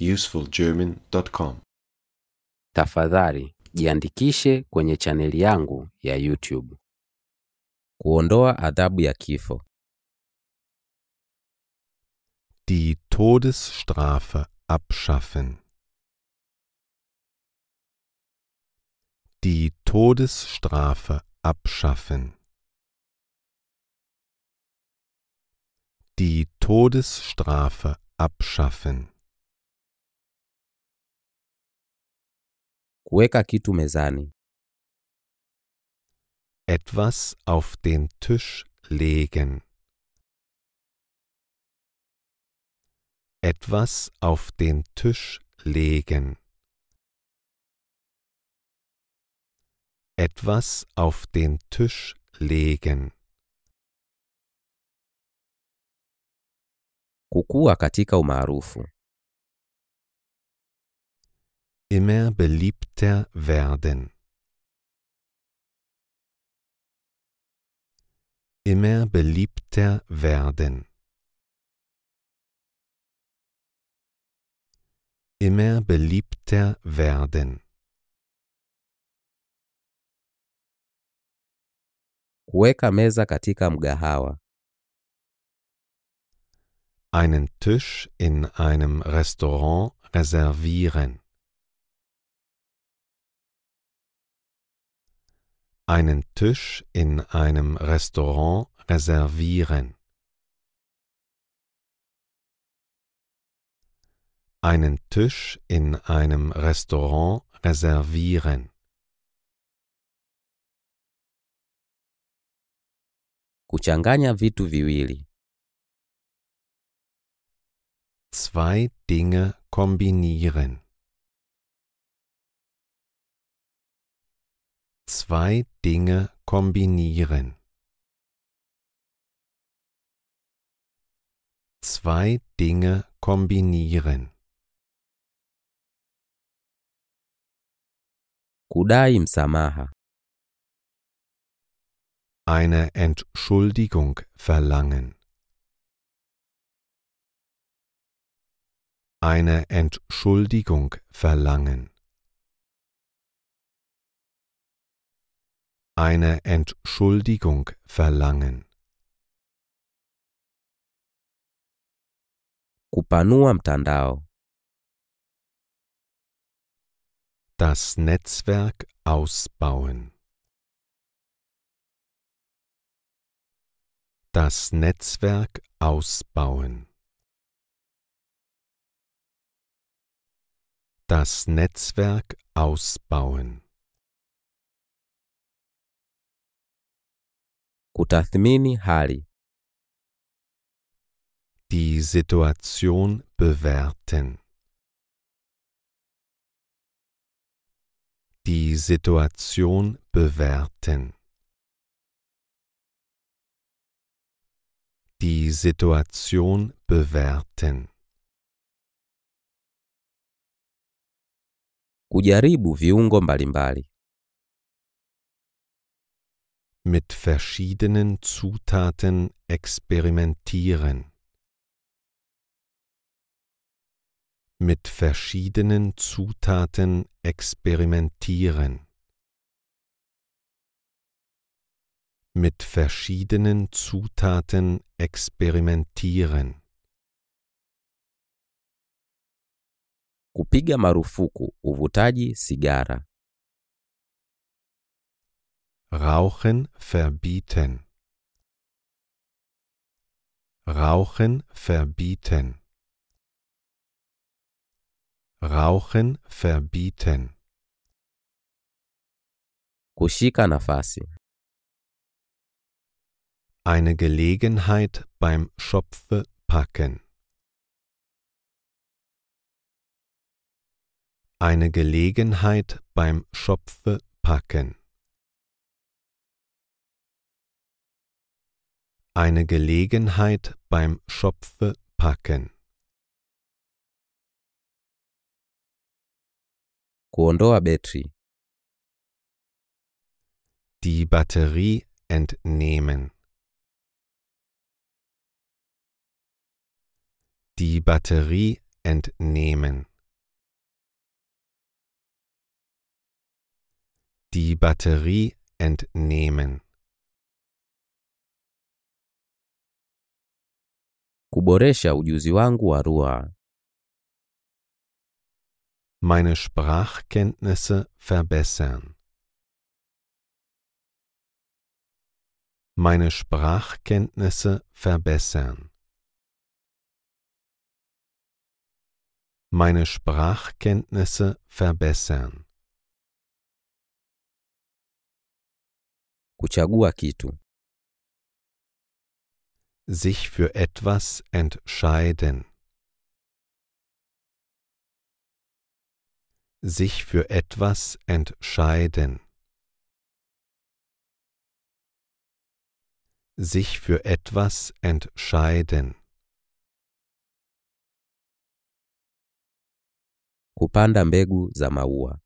usefulgerman.com. Tafadhali jiandikishe kwenye chaneli yangu ya YouTube. Kuondoa adhabu ya kifo. Die Todesstrafe abschaffen. Die Todesstrafe abschaffen. Die Todesstrafe abschaffen. kuweka kitu mezani. Etwas auf den Tisch legen. Etwas auf den Tisch legen. Etwas auf den Tisch legen. Kukua katika umaarufu immer beliebter werden. Immer beliebter werden. Immer beliebter werden. Kuweka meza katika mgahawa. Einen Tisch in einem Restaurant reservieren. einen Tisch in einem Restaurant reservieren. Einen Tisch in einem Restaurant reservieren. Kuchanganya vitu viwili. Zwei Dinge kombinieren. zwei Dinge kombinieren. Zwei Dinge kombinieren. Kudai msamaha. Eine Entschuldigung verlangen. Eine Entschuldigung verlangen. eine Entschuldigung verlangen. Kupanua mtandao. Das Netzwerk ausbauen. Das Netzwerk ausbauen. Das Netzwerk ausbauen. kutathmini hali. Die Situation bewerten. Die Situation bewerten. Die Situation bewerten. Kujaribu viungo mbalimbali mit verschiedenen Zutaten experimentieren. Mit verschiedenen Zutaten experimentieren. Mit verschiedenen Zutaten experimentieren. Kupiga marufuku uvutaji sigara. Rauchen verbieten. Rauchen verbieten. Rauchen verbieten. Kushika nafasi. Eine Gelegenheit beim Schopfe packen. Eine Gelegenheit beim Schopfe packen. Eine Gelegenheit beim Schopfe packen. Kuondoa betri. Die Batterie entnehmen. Die Batterie entnehmen. Die Batterie entnehmen. kuboresha ujuzi wangu wa lugha. Meine Sprachkenntnisse verbessern. Meine Sprachkenntnisse verbessern. Meine Sprachkenntnisse verbessern. Kuchagua kitu sich für etwas entscheiden. Sich für etwas entscheiden. Sich für etwas entscheiden. Kupanda mbegu za maua.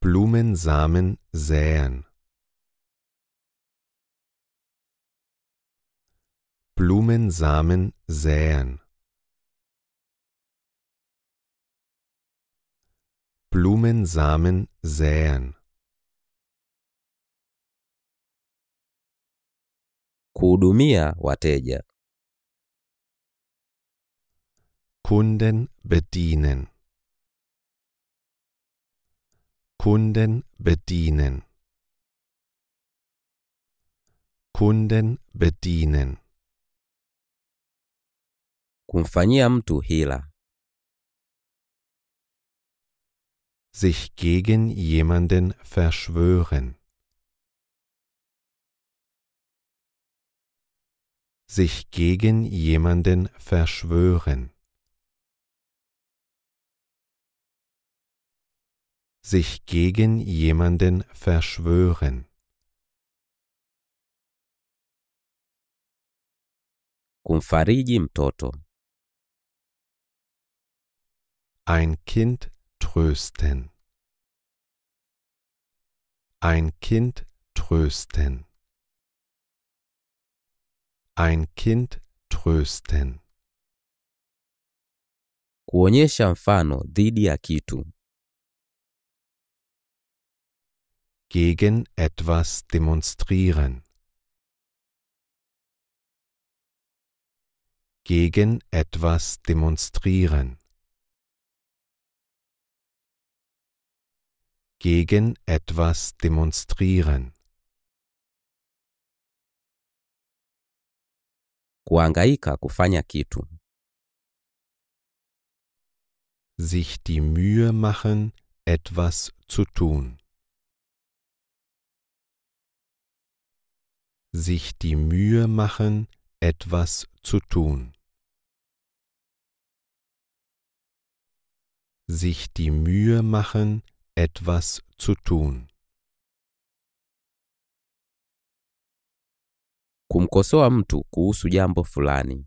Blumensamen säen. Blumensamen säen. Blumensamen säen. Kudumia wateja. Kunden bedienen. Kunden bedienen. Kunden bedienen kumfanyia mtu hila. Sich gegen jemanden verschwören. Sich gegen jemanden verschwören. Sich gegen jemanden verschwören. kumfariji mtoto ein Kind trösten. Ein Kind trösten. Ein Kind trösten. Kuonyesha mfano dhidi ya kitu. Gegen etwas demonstrieren. Gegen etwas demonstrieren. gegen etwas demonstrieren. Kuangaika kufanya kitu. Sich die Mühe machen, etwas zu tun. Sich die Mühe machen, etwas zu tun. Sich die Mühe machen, etwas zu tun. Kumkosoa mtu kuhusu jambo fulani.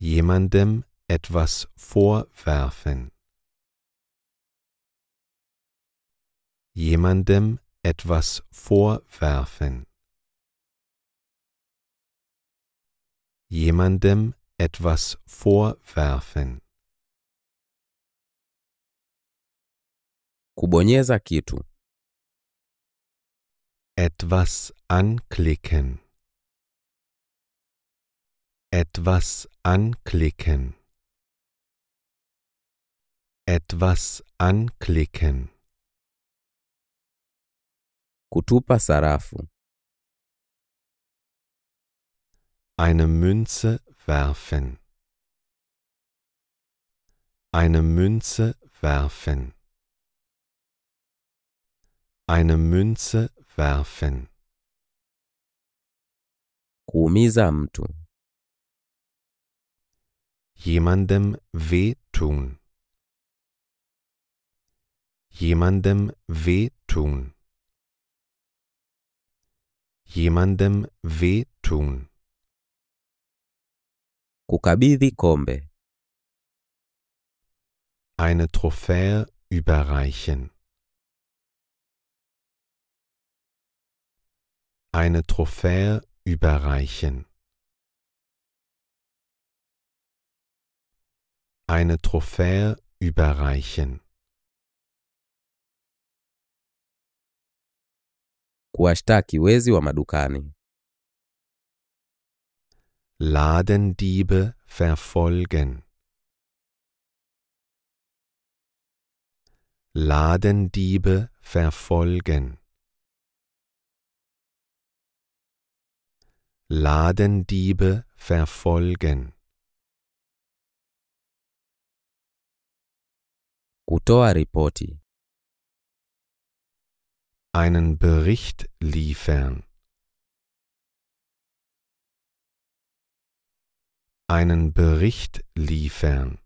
Jemandem etwas vorwerfen. Jemandem etwas vorwerfen. Jemandem etwas vorwerfen. Kubonyeza kitu. Etwas anklicken. Etwas anklicken. Etwas anklicken. Kutupa sarafu. Eine Münze werfen. Eine Münze werfen. Eine Münze werfen. Kumisamtu. mtu. Jemandem wehtun. Jemandem wehtun. Jemandem wehtun. Kukabidhi kombe. Eine Trophäe überreichen. eine Trophäe überreichen. Eine Trophäe überreichen. Kuwashtaki wezi wa madukani. Ladendiebe verfolgen. Ladendiebe verfolgen. Ladendiebe verfolgen. Kutoa ripoti. Einen Bericht liefern. Einen Bericht liefern.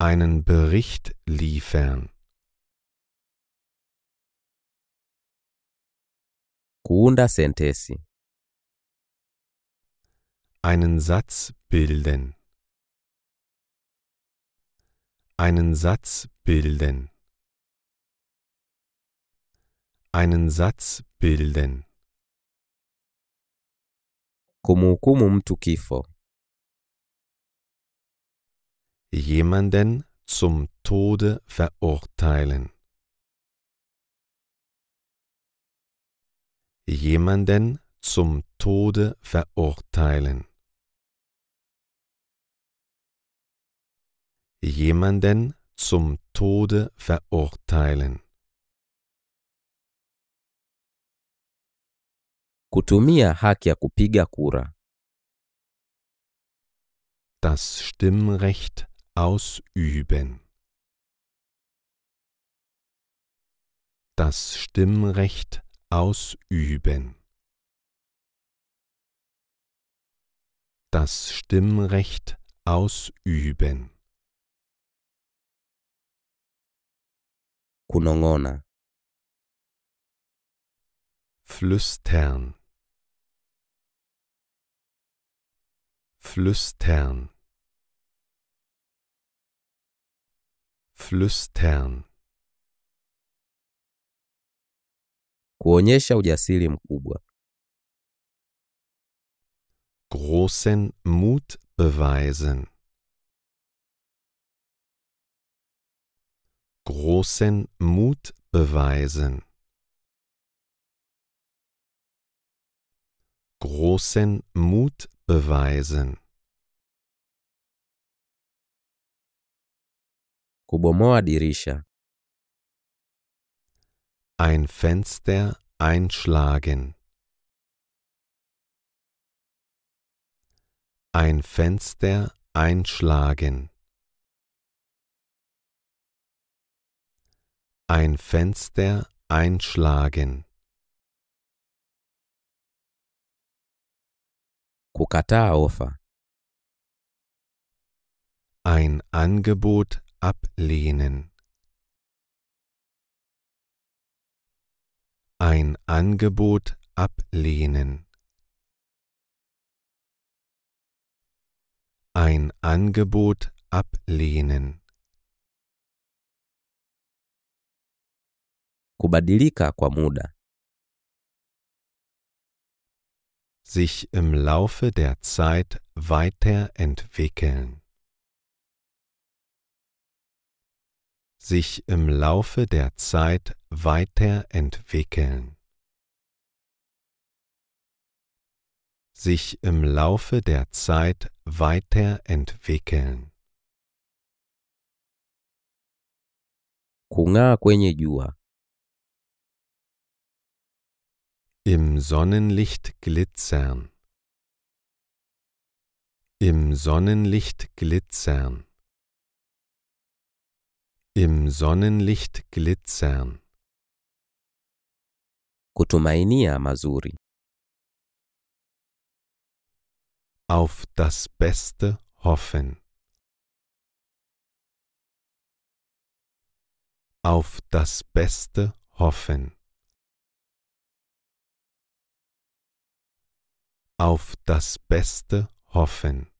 Einen Bericht liefern. Kuunda sentensi. Einen Satz bilden. Einen Satz bilden. Einen Satz bilden. Kumhukumu mtu kifo. Jemanden zum Tode verurteilen. jemanden zum Tode verurteilen. Jemanden zum Tode verurteilen. Kutumia haki ya kupiga kura. Das Stimmrecht ausüben. Das Stimmrecht ausüben. Das Stimmrecht ausüben. Kunongona. Flüstern. Flüstern. Flüstern. kuonyesha ujasiri mkubwa. Großen Mut beweisen. Großen Mut beweisen. Großen Mut beweisen. Kubomoa dirisha ein Fenster einschlagen, ein Fenster einschlagen, ein Fenster einschlagen. Kukataa Ein Angebot ablehnen. Ein Angebot ablehnen. Ein Angebot ablehnen. Kubadilika kwa muda. Sich im Laufe der Zeit weiterentwickeln. sich im Laufe der Zeit weiterentwickeln. sich im Laufe der Zeit weiterentwickeln. Kung'aa kwenye jua. Im Sonnenlicht glitzern. Im Sonnenlicht glitzern. Im Sonnenlicht glitzern. Kutumainia mazuri. Auf das Beste hoffen. Auf das Beste hoffen. Auf das Beste hoffen.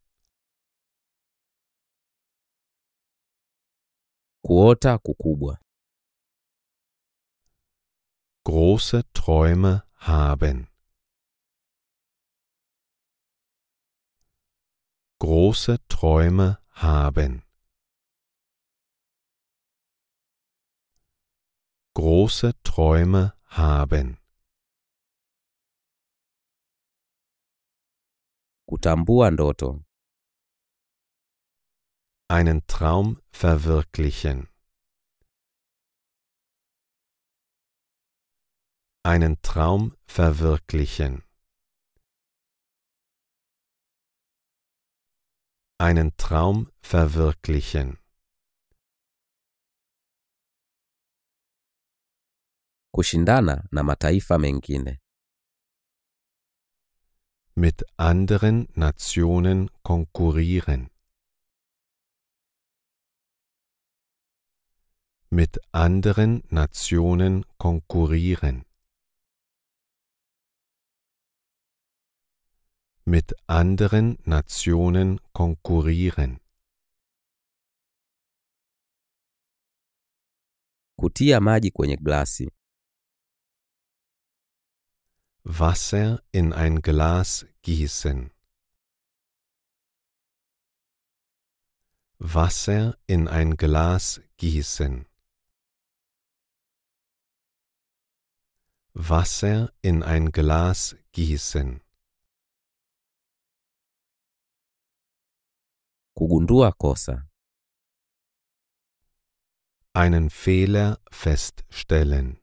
kuota kukubwa. Große Träume haben. Große Träume haben. Große Träume haben. Kutambua ndoto einen Traum verwirklichen. Einen Traum verwirklichen. Einen Traum verwirklichen. Kushindana na mataifa mengine. Mit anderen Nationen konkurrieren. mit anderen Nationen konkurrieren. Mit anderen Nationen konkurrieren. Kutia maji kwenye glasi. Wasser in ein Glas gießen. Wasser in ein Glas gießen. Wasser in ein Glas gießen. Kugundua kosa. Einen Fehler feststellen.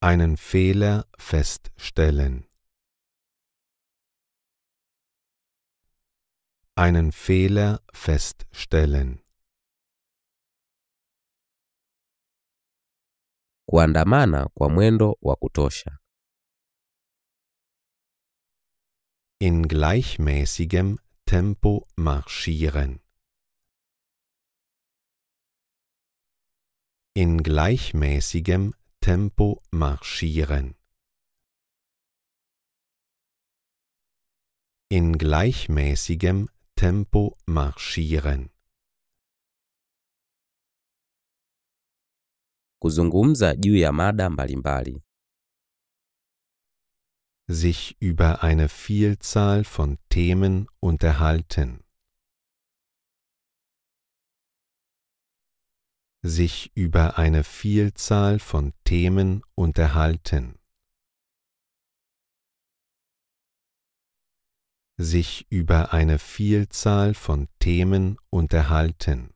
Einen Fehler feststellen. Einen Fehler feststellen. kuandamana kwa mwendo wa kutosha. In gleichmäßigem Tempo marschieren. In gleichmäßigem Tempo marschieren. In gleichmäßigem Tempo marschieren. kuzungumza juu ya mada mbalimbali. Sich über eine Vielzahl von Themen unterhalten. sich über eine Vielzahl von Themen unterhalten. Sich über eine Vielzahl von Themen unterhalten.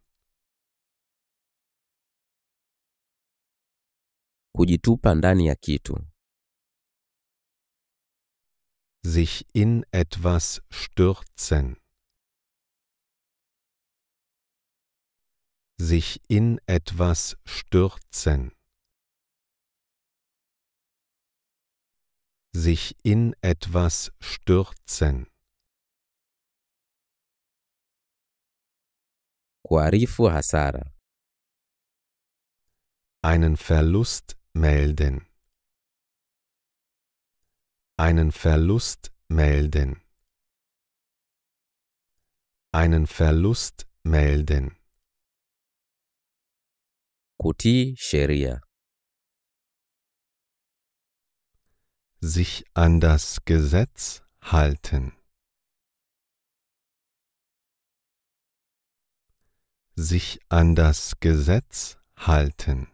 kujitupa ndani ya kitu. Sich in etwas stürzen. Sich in etwas stürzen. Sich in etwas stürzen. Kuarifu hasara. Einen Verlust melden. Einen Verlust melden. Einen Verlust melden. Kuti Sheria. Sich an das Gesetz halten. Sich an das Gesetz halten.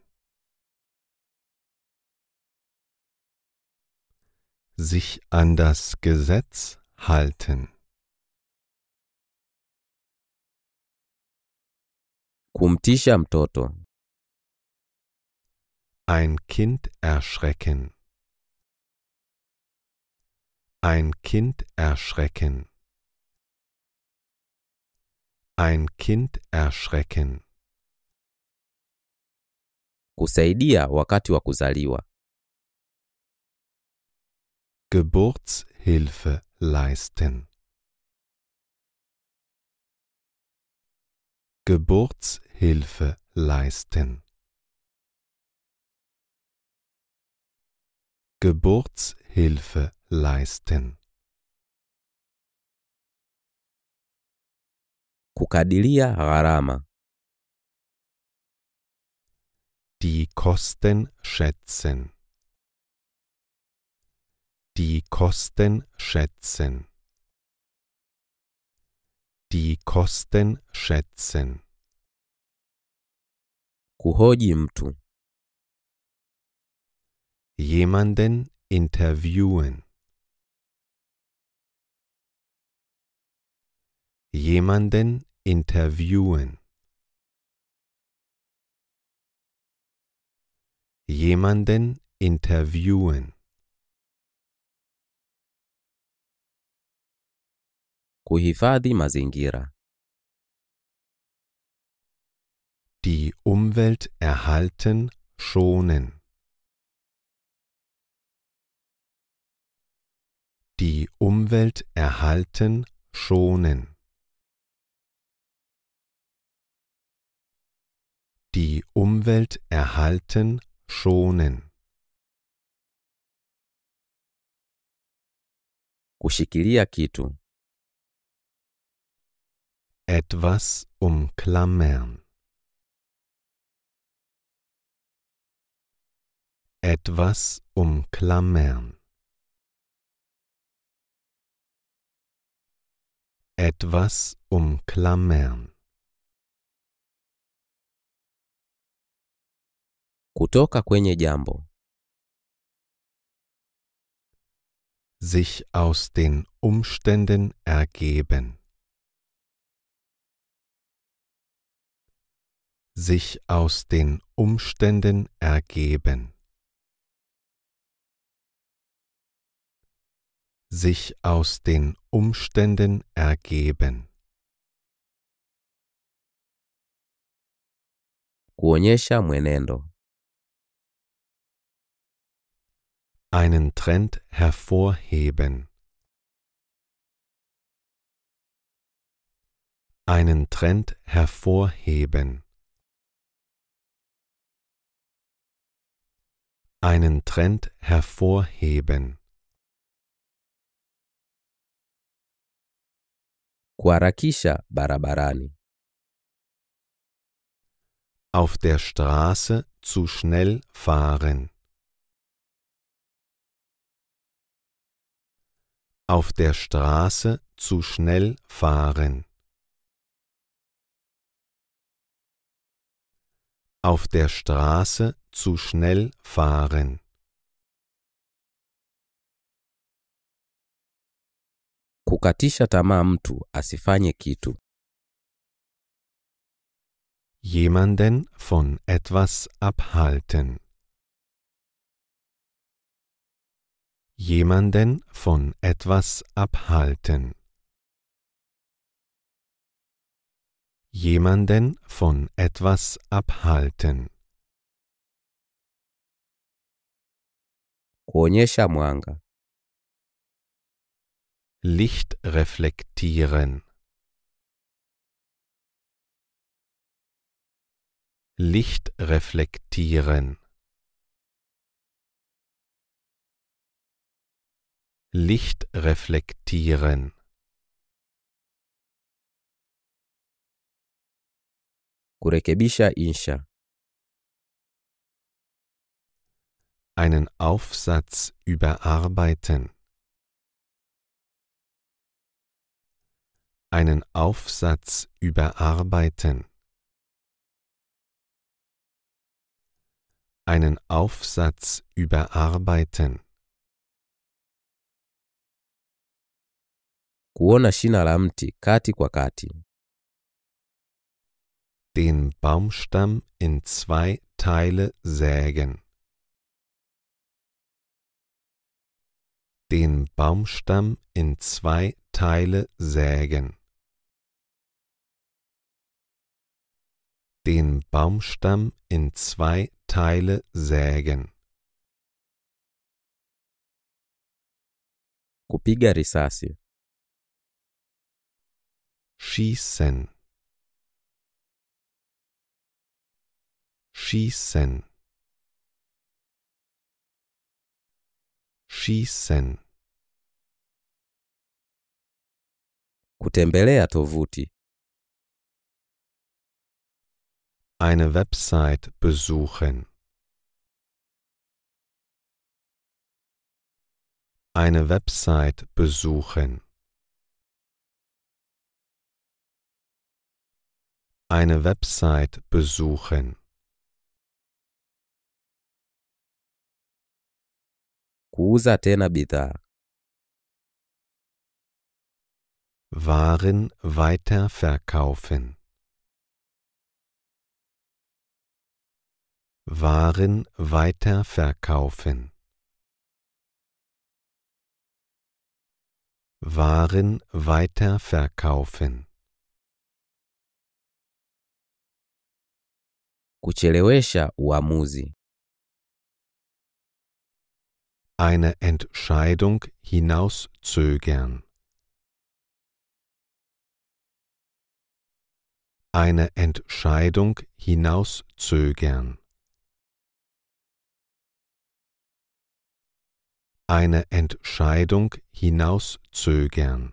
sich an das Gesetz halten. Kumtisha mtoto. Ein Kind erschrecken. Ein Kind erschrecken. Ein Kind erschrecken. Kusaidia wakati wa kuzaliwa. Geburtshilfe leisten. Geburtshilfe leisten. Geburtshilfe leisten. Kukadiria gharama. Die Kosten schätzen. Die Kosten schätzen. Die Kosten schätzen. Kuhoji Jemanden interviewen. Jemanden interviewen. Jemanden interviewen. Kuhifadhi mazingira. Die Umwelt erhalten, schonen. Die Umwelt erhalten, schonen. Die Umwelt erhalten, schonen. Kushikilia kitu. Etwas umklammern. Etwas umklammern. Etwas umklammern. Kutoka kwenye jambo. Sich aus den Umständen ergeben. sich aus den Umständen ergeben. sich aus den Umständen ergeben. Kuonyesha mwenendo. Einen Trend hervorheben. Einen Trend hervorheben. einen Trend hervorheben. Kuharakisha barabarani. Auf der Straße zu schnell fahren. Auf der Straße zu schnell fahren. Auf der Straße zu schnell fahren. Kukatisha tamaa mtu asifanye kitu. Jemanden von etwas abhalten. Jemanden von etwas abhalten. Jemanden von etwas abhalten. kuonyesha mwanga. Licht reflektieren. Licht reflektieren. Licht reflektieren. Kurekebisha insha. einen Aufsatz überarbeiten. Einen Aufsatz überarbeiten. Einen Aufsatz überarbeiten. Kuona shina la mti kati kwa kati. Den Baumstamm in zwei Teile sägen. den Baumstamm in zwei Teile sägen. Den Baumstamm in zwei Teile sägen. Kupiga risasi. Schießen. Schießen. Schießen. Kutembelea tovuti. Eine Website besuchen. Eine Website besuchen. Eine Website besuchen. Kuuza tena bidhaa. Waren weiterverkaufen. Waren weiterverkaufen. Waren weiterverkaufen. Kuchelewesha uamuzi. Eine Entscheidung hinauszögern. eine Entscheidung hinauszögern. Eine Entscheidung hinauszögern.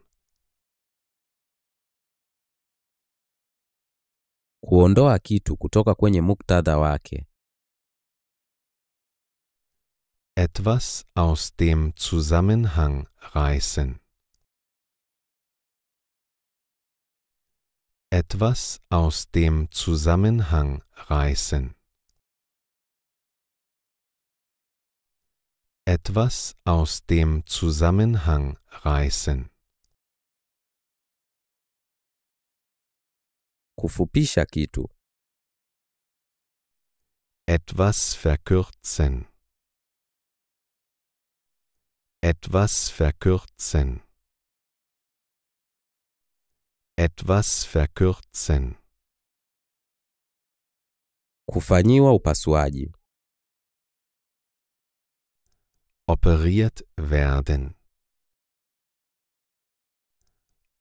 Kuondoa kitu kutoka kwenye muktadha wake. Etwas aus dem Zusammenhang reißen. etwas aus dem Zusammenhang reißen. Etwas aus dem Zusammenhang reißen. Kufupisha kitu. Etwas verkürzen. Etwas verkürzen etwas verkürzen. Kufanyiwa upasuaji. Operiert werden.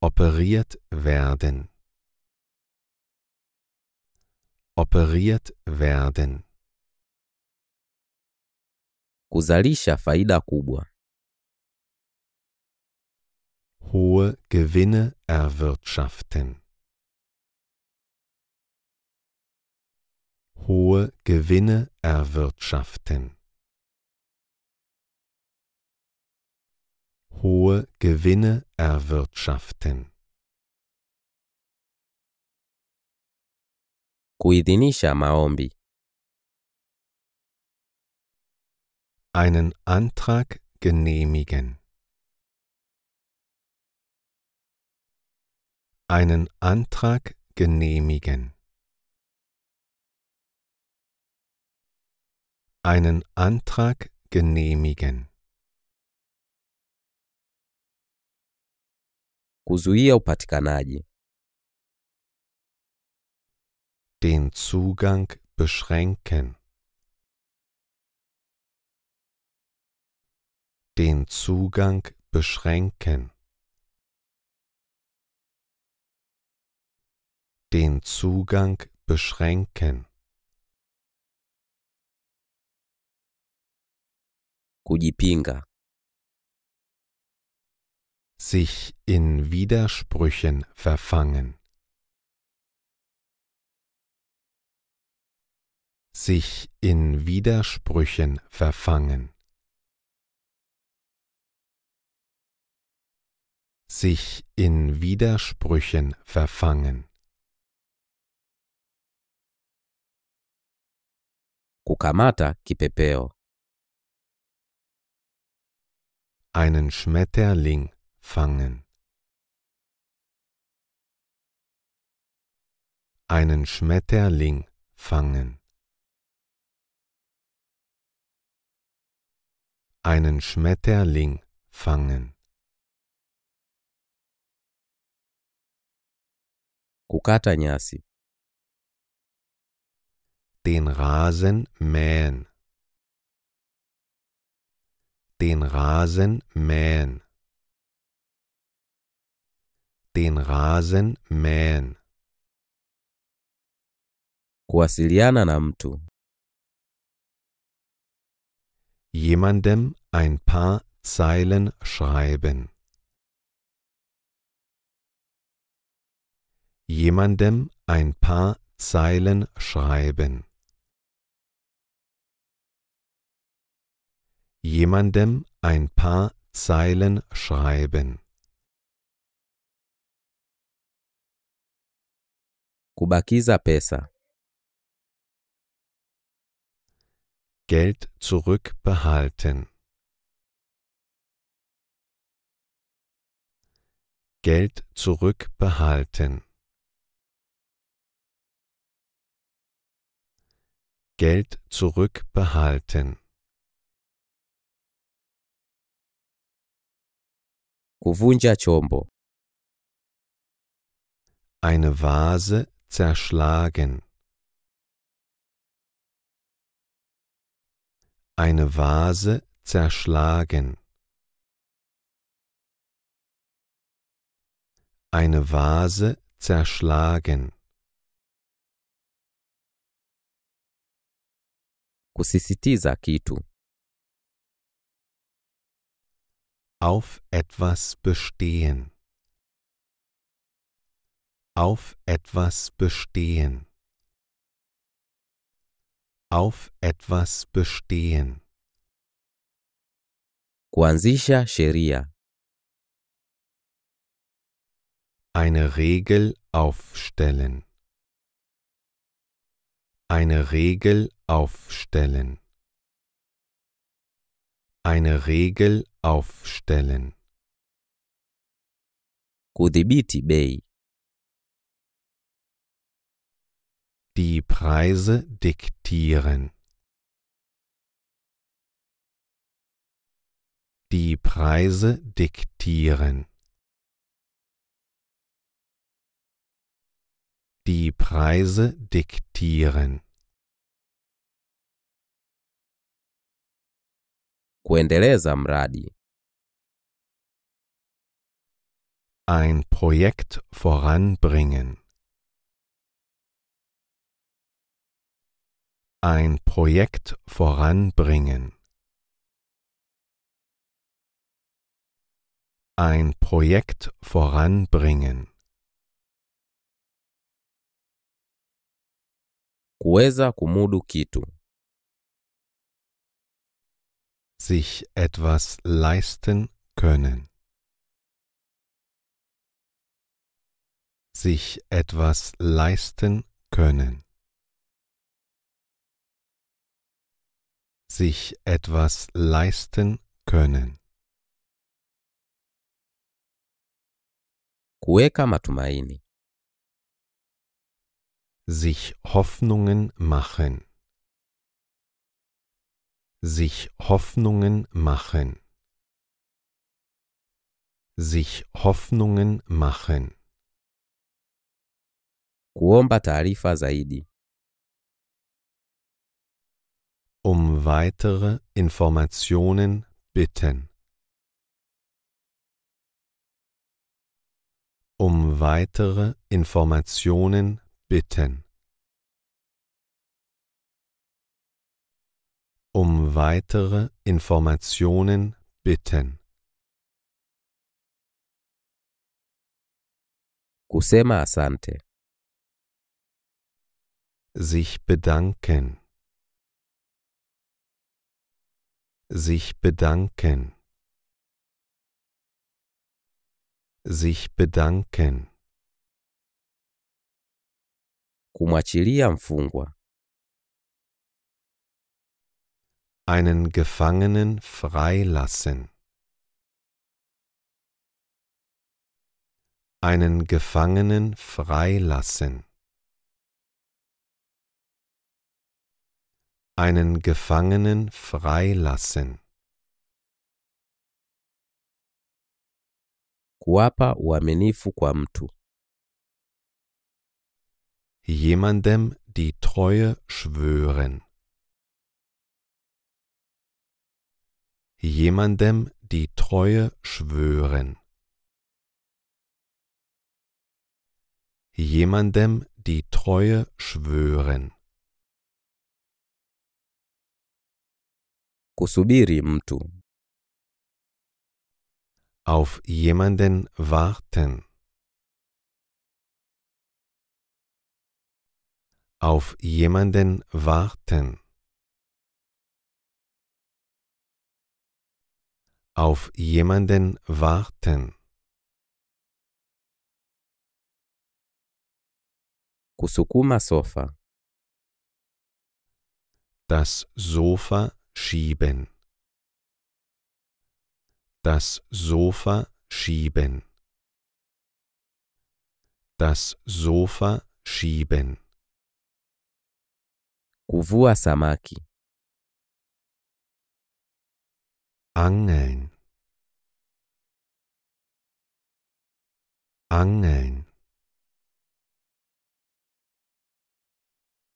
Operiert werden. Operiert werden. Kuzalisha faida kubwa hohe Gewinne erwirtschaften. Hohe Gewinne erwirtschaften. Hohe Gewinne erwirtschaften. Kuidhinisha maombi. Einen Antrag genehmigen. einen Antrag genehmigen. Einen Antrag genehmigen. Kuzuia upatikanaji. Den Zugang beschränken. Den Zugang beschränken. den Zugang beschränken. Kujipinga. Sich in Widersprüchen verfangen. Sich in Widersprüchen verfangen. Sich in Widersprüchen verfangen. Kukamata kipepeo. Einen Schmetterling fangen. Einen Schmetterling fangen. Einen Schmetterling fangen. Kukata nyasi den Rasen mähen den Rasen mähen den Rasen mähen kuwasiliana na jemandem ein paar Zeilen schreiben jemandem ein paar Zeilen schreiben jemandem ein paar Zeilen schreiben. Kubakiza pesa. Geld zurückbehalten. Geld zurückbehalten. Geld zurückbehalten. Kuvunja chombo. Eine Vase zerschlagen. Eine Vase zerschlagen. Eine Vase zerschlagen. Kusisitiza kitu. Auf etwas bestehen. Auf etwas bestehen. Auf etwas bestehen. Kuanzisha Sheria. Eine Regel aufstellen. Eine Regel aufstellen. Eine Regel aufstellen. Kudhibiti bei. Die Preise diktieren. Die Preise diktieren. Die Preise diktieren. kuendeleza mradi. Ein Projekt voranbringen. Ein Projekt voranbringen. Ein Projekt voranbringen. Kuweza kumudu kitu sich etwas leisten können. Sich etwas leisten können. Sich etwas leisten können. Kuweka matumaini. Sich Hoffnungen machen sich Hoffnungen machen sich Hoffnungen machen kuomba taarifa zaidi um weitere Informationen bitten um weitere Informationen bitten um weitere Informationen bitten. Kusema asante. Sich bedanken. Sich bedanken. Sich bedanken. Kumwachilia mfungwa. einen Gefangenen freilassen, einen Gefangenen freilassen, einen Gefangenen freilassen. Kuwapa uaminifu kwa mtu. Jemandem die Treue schwören. jemandem die Treue schwören. Jemandem die Treue schwören. Kusubiri mtu. Auf jemanden warten. Auf jemanden warten. auf jemanden warten. Kusukuma sofa. Das Sofa schieben. Das Sofa schieben. Das Sofa schieben. Kuvua samaki. Angeln. Angeln.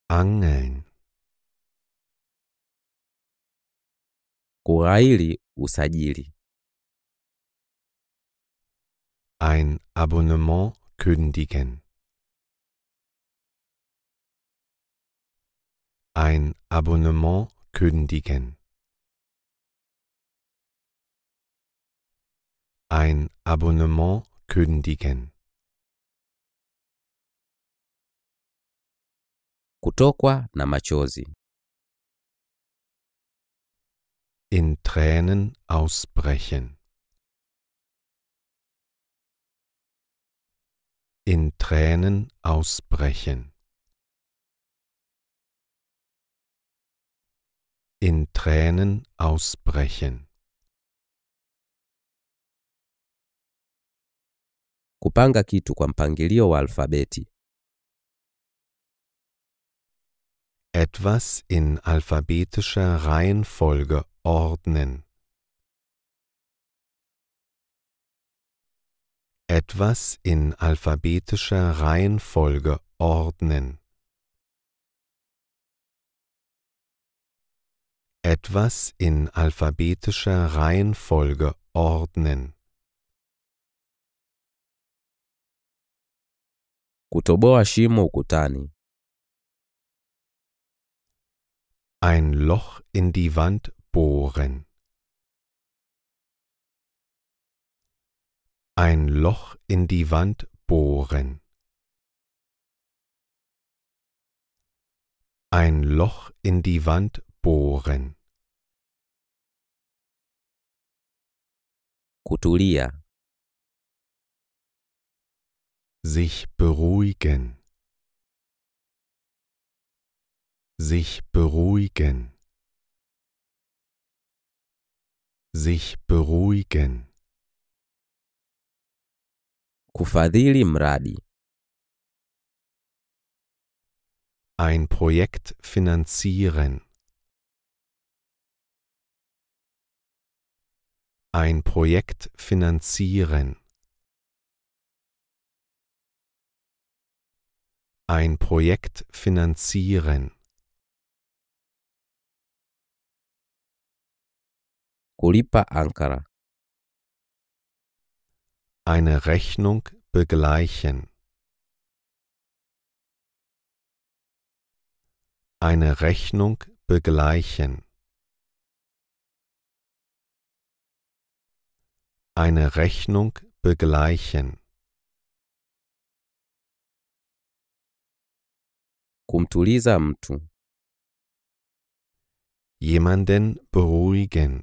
Angeln. Kuhaili usajili. Ein Abonnement kündigen. Ein Abonnement kündigen. ein Abonnement kündigen. Kutokwa na machozi. In Tränen ausbrechen. In Tränen ausbrechen. In Tränen ausbrechen. kupanga kitu kwa mpangilio wa alfabeti. Etwas in alphabetischer Reihenfolge ordnen. Etwas in alphabetischer Reihenfolge ordnen. Etwas in alphabetischer Reihenfolge ordnen. Kutoboa shimo ukutani. Ein Loch in die Wand bohren. Ein Loch in die Wand bohren. Ein Loch in die Wand bohren. Kutulia sich beruhigen, sich beruhigen, sich beruhigen. Kufadhili mradi. Ein Projekt finanzieren. Ein Projekt finanzieren. ein Projekt finanzieren. Kulipa Ankara. Eine Rechnung begleichen. Eine Rechnung begleichen. Eine Rechnung begleichen. kumtuliza mtu. Jemanden beruhigen.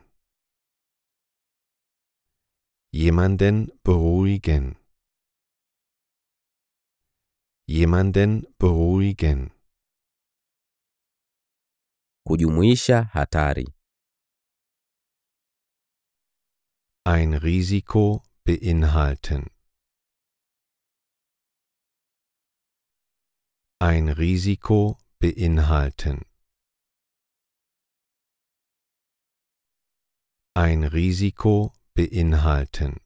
Jemanden beruhigen. Jemanden beruhigen. Kujumuisha hatari. Ein Risiko beinhalten. ein Risiko beinhalten. Ein Risiko beinhalten.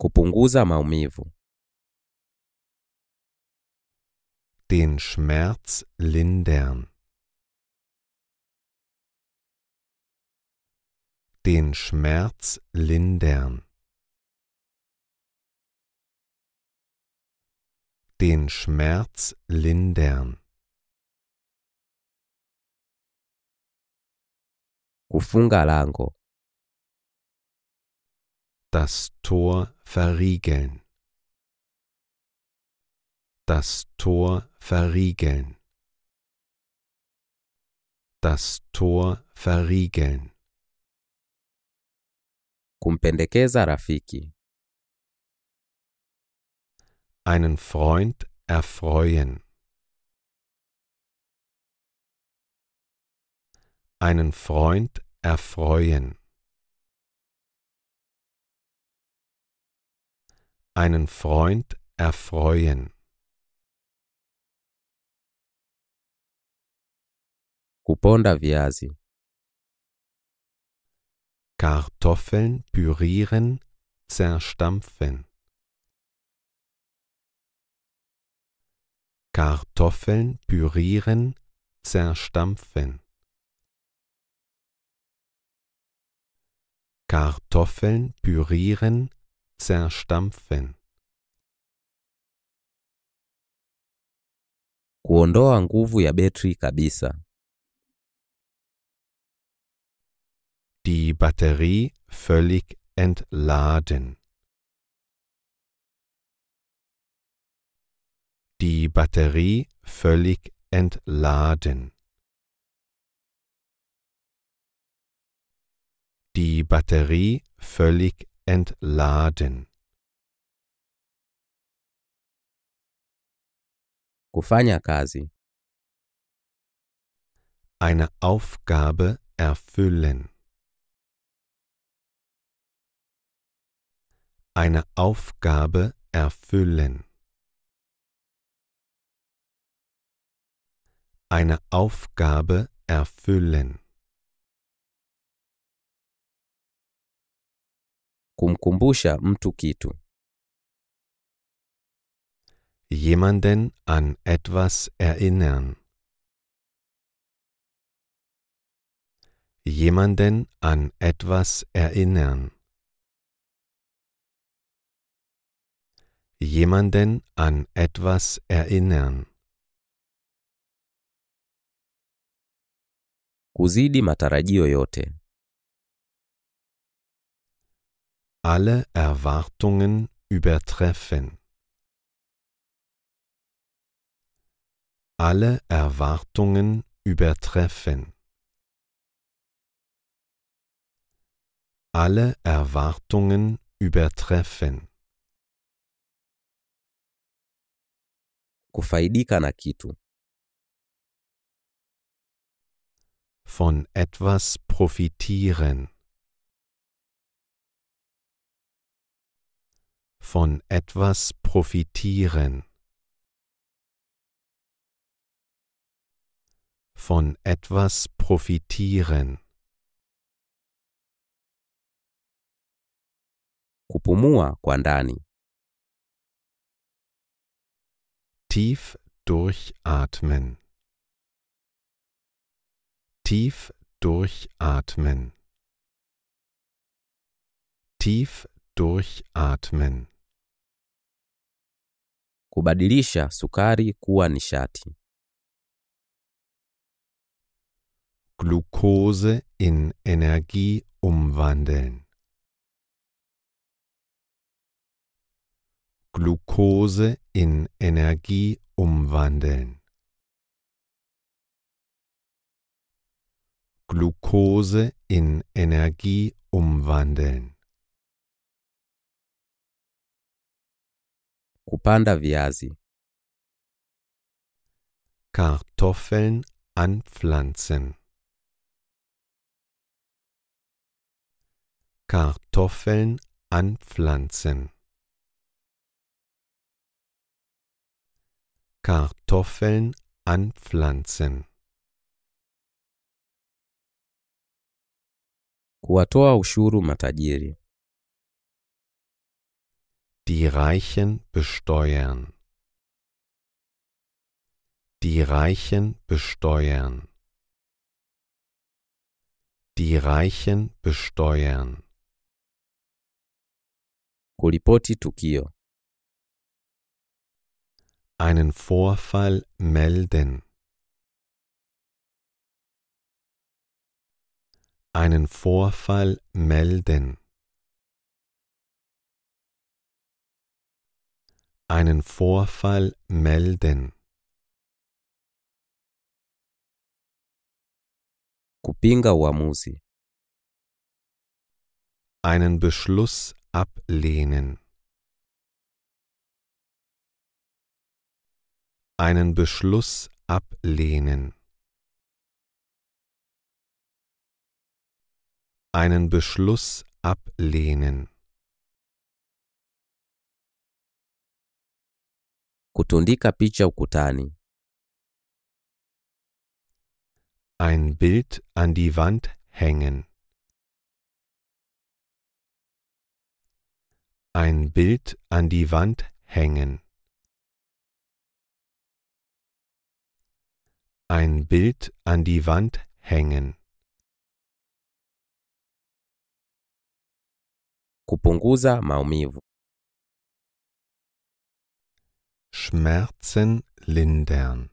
Kupunguza maumivu. Den Schmerz lindern. Den Schmerz lindern. den Schmerz lindern. Kufunga lango. Das Tor verriegeln. Das Tor verriegeln. Das Tor verriegeln. Kumpendekeza rafiki einen Freund erfreuen. Einen Freund erfreuen. Einen Freund erfreuen. Kuponda viasi. Kartoffeln pürieren, zerstampfen. Kartoffeln pürieren, zerstampfen. Kartoffeln pürieren, zerstampfen. Kuondoa nguvu ya betri kabisa. Die Batterie völlig entladen. die Batterie völlig entladen. Die Batterie völlig entladen. Kufanya kazi. Eine Aufgabe erfüllen. Eine Aufgabe erfüllen. eine Aufgabe erfüllen. Kumkumbusha mtu kitu. Jemanden an etwas erinnern. Jemanden an etwas erinnern. Jemanden an etwas erinnern. kuzidi matarajio yote. Alle Erwartungen übertreffen. Alle Erwartungen übertreffen. Alle Erwartungen übertreffen. Kufaidika na kitu. von etwas profitieren. Von etwas profitieren. Von etwas profitieren. Kupumua kwa Tief durchatmen. Tief durchatmen. Tief durchatmen. Kubadilisha sukari kuwa nishati. Glucose in Energie umwandeln. Glucose in Energie umwandeln. Glucose in Energie umwandeln. Kupanda viazi. Kartoffeln anpflanzen. Kartoffeln anpflanzen. Kartoffeln anpflanzen. Kuwatoa ushuru matajiri. Die Reichen besteuern. Die Reichen besteuern. Die Reichen besteuern. Kulipoti tukio. Einen Vorfall melden. einen Vorfall melden. Einen Vorfall melden. Kupinga uamuzi. Einen Beschluss ablehnen. Einen Beschluss ablehnen. einen Beschluss ablehnen. Kutundika picha ukutani. Ein Bild an die Wand hängen. Ein Bild an die Wand hängen. Ein Bild an die Wand hängen. kupunguza maumivu. Schmerzen lindern.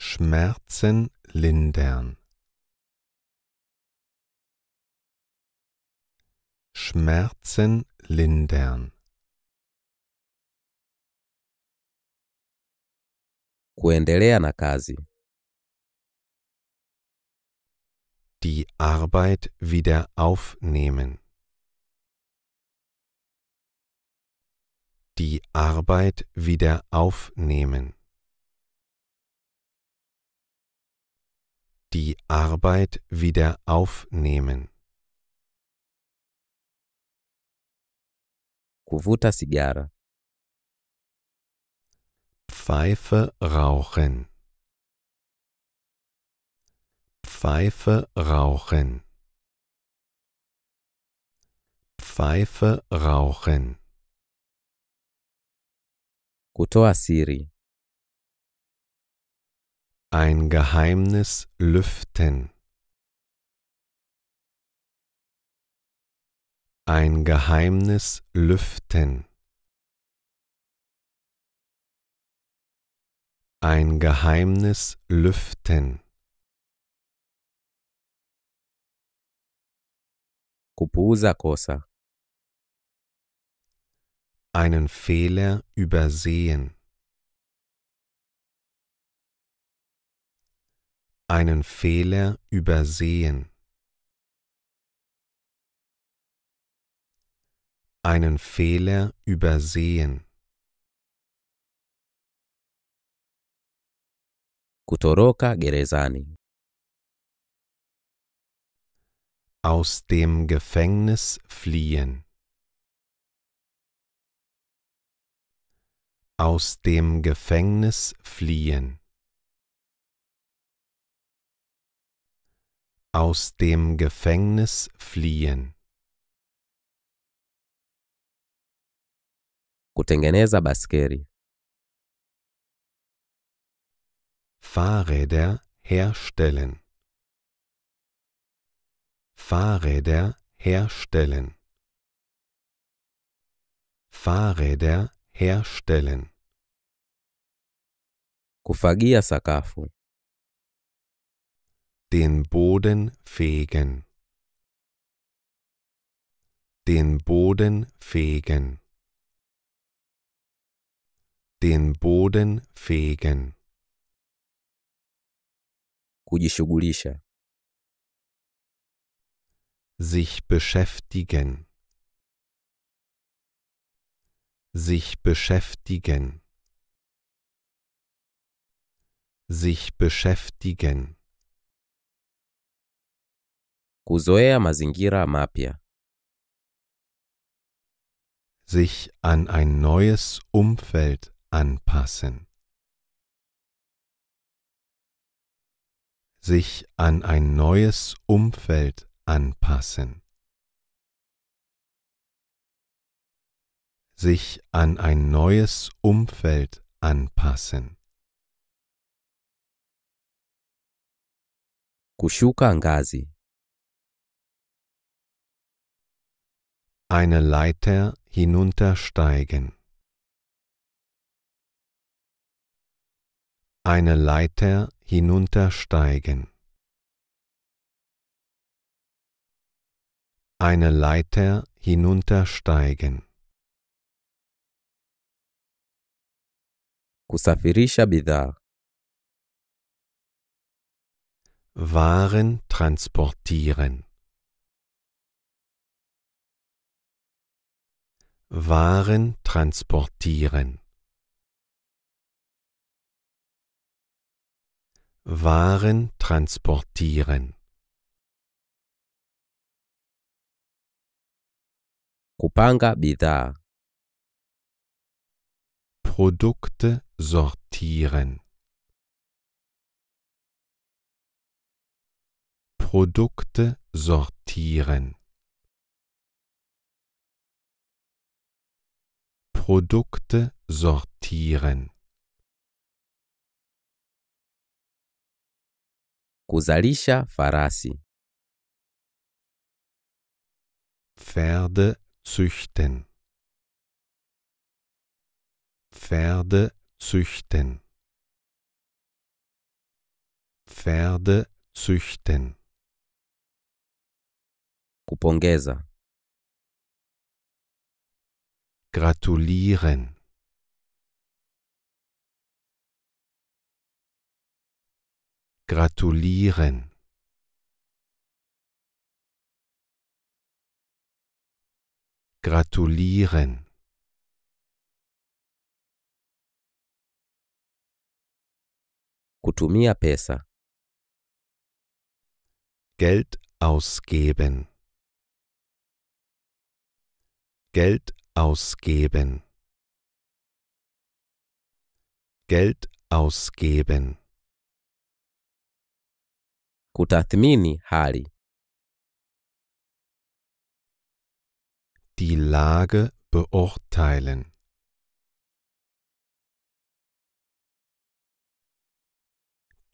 Schmerzen lindern. Schmerzen lindern. Kuendelea na kazi. die Arbeit wieder aufnehmen. Die Arbeit wieder aufnehmen. Die Arbeit wieder aufnehmen. Kuvuta sigara. Pfeife rauchen. Pfeife rauchen. Pfeife rauchen. Kutoa siri. Ein Geheimnis lüften. Ein Geheimnis lüften. Ein Geheimnis lüften. kupuuza kosa. Einen Fehler übersehen. Einen Fehler übersehen. Einen Fehler übersehen. Kutoroka gerezani. Aus dem Gefängnis fliehen. Aus dem Gefängnis fliehen. Aus dem Gefängnis fliehen. Kutengeneza baskeri. Fahrräder herstellen. Fahrräder herstellen Fahrräder herstellen kufagia sakafu den Boden fegen den Boden fegen den Boden fegen kujishughulisha sich beschäftigen sich beschäftigen sich beschäftigen kuzoea mazingira mapya sich an ein neues Umfeld anpassen sich an ein neues Umfeld anpassen. Sich an ein neues Umfeld anpassen. Kushuka ngazi. Eine Leiter hinuntersteigen. Eine Leiter hinuntersteigen. eine Leiter hinuntersteigen. Kusafirisha bidhaa. Waren transportieren. Waren transportieren. Waren transportieren. kupanga bidhaa Produkte sortieren Produkte sortieren Produkte sortieren Kuzalisha farasi Pferde züchten. Pferde züchten. Pferde züchten. Kupongeza. Gratulieren. Gratulieren. gratulieren kutumia pesa Geld ausgeben Geld ausgeben Geld ausgeben kutathmini hali die Lage beurteilen.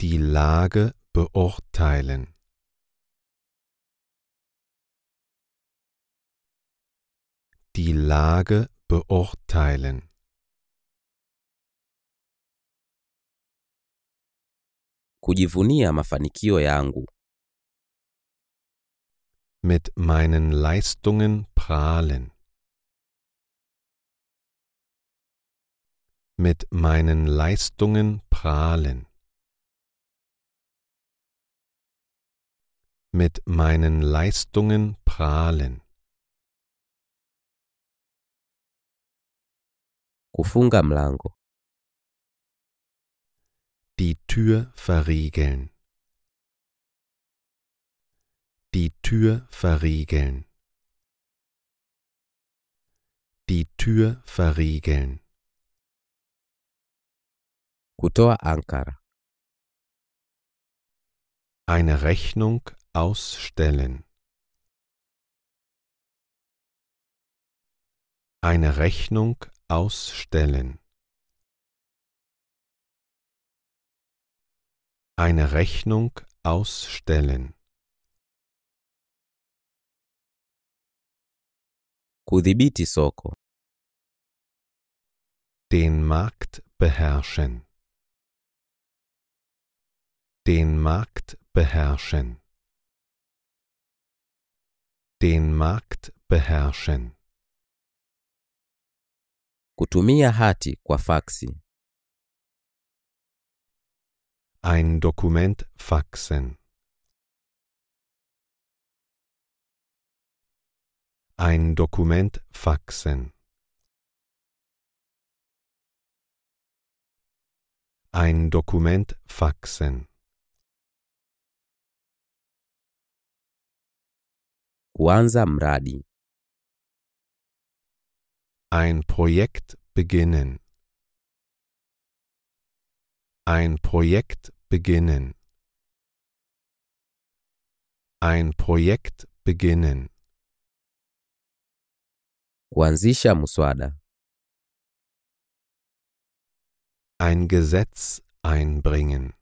Die Lage beurteilen. Die Lage beurteilen. Kujivunia mafanikio yangu mit meinen Leistungen prahlen. Mit meinen Leistungen prahlen. Mit meinen Leistungen prahlen. Kufunga mlango. Die Tür verriegeln. Die Tür verriegeln. Die Tür verriegeln. Kutoa ankara. Eine Rechnung ausstellen. Eine Rechnung ausstellen. Eine Rechnung ausstellen. Kudhibiti soko. Den Markt beherrschen. Den Markt beherrschen. Den Markt beherrschen. Kutumia hati kwa faxi. Ein Dokument faxen. ein Dokument faxen. Ein Dokument faxen. Kuanza mradi. Ein Projekt beginnen. Ein Projekt beginnen. Ein Projekt beginnen. Kuanzisha muswada. Ein Gesetz einbringen.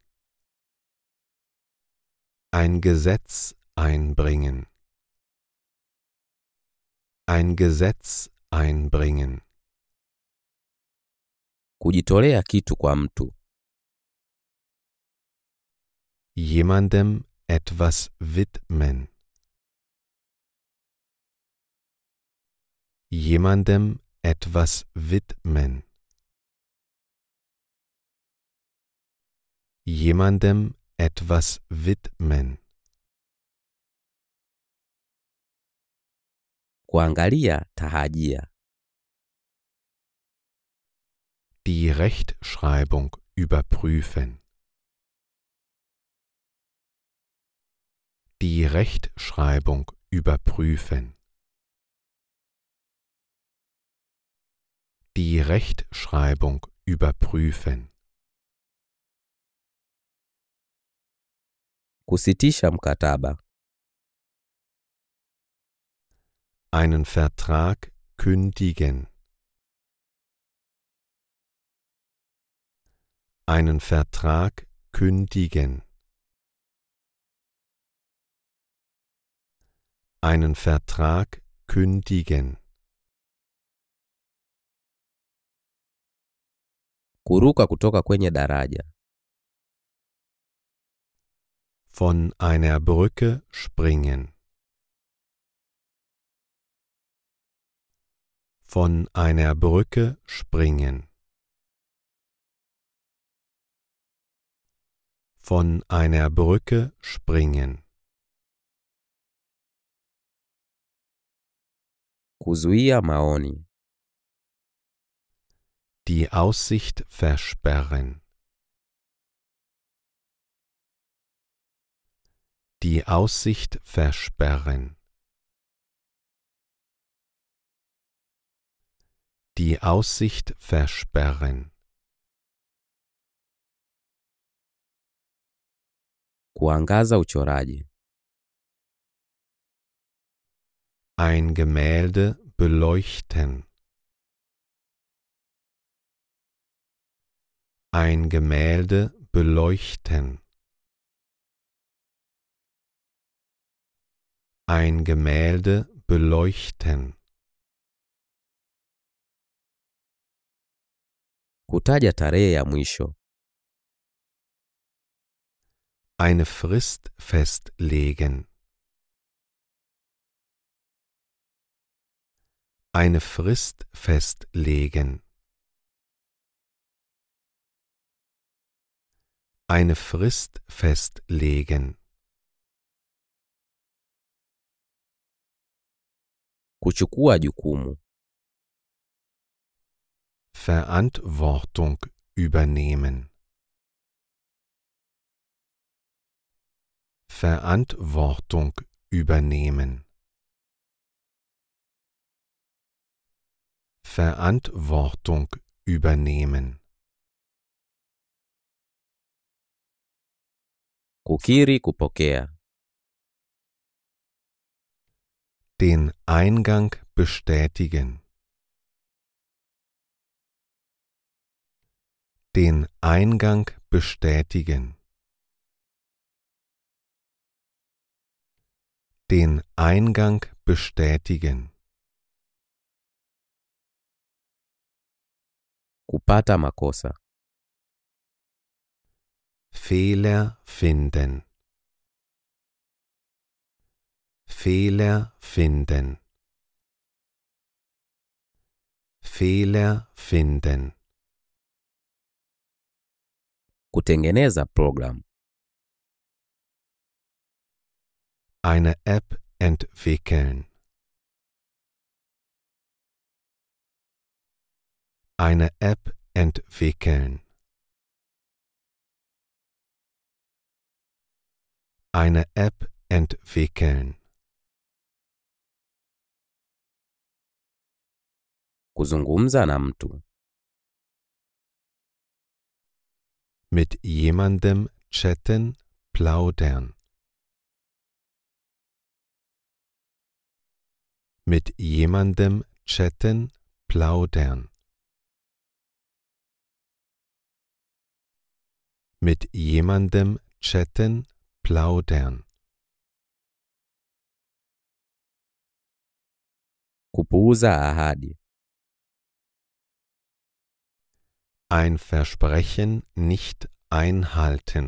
Ein Gesetz einbringen. Ein Gesetz einbringen. Kujitolea kitu kwa mtu. Jemandem etwas widmen. jemandem etwas widmen. Jemandem etwas widmen. Kuangalia tahajia. Die Rechtschreibung überprüfen. Die Rechtschreibung überprüfen. die Rechtschreibung überprüfen. Kusitisha mkataba. Einen Vertrag kündigen. Einen Vertrag kündigen. Einen Vertrag kündigen. kuruka kutoka kwenye daraja. Von einer Brücke springen. Von einer Brücke springen. Von einer Brücke springen. Kuzuia maoni die Aussicht versperren. Die Aussicht versperren. Die Aussicht versperren. Kuangaza uchoraji. Ein Gemälde beleuchten. ein Gemälde beleuchten. Ein Gemälde beleuchten. Kutaja tarehe ya mwisho. Eine Frist festlegen. Eine Frist festlegen. eine Frist festlegen. Kuchukua jukumu. Verantwortung übernehmen. Verantwortung übernehmen. Verantwortung übernehmen. Kukiri kupokea. Den Eingang bestätigen. Den Eingang bestätigen. Den Eingang bestätigen. Kupata makosa. Fehler finden. Fehler finden. Fehler finden. Kutengeneza Programm. Eine App entwickeln. Eine App entwickeln. eine App entwickeln. Kuzungumza na mtu. Mit jemandem chatten, plaudern. Mit jemandem chatten, plaudern. Mit jemandem chatten, plaudern. Kupuuza ahadi. Ein Versprechen nicht einhalten.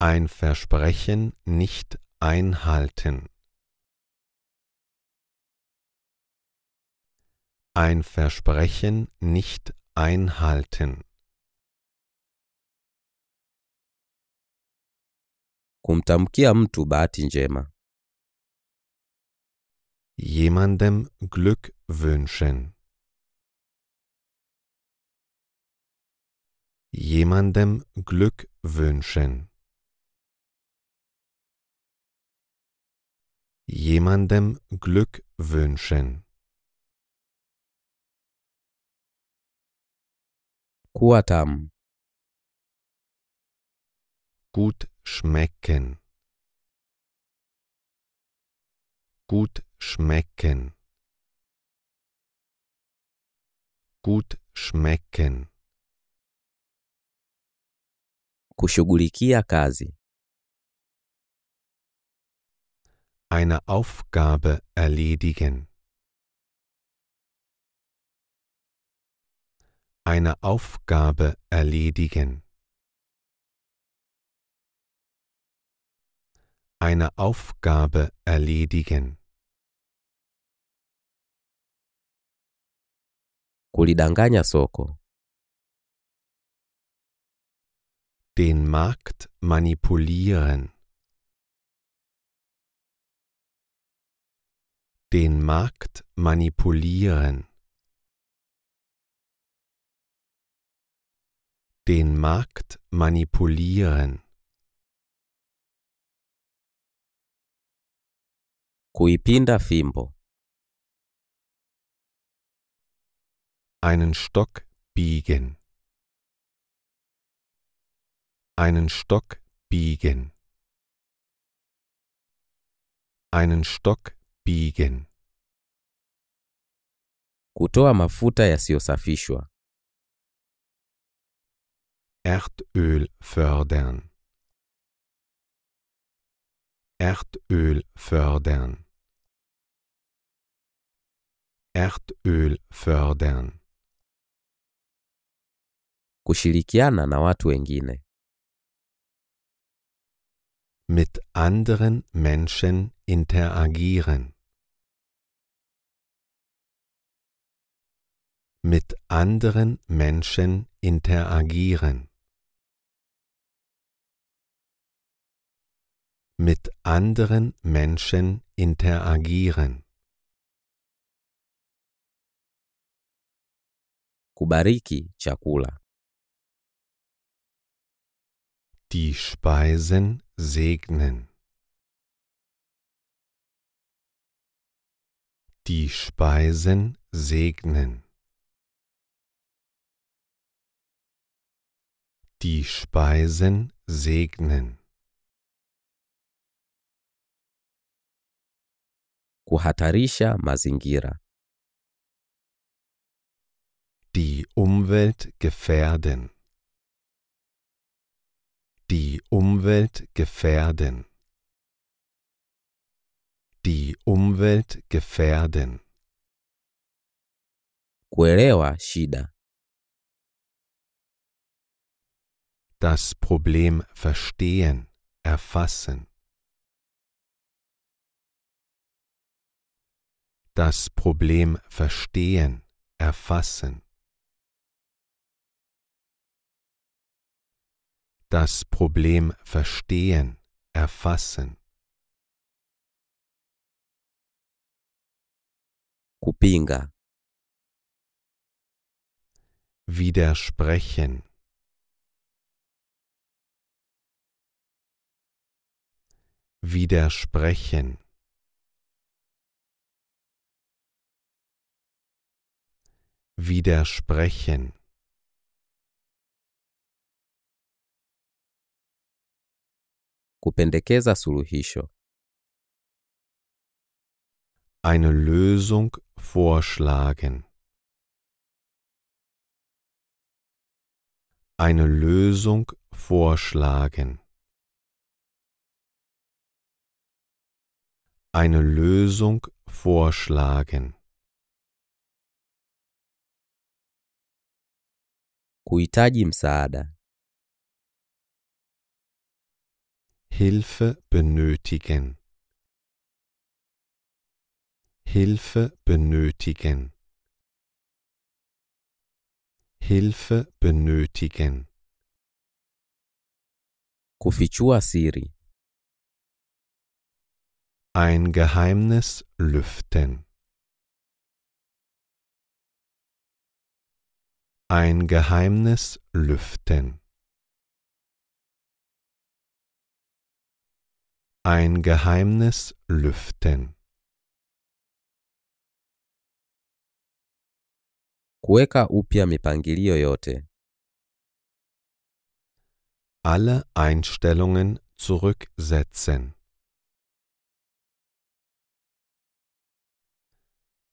Ein Versprechen nicht einhalten. Ein Versprechen nicht einhalten. kumtamkia mtu bahati njema. Jemandem Glück wünschen. Jemandem Glück wünschen. Jemandem Glück wünschen. Kuatam. Gut schmecken gut schmecken gut schmecken kushughulikia kazi eine Aufgabe erledigen eine Aufgabe erledigen eine Aufgabe erledigen. Kulidanganya soko. Den Markt manipulieren. Den Markt manipulieren. Den Markt manipulieren. Kuipinda fimbo. Einen Stock biegen. Einen Stock biegen. Einen Stock biegen. Kutoa mafuta yasiyosafishwa. Erdöl fördern. Erdöl fördern. Erdöl fördern. Kushirikiana na watu wengine. Mit anderen Menschen interagieren. Mit anderen Menschen interagieren. mit anderen Menschen interagieren. Kubariki chakula. Die Speisen segnen. Die Speisen segnen. Die Speisen segnen. kuhatarisha mazingira. Die Umwelt gefährden. Die Umwelt gefährden. Die Umwelt gefährden. Kuelewa shida. Das Problem verstehen, erfassen. das Problem verstehen, erfassen. Das Problem verstehen, erfassen. Kupinga. Widersprechen. Widersprechen. widersprechen kupendekeza suluhisho eine Lösung vorschlagen eine Lösung vorschlagen eine Lösung vorschlagen Kuhitaji msaada. Hilfe benötigen. Hilfe benötigen. Hilfe benötigen. Kufichua siri. Ein Geheimnis lüften. Ein Geheimnis lüften. Ein Geheimnis lüften. Kuweka upya mipangilio yote. Alle Einstellungen zurücksetzen.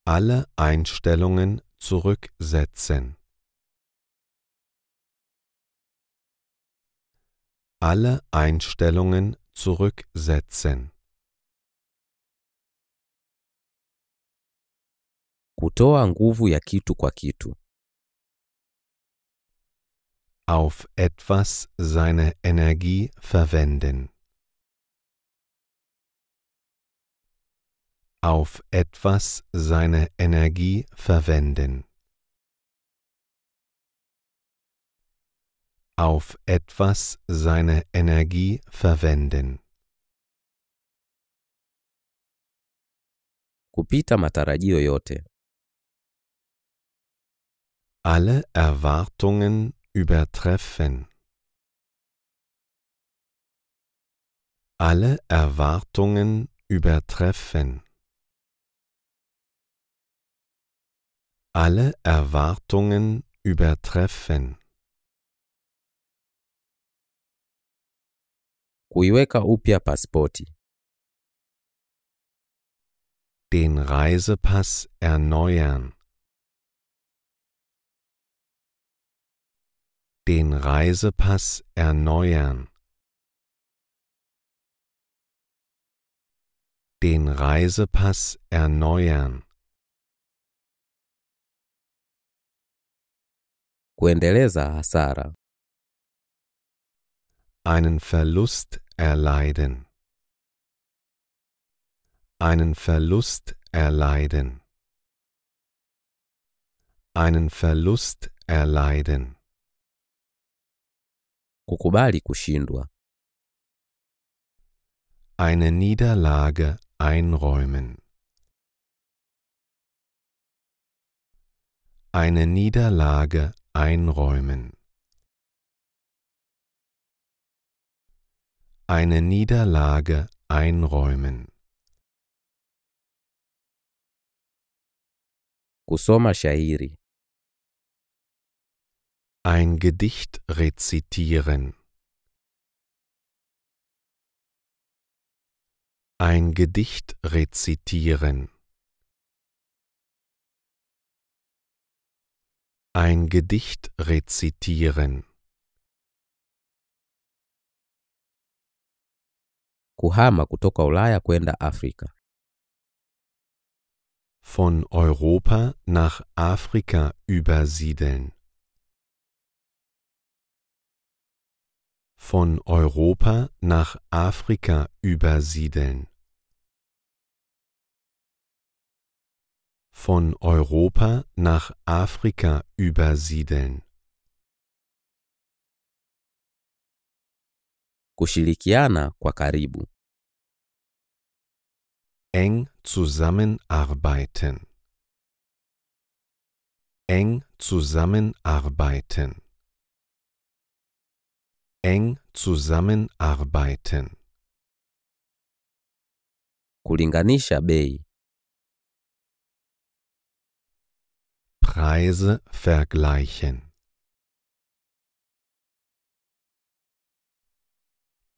Alle Einstellungen zurücksetzen. alle Einstellungen zurücksetzen. Kutoa nguvu ya kitu kwa kitu. Auf etwas seine Energie verwenden. Auf etwas seine Energie verwenden. auf etwas seine Energie verwenden. Kupita matarajio yote. Alle Erwartungen übertreffen. Alle Erwartungen übertreffen. Alle Erwartungen übertreffen. Kuiweka upya pasipoti. Den Reisepass erneuern. Den Reisepass erneuern. Den Reisepass erneuern. Kuendeleza hasara einen Verlust erleiden, einen Verlust erleiden, einen Verlust erleiden. Kukubali kushindwa. Eine Niederlage einräumen. Eine Niederlage einräumen. eine Niederlage einräumen. Kusoma Shahiri Ein Gedicht rezitieren. Ein Gedicht rezitieren. Ein Gedicht rezitieren. kuhama kutoka Ulaya kwenda Afrika. Von Europa nach Afrika übersiedeln. Von Europa nach Afrika übersiedeln. Von Europa nach Afrika übersiedeln. kushirikiana kwa karibu. Eng zusammenarbeiten. Eng zusammenarbeiten. Eng zusammenarbeiten. Kulinganisha bei. Preise vergleichen.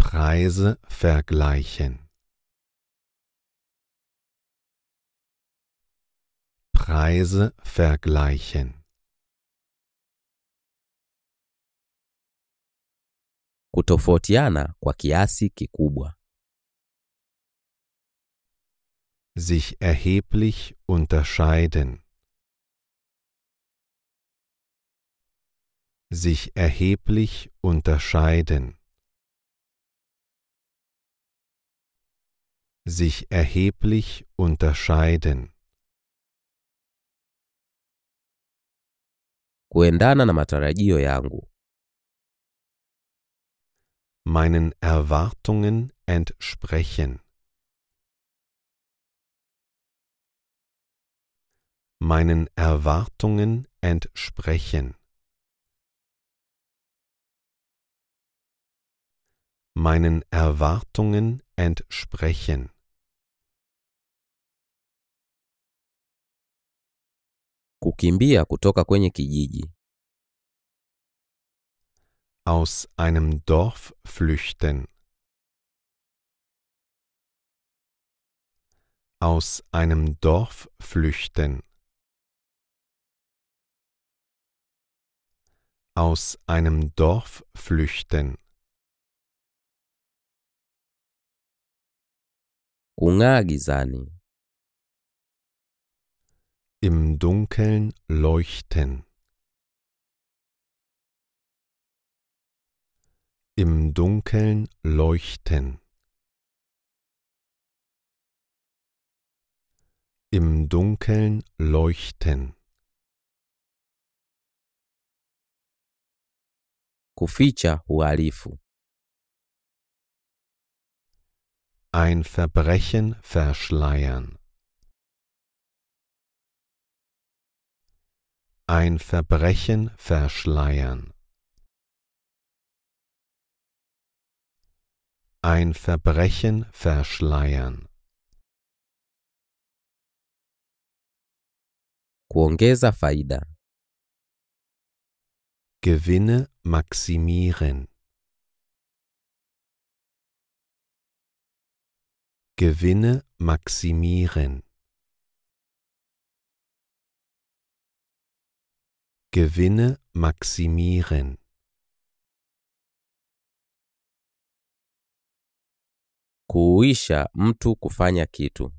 Preise vergleichen. Preise vergleichen. Kutofautiana kwa kiasi kikubwa. Sich erheblich unterscheiden. Sich erheblich unterscheiden. sich erheblich unterscheiden. Kuendana na matarajio yangu. Meinen Erwartungen entsprechen. Meinen Erwartungen entsprechen. meinen Erwartungen entsprechen. Kukimbia kutoka kwenye kijiji. Aus einem Dorf flüchten. Aus einem Dorf flüchten. Aus einem Dorf flüchten. Kung'aa gizani. Im Dunkeln leuchten. Im Dunkeln leuchten. Im Dunkeln leuchten. Kuficha uhalifu. Ein Verbrechen verschleiern. ein Verbrechen verschleiern. Ein Verbrechen verschleiern. Kuongeza faida. Gewinne maximieren. Gewinne maximieren. Gewinne maximieren. Kuisha mtu kufanya kitu.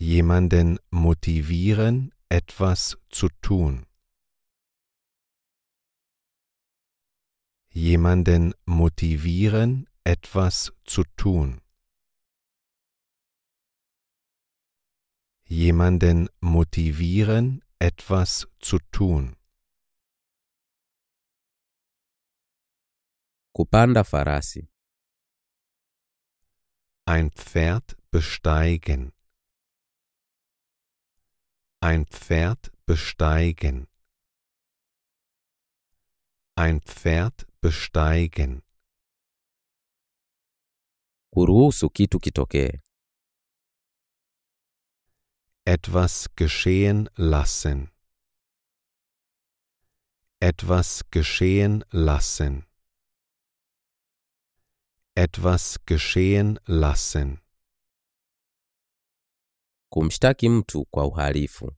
Jemanden motivieren, etwas zu tun. Jemanden motivieren, etwas zu tun. jemanden motivieren, etwas zu tun. Kupanda farasi. Ein Pferd besteigen. Ein Pferd besteigen. Ein Pferd besteigen. Kuruhusu kitu kitokee etwas geschehen lassen, etwas geschehen lassen, etwas geschehen lassen. Kumshtaki mtu kwa uhalifu.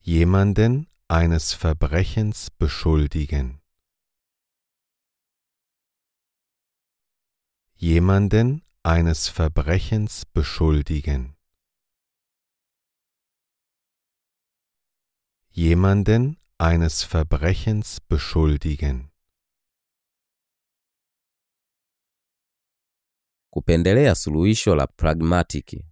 Jemanden eines Verbrechens beschuldigen. Jemanden eines Verbrechens beschuldigen. Jemanden eines Verbrechens beschuldigen. Kupendelea suluhisho la pragmatiki.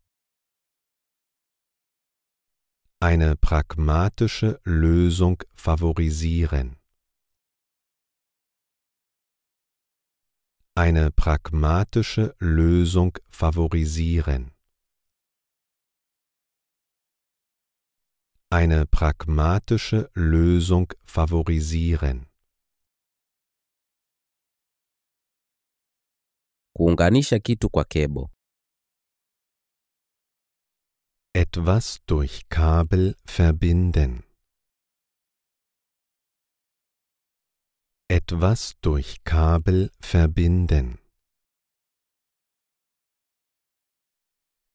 Eine pragmatische Lösung favorisieren. eine pragmatische Lösung favorisieren. Eine pragmatische Lösung favorisieren. Kuunganisha kitu kwa kebo. Etwas durch Kabel verbinden. Etwas durch Kabel verbinden.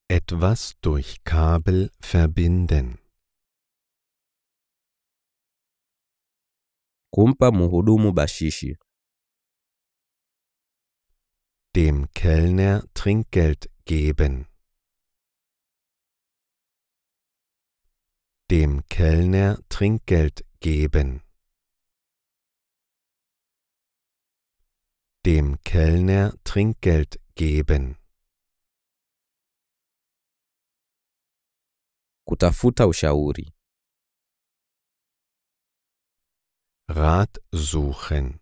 Etwas durch Kabel verbinden. Kumpa muhudumu bashishi. Dem Kellner Trinkgeld geben. Dem Kellner Trinkgeld geben. dem Kellner Trinkgeld geben. Kutafuta ushauri. Rat suchen.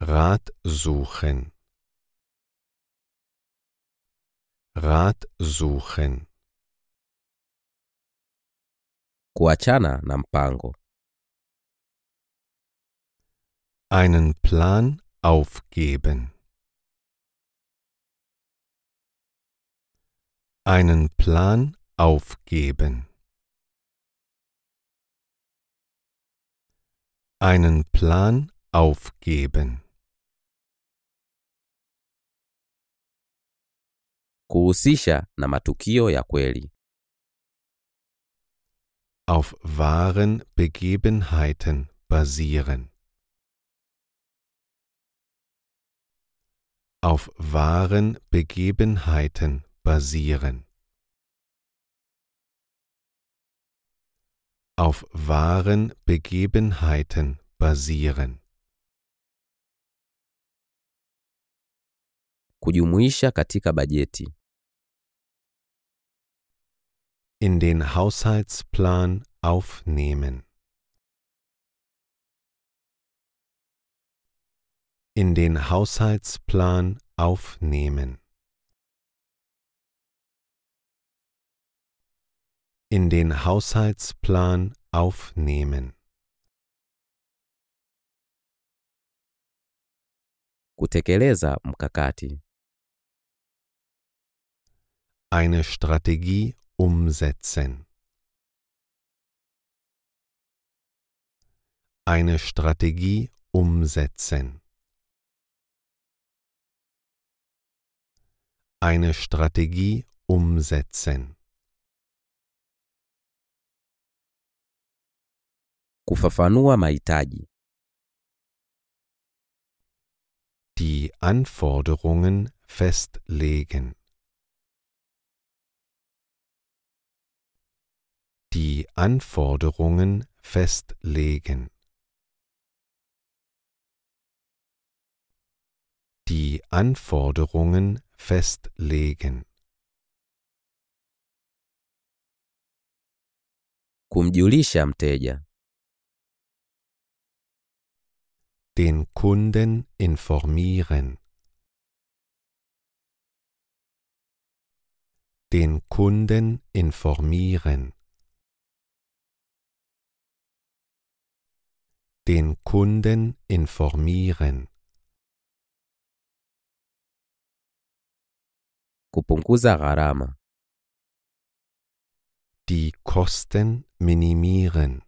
Rat suchen. Rat suchen. Kuachana na mpango. Einen Plan aufgeben. Einen Plan aufgeben. Einen Plan aufgeben. Kuhusisha na matukio ya kweli. Auf wahren Begebenheiten basieren. auf wahren Begebenheiten basieren. auf wahren Begebenheiten basieren. Kujumuisha katika bajeti. In den Haushaltsplan aufnehmen. in den Haushaltsplan aufnehmen. In den Haushaltsplan aufnehmen. Kutekeleza mkakati. Eine Strategie umsetzen. Eine Strategie umsetzen. eine Strategie umsetzen. Kufafanua mahitaji. Die Anforderungen festlegen. Die Anforderungen festlegen. Die Anforderungen festlegen. Kumjulisha mteja. Den Kunden informieren. Den Kunden informieren. Den Kunden informieren. kupunguza gharama. Die Kosten minimieren.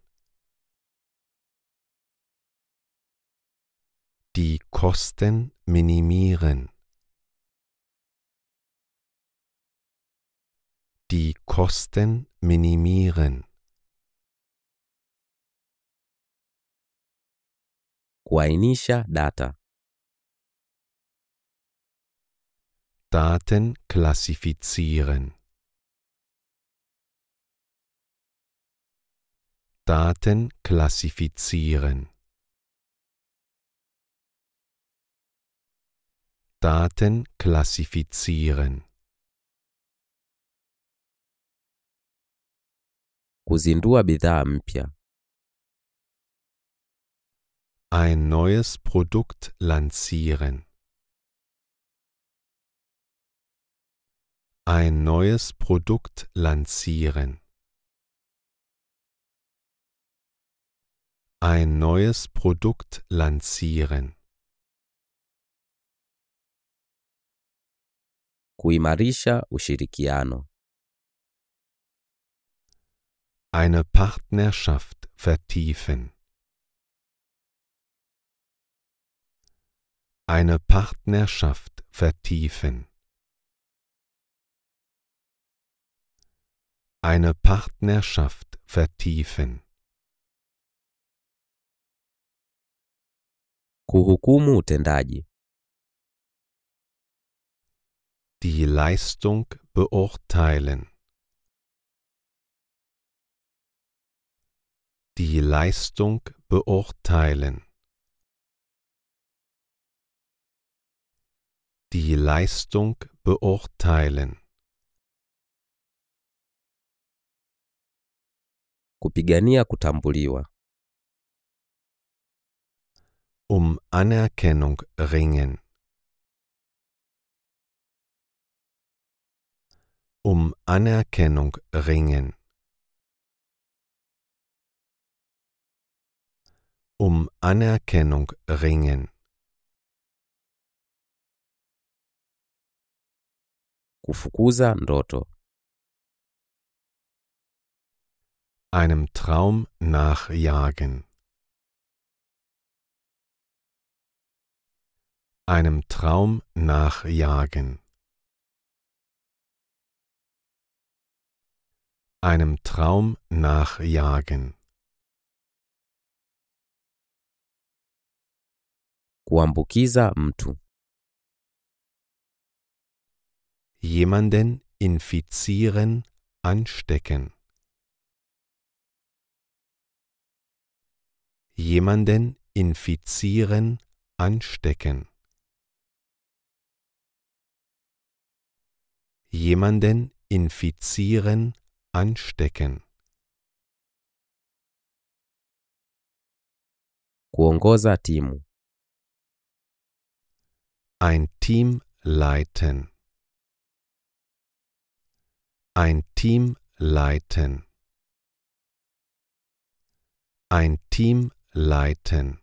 Die Kosten minimieren. Die Kosten minimieren. Kuainisha data. Daten klassifizieren. Daten klassifizieren. Daten klassifizieren. Kuzindua bidhaa mpya. Ein neues Produkt lancieren. ein neues Produkt lancieren. Ein neues Produkt lancieren. Kuimarisha ushirikiano. Eine Partnerschaft vertiefen. Eine Partnerschaft vertiefen. eine Partnerschaft vertiefen. Kuhukumu utendaji. Die Leistung beurteilen. Die Leistung beurteilen. Die Leistung beurteilen. kupigania kutambuliwa. Um Anerkennung ringen. Um Anerkennung ringen. Um Anerkennung ringen. Kufukuza ndoto. einem Traum nachjagen. Einem Traum nachjagen. Einem Traum nachjagen. Kuambukiza mtu. Jemanden infizieren, anstecken. jemanden infizieren, anstecken. Jemanden infizieren, anstecken. Kuongoza timu. Ein Team leiten. Ein Team leiten. Ein Team leiten.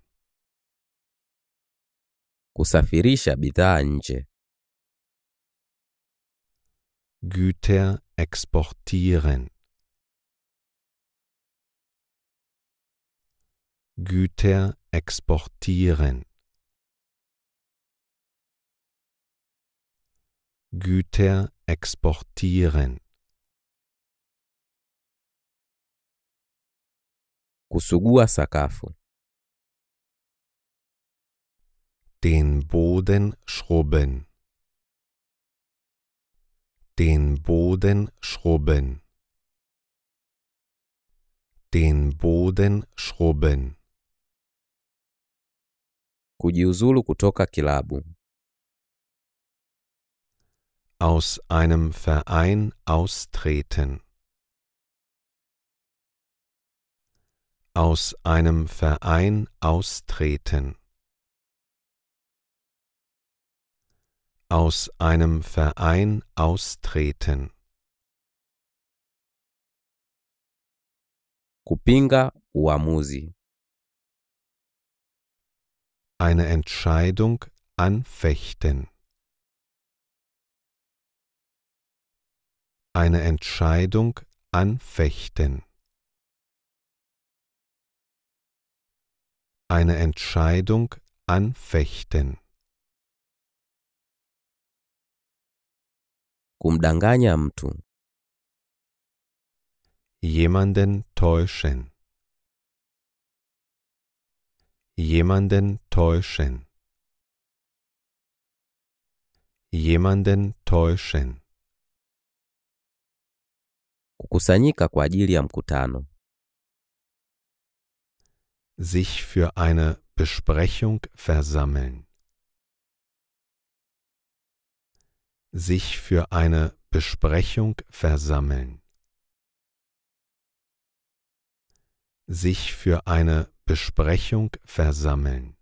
Kusafirisha bidhaa nje. Güter exportieren. Güter exportieren. Güter exportieren. kusugua sakafu. Den Boden schrubben. Den Boden schrubben. Den Boden schrubben. Kujiuzulu kutoka kilabu. Aus einem Verein austreten. aus einem Verein austreten aus einem Verein austreten kupinga Uamusi. eine Entscheidung anfechten eine Entscheidung anfechten eine Entscheidung anfechten. Kumdanganya mtu. Jemanden täuschen. Jemanden täuschen. Jemanden täuschen. Kukusanyika kwa ajili ya mkutano sich für eine Besprechung versammeln. Sich für eine Besprechung versammeln. Sich für eine Besprechung versammeln.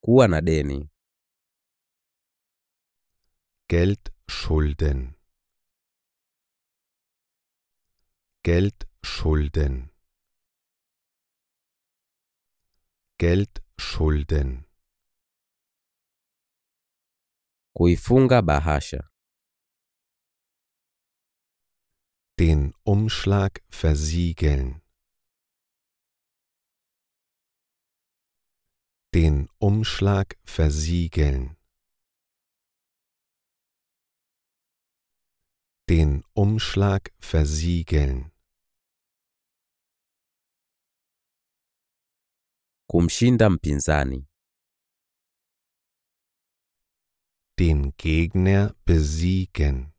Kuwa Geld schulden. Geld Geld schulden. Kuifunga bahasha Den Umschlag versiegeln Den Umschlag versiegeln den Umschlag versiegeln. Kumshinda mpinzani. Den Gegner besiegen.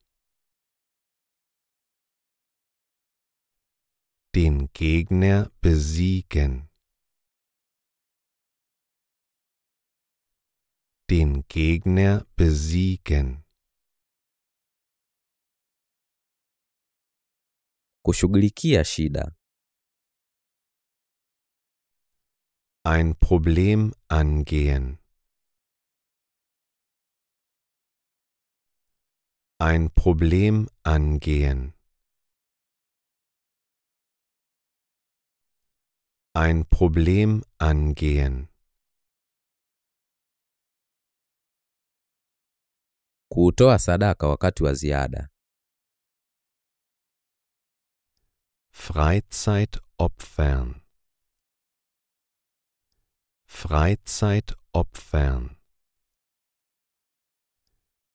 Den Gegner besiegen. Den Gegner besiegen. Kushughulikia shida. ein Problem angehen. Ein Problem angehen. Ein Problem angehen. Kutoa sadaka wakati wa ziada. Freizeit opfern. Freizeit opfern.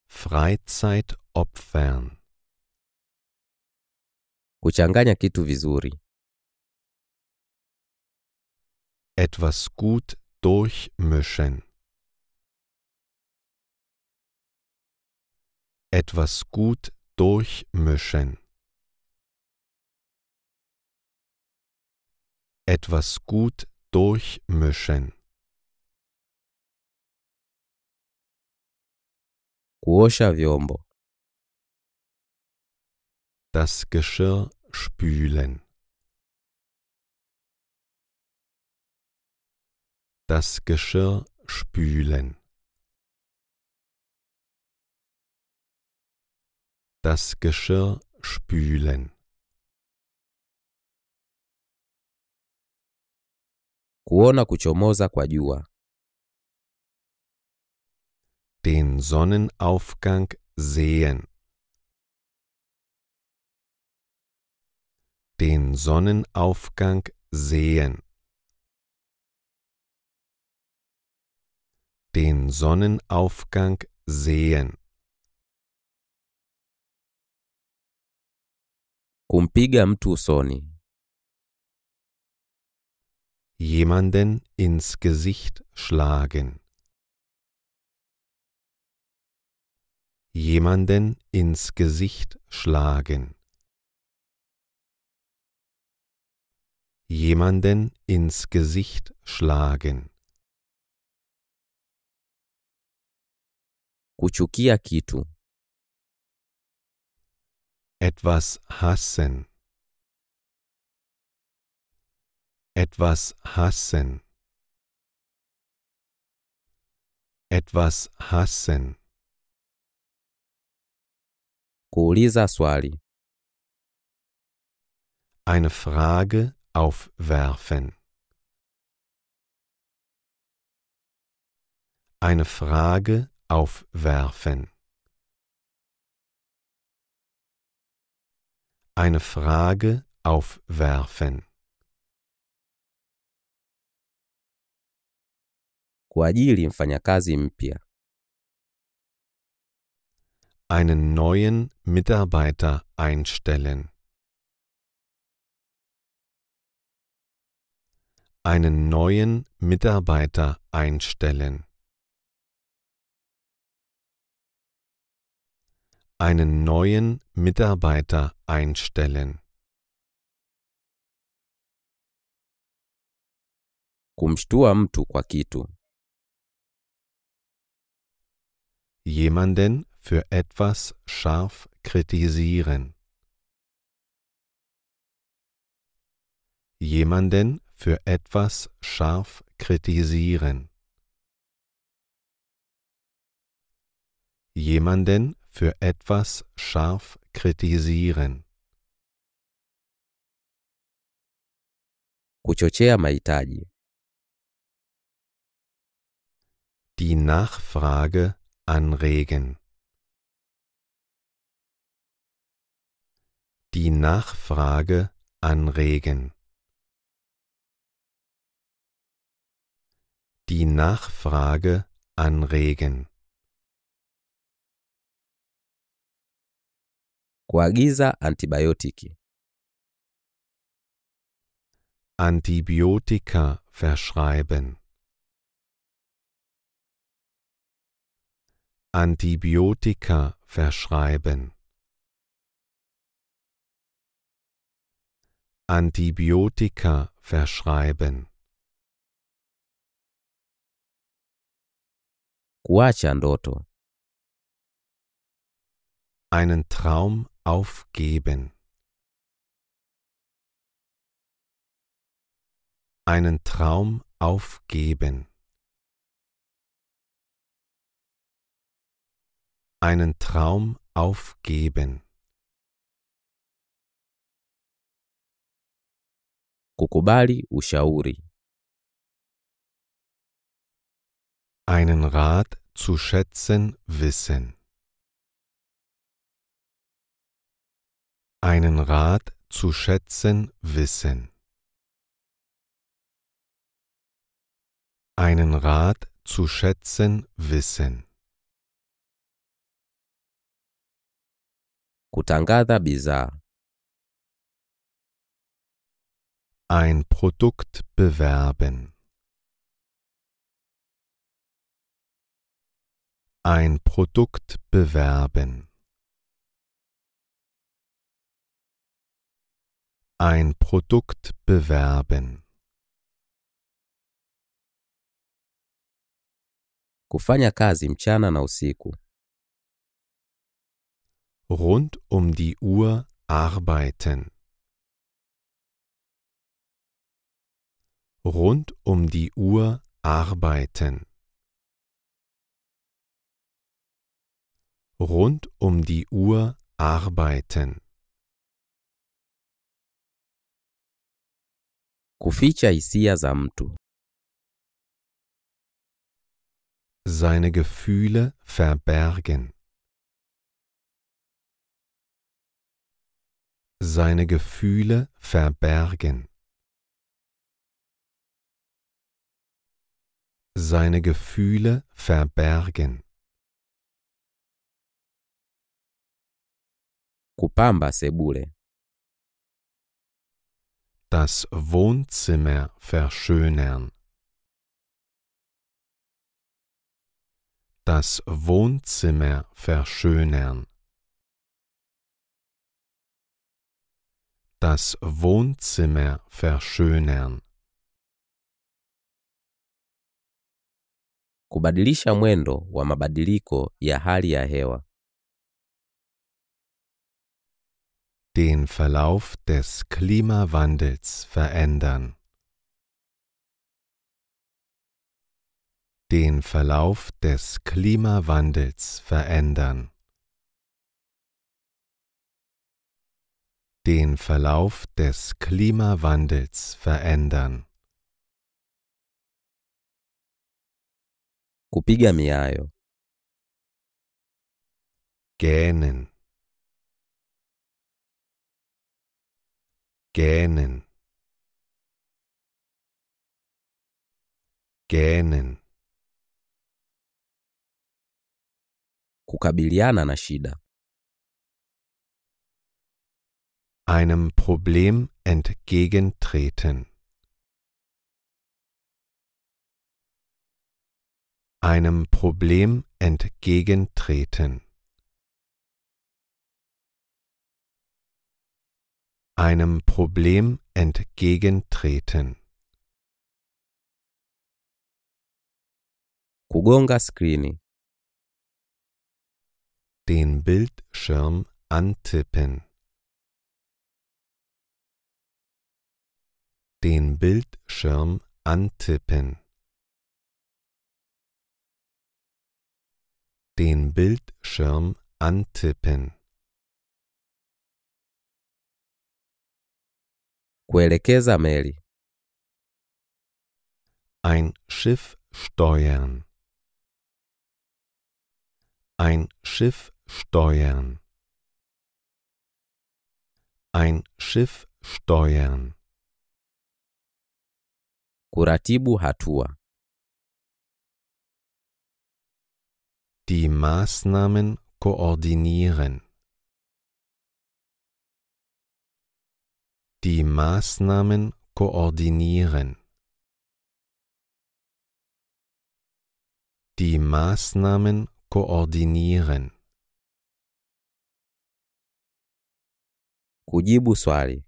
Freizeit opfern. Kuchanganya kitu vizuri. Etwas gut durchmischen. Etwas gut durchmischen. Etwas gut durchmischen. kuosha vyombo das Geschirr spülen das Geschirr spülen das Geschirr spülen kuona kuchomoza kwa jua den Sonnenaufgang sehen. Den Sonnenaufgang sehen. Den Sonnenaufgang sehen. Kumpiga mtu usoni. Jemanden ins Gesicht schlagen. jemanden ins Gesicht schlagen. Jemanden ins Gesicht schlagen. Kuchukia kitu. Etwas hassen. Etwas hassen. Etwas hassen kuuliza swali. Eine Frage aufwerfen. Eine Frage aufwerfen. Eine Frage aufwerfen. Kuajiri mfanyakazi mpya einen neuen Mitarbeiter einstellen. Einen neuen Mitarbeiter einstellen. Einen neuen Mitarbeiter einstellen. kumshtua mtu kwa kitu. Jemanden für etwas scharf kritisieren. Jemanden für etwas scharf kritisieren. Jemanden für etwas scharf kritisieren. Die Nachfrage anregen. die Nachfrage anregen. Die Nachfrage anregen. Kuagiza antibiotiki. Antibiotika verschreiben. Antibiotika verschreiben. Antibiotika verschreiben. Kuacha ndoto. Einen Traum aufgeben. Einen Traum aufgeben. Einen Traum aufgeben. Kukubali ushauri. Einen Rat zu schätzen wissen. Einen Rat zu schätzen wissen. Einen Rat zu schätzen wissen. Kutangada bidhaa. ein Produkt bewerben. Ein Produkt bewerben. Ein Produkt bewerben. Kufanya kazi mchana na usiku. Rund um die Uhr arbeiten. rund um die Uhr arbeiten. Rund um die Uhr arbeiten. Kuficha hisia za mtu. Seine Gefühle verbergen. Seine Gefühle verbergen. seine Gefühle verbergen. Kupamba sebule. Das Wohnzimmer verschönern. Das Wohnzimmer verschönern. Das Wohnzimmer verschönern. kubadilisha mwendo wa mabadiliko ya hali ya hewa. Den Verlauf des Klimawandels verändern. Den Verlauf des Klimawandels verändern. Den Verlauf des Klimawandels verändern. kupiga miayo. Gähnen. Gähnen. Gähnen. Kukabiliana na shida. Einem Problem entgegentreten. einem Problem entgegentreten. einem Problem entgegentreten. Kugonga skrini. Den Bildschirm antippen. Den Bildschirm antippen. den Bildschirm antippen. Kuelekeza meli. Ein Schiff steuern. Ein Schiff steuern. Ein Schiff steuern. Kuratibu hatua. die Maßnahmen koordinieren. Die Maßnahmen koordinieren. Die Maßnahmen koordinieren. Kujibu swali.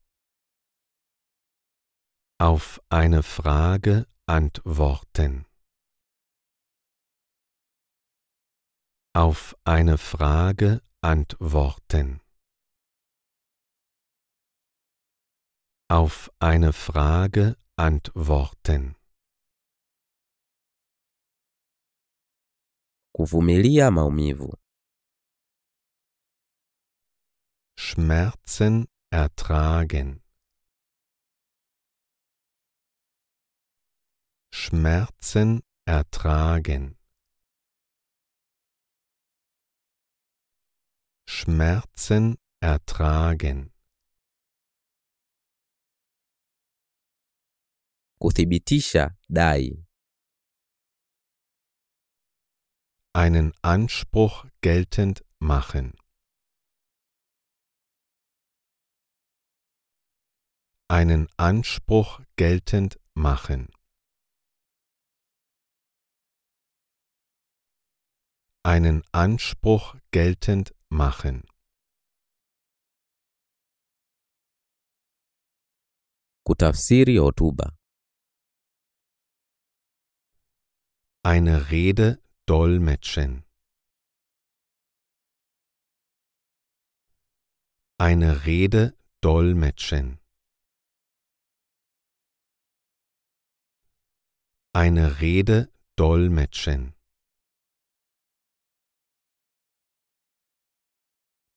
Auf eine Frage antworten. Auf eine Frage antworten. Auf eine Frage antworten. Kuvumilia maumivu. Schmerzen ertragen. Schmerzen ertragen. Schmerzen ertragen. Kuthibitisha dai. Einen Anspruch geltend machen. Einen Anspruch geltend machen. Einen Anspruch geltend machen. Kutafsiri hotuba. Eine Rede dolmetschen. Eine Rede dolmetschen. Eine Rede dolmetschen.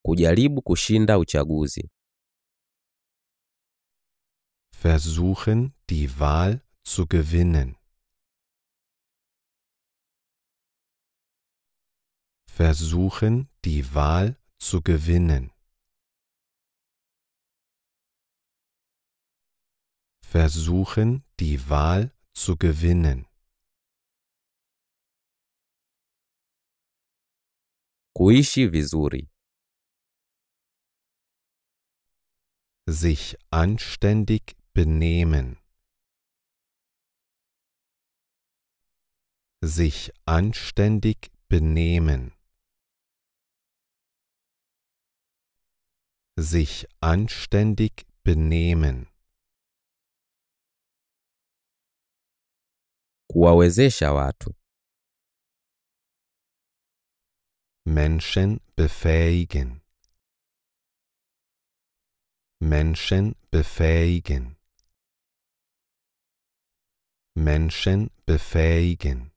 kujaribu kushinda uchaguzi. Versuchen, die Wahl zu gewinnen. Versuchen, die Wahl zu gewinnen. Versuchen, die Wahl zu gewinnen. Kuishi vizuri. sich anständig benehmen. sich anständig benehmen. sich anständig benehmen. kuwawezesha watu Menschen befähigen Menschen befähigen. Menschen befähigen.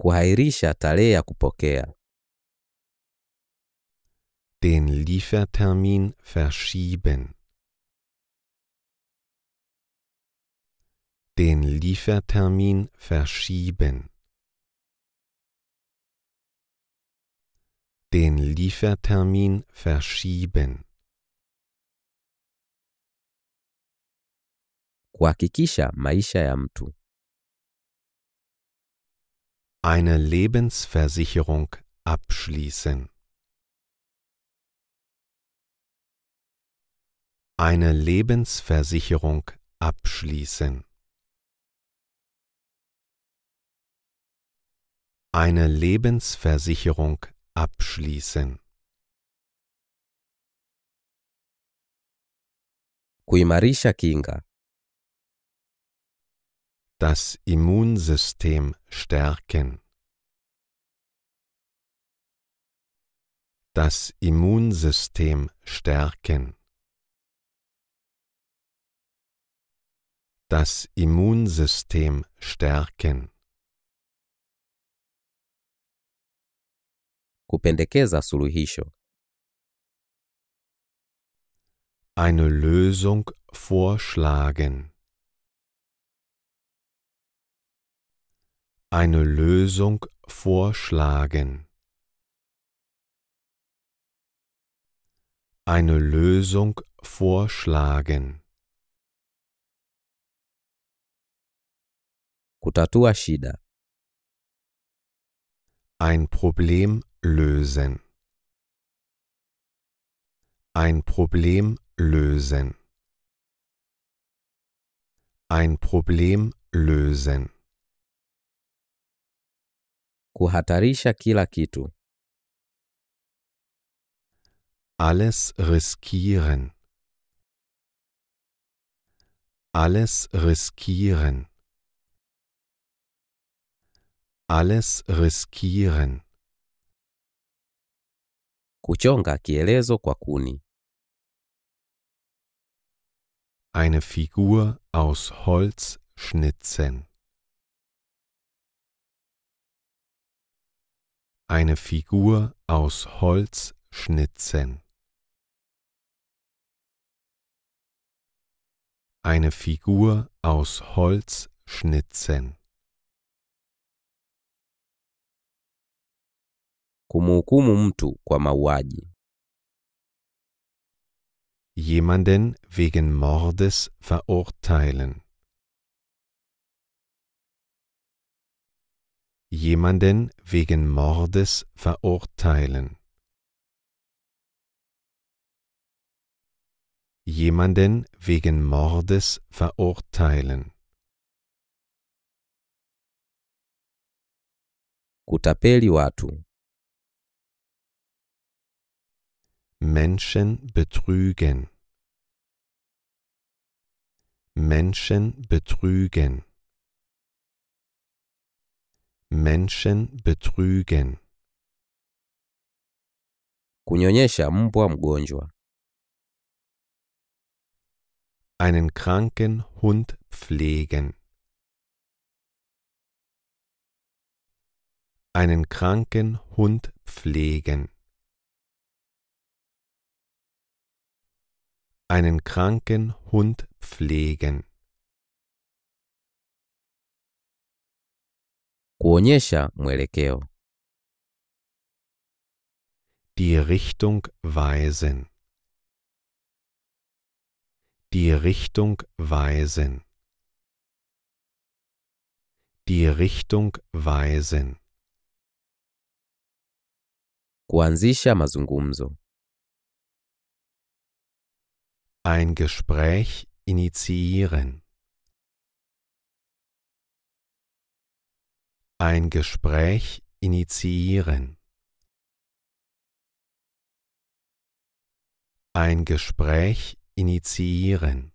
Kuhairisha tarehe ya kupokea. Den Liefertermin verschieben. Den Liefertermin verschieben. den Liefertermin verschieben. Kuhakikisha maisha ya mtu. Eine Lebensversicherung abschließen. Eine Lebensversicherung abschließen. Eine Lebensversicherung abschließen. Kuimarisha kinga. Das Immunsystem stärken. Das Immunsystem stärken. Das Immunsystem stärken. kupendekeza suluhisho. Eine Lösung vorschlagen. Eine Lösung vorschlagen. Eine Lösung vorschlagen. Kutatua shida. Ein Problem lösen. Ein Problem lösen. Ein Problem lösen. Kuhatarisha kila kitu. Alles riskieren. Alles riskieren. Alles riskieren. Kuchonga kielezo kwa kuni. Eine Figur aus Holz schnitzen. Eine Figur aus Holz schnitzen. Eine Figur aus Holz schnitzen. kumhukumu mtu kwa mauaji. Jemanden wegen Mordes verurteilen. Jemanden wegen Mordes verurteilen. Jemanden wegen Mordes verurteilen. Kutapeli watu. Menschen betrügen. Menschen betrügen. Menschen betrügen. Kunyonyesha mbwa mgonjwa. Einen kranken Hund pflegen. Einen kranken Hund pflegen. einen kranken Hund pflegen. Kuonyesha mwelekeo. Die Richtung weisen. Die Richtung weisen. Die Richtung weisen. Kuanzisha mazungumzo. Ein Gespräch initiieren. Ein Gespräch initiieren. Ein Gespräch initiieren.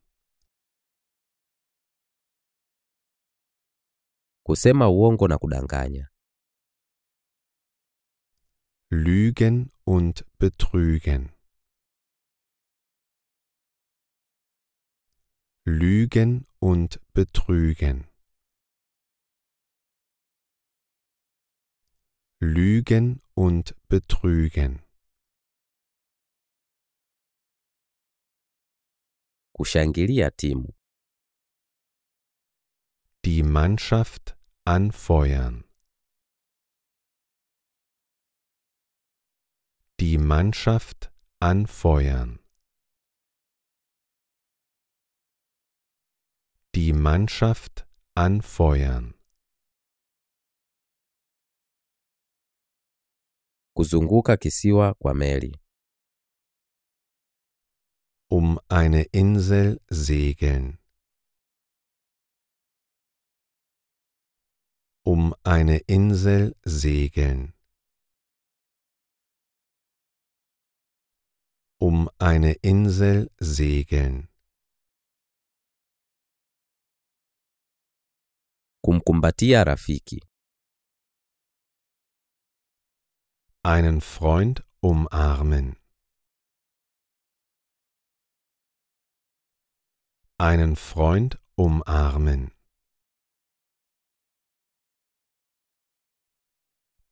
Kusema uongo na kudanganya. Lügen und betrügen. Lügen und Betrügen. Lügen und Betrügen. Kushangilia timu. Die Mannschaft anfeuern. Die Mannschaft anfeuern. die Mannschaft anfeuern. Kuzunguka kisiwa kwa meli. Um eine Insel segeln. Um eine Insel segeln. Um eine Insel segeln. Kumkumbatia rafiki. Einen Freund umarmen. Einen Freund umarmen.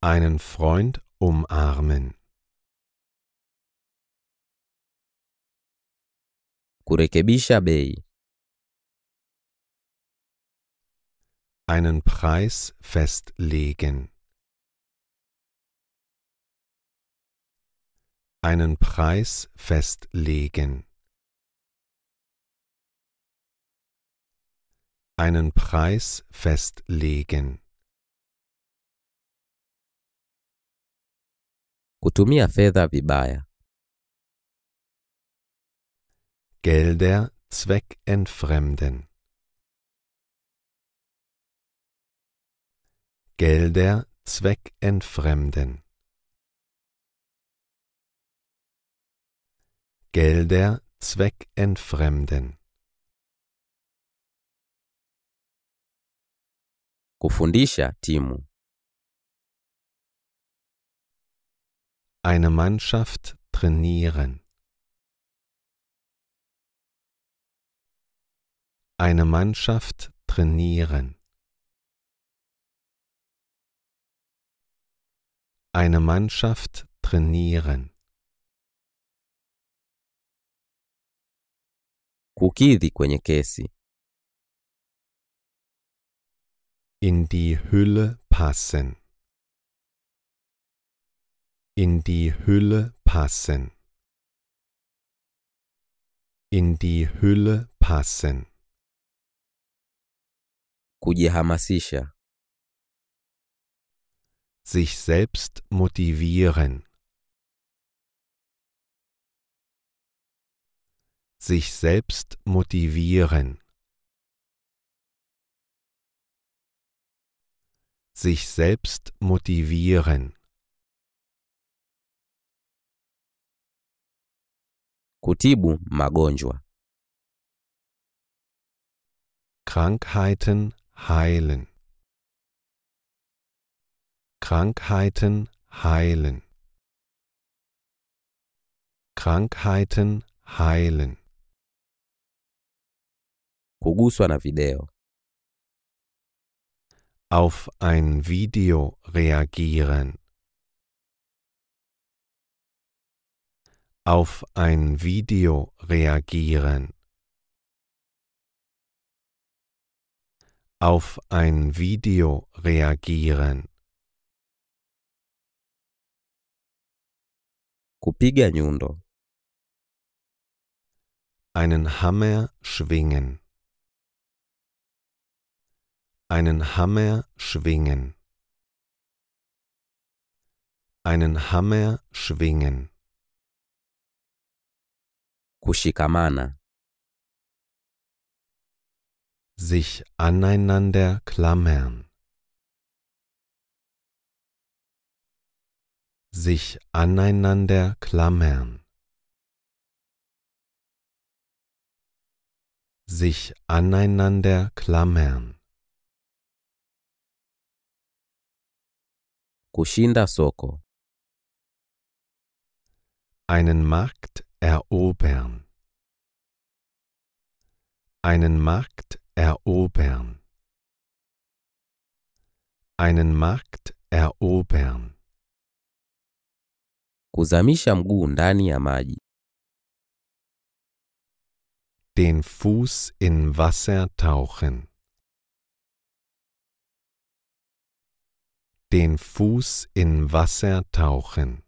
Einen Freund umarmen. Kurekebisha bei. einen Preis festlegen. einen Preis festlegen. einen Preis festlegen. Kutumia fedha vibaya. Gelder zweckentfremden. Gelder zweckentfremden. Gelder zweckentfremden. Kufundisha timu. Eine Mannschaft trainieren. Eine Mannschaft trainieren. eine Mannschaft trainieren. Kukidhi kwenye kesi. In die Hülle passen. In die Hülle passen. In die Hülle passen. Kujihamasisha sich selbst motivieren. Sich selbst motivieren. Sich selbst motivieren. Kutibu magonjwa. Krankheiten heilen. Krankheiten heilen. Krankheiten heilen. Kuguswa na video. Auf ein Video reagieren. Auf ein Video reagieren. Auf ein Video reagieren. Kupiga nyundo. Einen Hammer schwingen. Einen Hammer schwingen. Einen Hammer schwingen. Kushikamana. Sich aneinander klammern. sich aneinander klammern, sich aneinander klammern. Kushinda soko. Einen Markt erobern. Einen Markt erobern. Einen Markt erobern kuzamisha mguu ndani ya maji. Den Fuß in Wasser tauchen. Den Fuß in Wasser tauchen.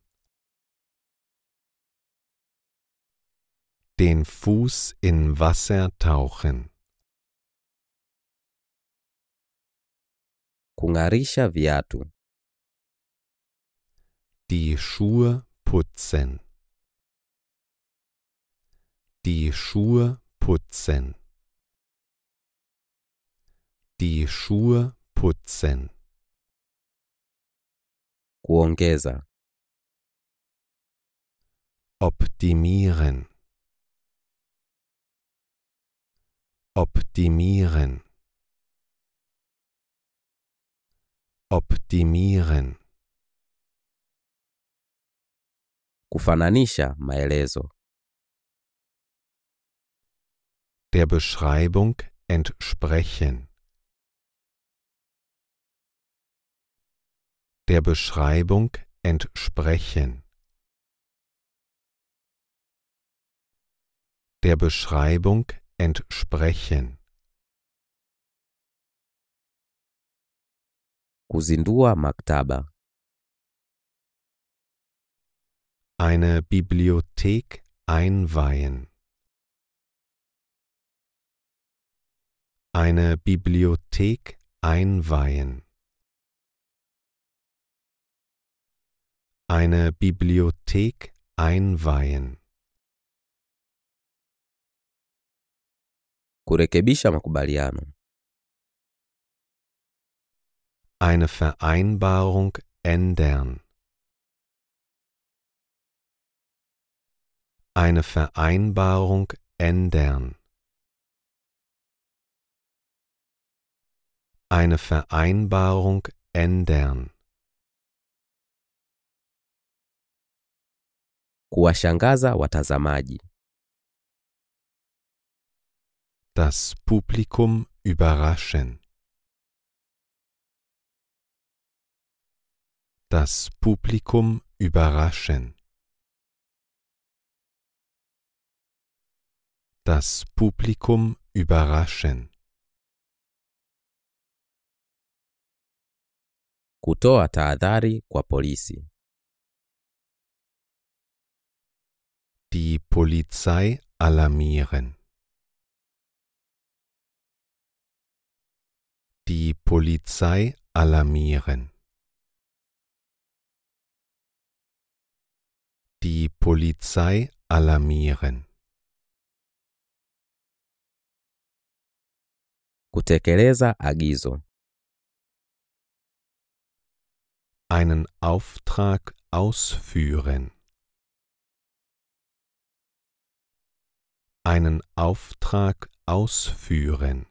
Den Fuß in Wasser tauchen. Kungarisha viatu. Die Schuhe putzen die Schuhe putzen die Schuhe putzen kuongeza optimieren optimieren optimieren Kufananisha maelezo. Der Beschreibung entsprechen. Der Beschreibung entsprechen. Der Beschreibung entsprechen. Kuzindua maktaba Eine Bibliothek einweihen. Eine Bibliothek einweihen. Eine Bibliothek einweihen. Kurekebisha makubaliano. Eine Vereinbarung ändern. eine Vereinbarung ändern. Eine Vereinbarung ändern. Kuwashangaza watazamaji. Das Publikum überraschen. Das Publikum überraschen. das Publikum überraschen. Kutoa tahadhari kwa polisi. Die Polizei alarmieren. Die Polizei alarmieren. Die Polizei alarmieren. Kutekeleza agizo. Einen Auftrag ausführen. Einen Auftrag ausführen.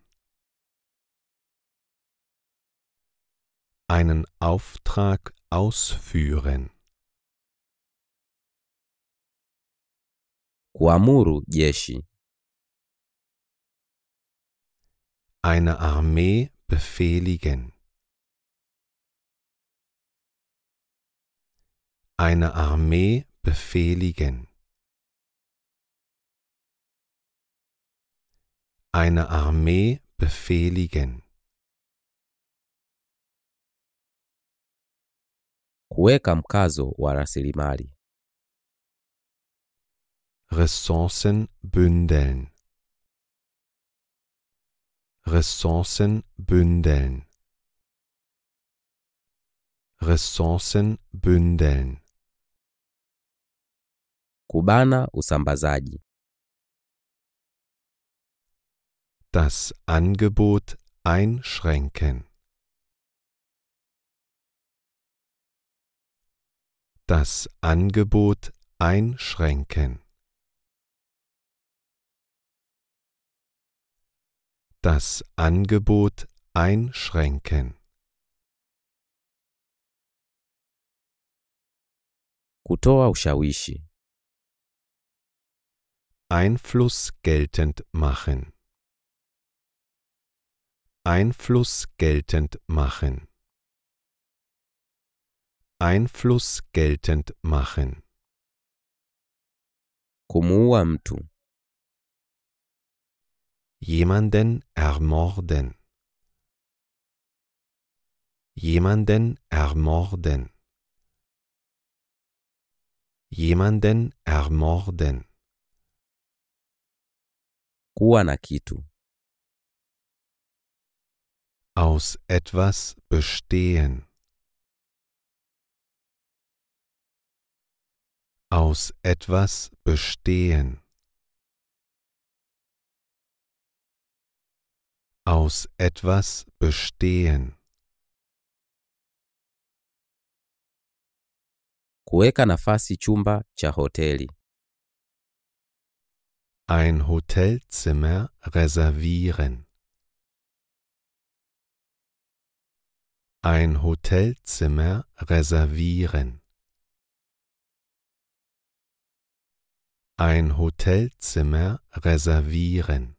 Einen Auftrag ausführen. Kuamuru jeshi. eine Armee befehligen. Eine Armee befehligen. Eine Armee befehligen. Kuweka mkazo wa rasilimali. Ressourcen bündeln. Ressourcen bündeln. Ressourcen bündeln. Kubana usambazaji. Das Angebot einschränken. Das Angebot einschränken. Das Angebot einschränken. Kutoa ushawishi. Einfluss geltend machen. Einfluss geltend machen. Einfluss geltend machen. Kumuua mtu jemanden ermorden jemanden ermorden jemanden ermorden kuwa na kitu aus etwas bestehen aus etwas bestehen Aus etwas bestehen. Kuweka nafasi chumba cha hoteli. Ein Hotelzimmer reservieren. Ein Hotelzimmer reservieren. Ein Hotelzimmer reservieren.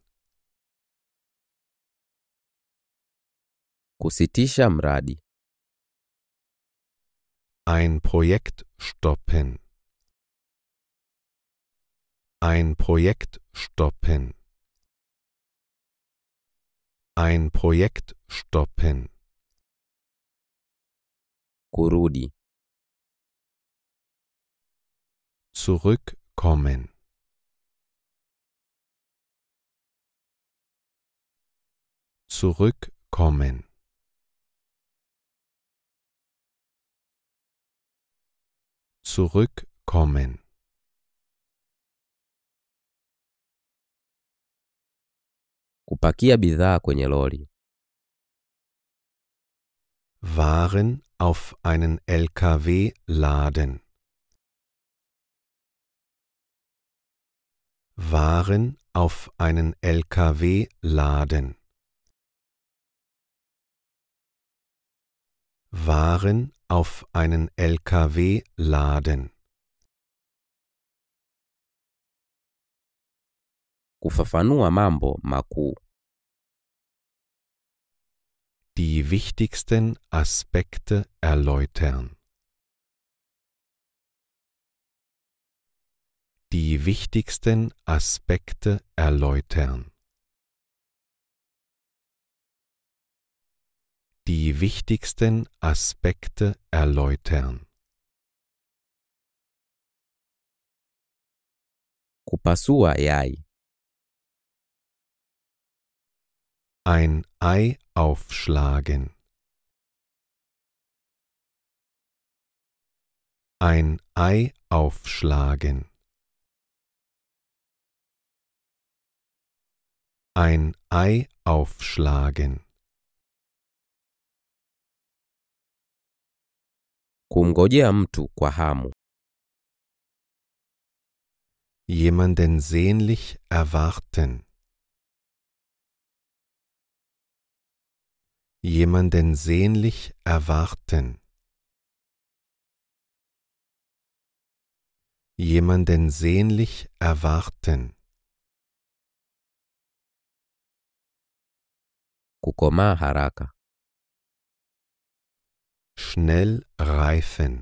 Kusitisha mradi. Ein Projekt stoppen. Ein Projekt stoppen. Ein Projekt stoppen. Kurudi. Zurückkommen. Zurückkommen. zurückkommen. Kupakia bidhaa kwenye lori. Waren auf einen LKW laden. Waren auf einen LKW laden. Waren auf einen LKW laden. Kufafanua mambo maku. Die wichtigsten Aspekte erläutern. Die wichtigsten Aspekte erläutern. die wichtigsten Aspekte erläutern. Kupasua Ei. Ein Ei aufschlagen. Ein Ei aufschlagen. Ein Ei aufschlagen. kumngojea mtu kwa hamu. Jemanden sehnlich erwarten. Jemanden sehnlich erwarten. Jemanden sehnlich erwarten. Kukomaa haraka. Schnell reifen.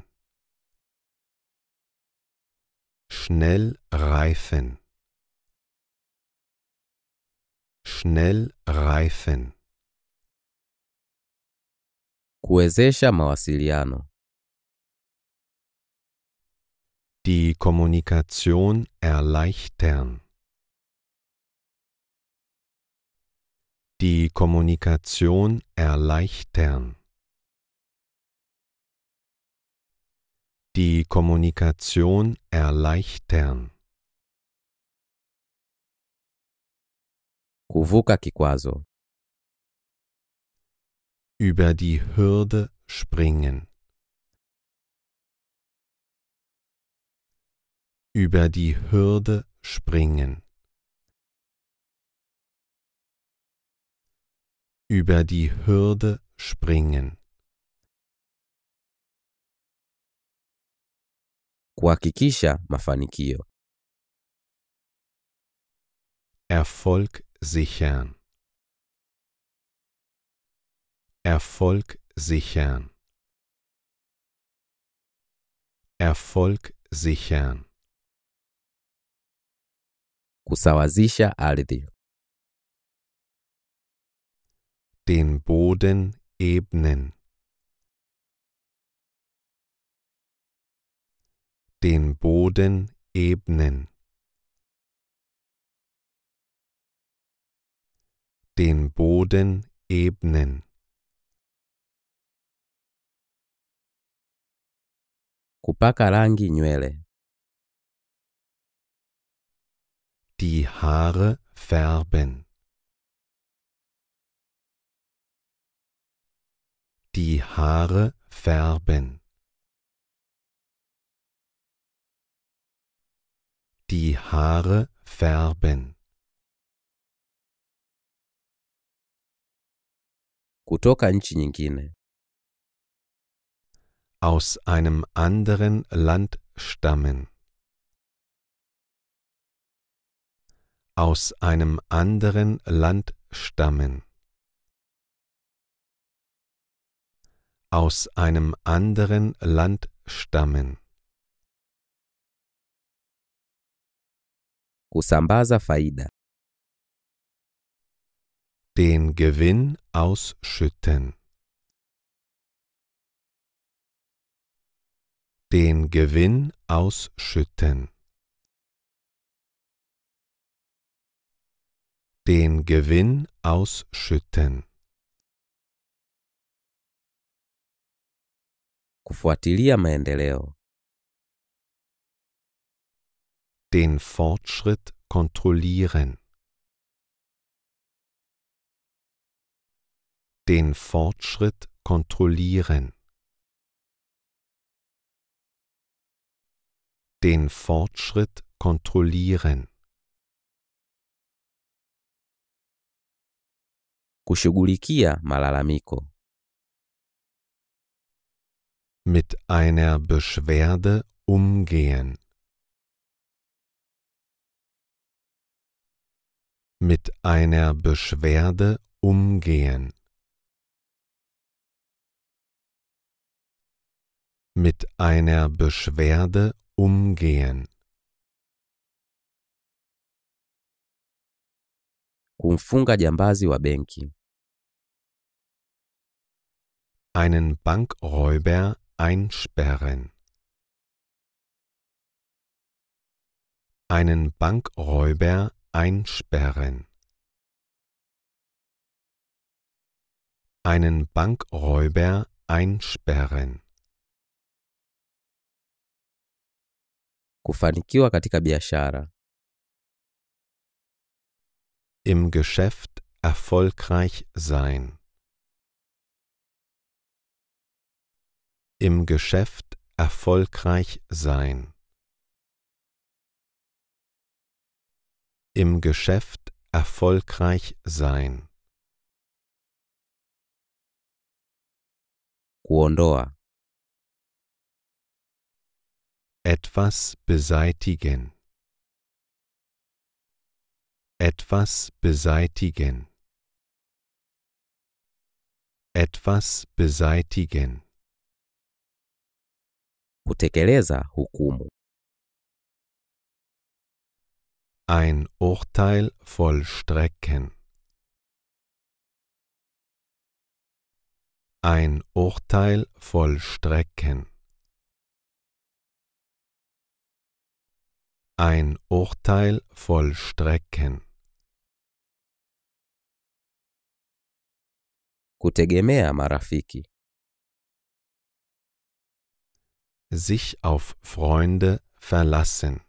Schnell reifen. Schnell reifen. Kuwezesha mawasiliano. Die Kommunikation erleichtern. Die Kommunikation erleichtern. Die Kommunikation erleichtern. Kuvuka kikwazo. Über die Hürde springen. Über die Hürde springen. Über die Hürde springen. kuhakikisha mafanikio. Erfolg sichern. Erfolg sichern. Erfolg sichern. Kusawazisha ardhi. Den Boden ebnen. den Boden ebnen, den Boden ebnen. Kupaka rangi nywele. Die Haare färben. Die Haare färben. die Haare färben. Kutoka nchi nyingine. Aus einem anderen Land stammen. Aus einem anderen Land stammen. Aus einem anderen Land stammen. Kusambaza faida. Den Gewinn ausschütten. Den Gewinn ausschütten. Den Gewinn ausschütten. Kufuatilia maendeleo. den Fortschritt kontrollieren. Den Fortschritt kontrollieren. Den Fortschritt kontrollieren. Kushughulikia malalamiko. Mit einer Beschwerde umgehen. mit einer Beschwerde umgehen. Mit einer Beschwerde umgehen. Kumfunga jambazi wa benki. Einen Bankräuber einsperren. Einen Bankräuber Einsperren. Einen Bankräuber einsperren. Kufanikiwa katika biashara. Im Geschäft erfolgreich sein. Im Geschäft erfolgreich sein. im Geschäft erfolgreich sein. Kuondoa. Etwas beseitigen. Etwas beseitigen. Etwas beseitigen. Kutekeleza hukumu. ein Urteil vollstrecken. Ein Urteil vollstrecken. Ein Urteil vollstrecken. Kutegemea marafiki. Sich auf Freunde verlassen.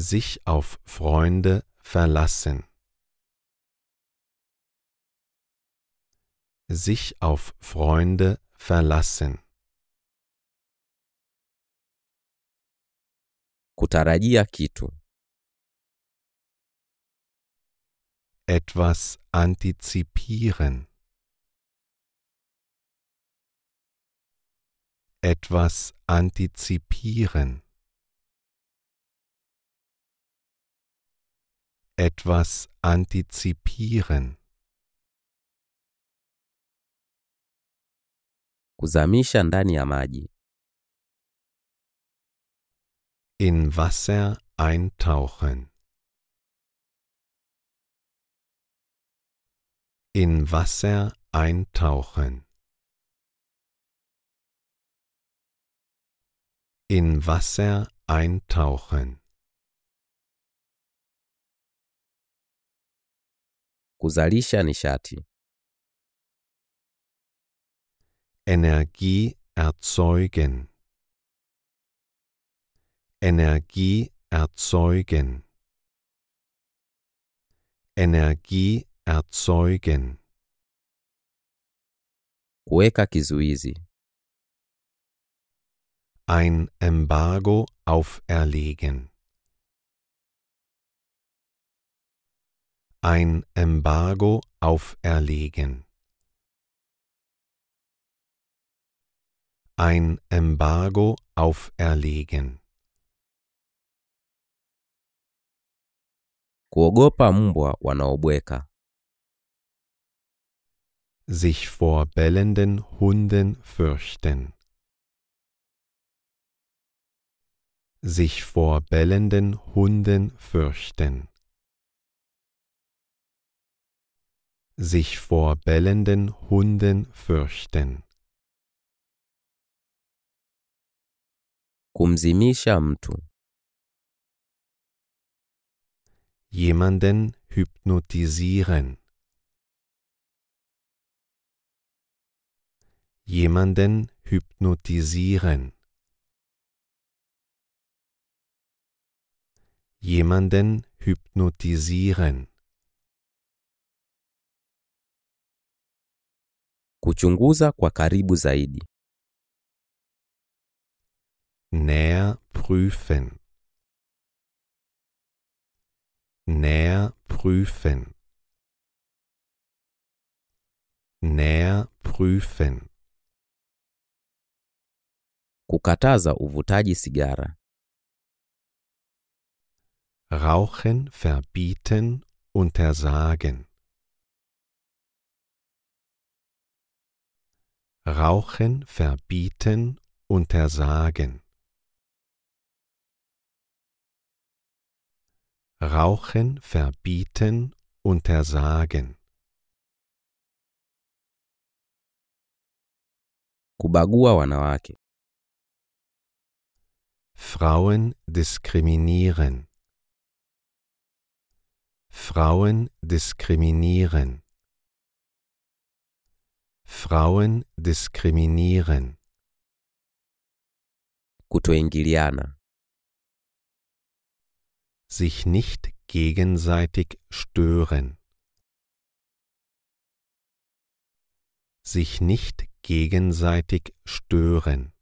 sich auf Freunde verlassen. Sich auf Freunde verlassen. Kutarajia kitu. Etwas antizipieren. Etwas antizipieren. etwas antizipieren. Kuzamisha ndani ya maji. In Wasser eintauchen. In Wasser eintauchen. In Wasser eintauchen. kuzalisha nishati. Energie erzeugen. Energie erzeugen. Energie erzeugen. Kuweka kizuizi. Ein Embargo auferlegen. ein Embargo auferlegen. Ein Embargo auferlegen. Kuogopa mbwa wanaobweka. Sich vor bellenden Hunden fürchten. Sich vor bellenden Hunden fürchten. sich vor bellenden Hunden fürchten. Kumzimisha mtu. Jemanden hypnotisieren. Jemanden hypnotisieren. Jemanden hypnotisieren. kuchunguza kwa karibu zaidi. Näher prüfen. Näher prüfen. Näher prüfen. Kukataza uvutaji sigara. Rauchen verbieten, untersagen. Rauchen verbieten, untersagen. Rauchen verbieten, untersagen. Kubagua wanawake. Frauen diskriminieren. Frauen diskriminieren. Frauen diskriminieren. Kutoingiliana. Sich nicht gegenseitig stören. Sich nicht gegenseitig stören.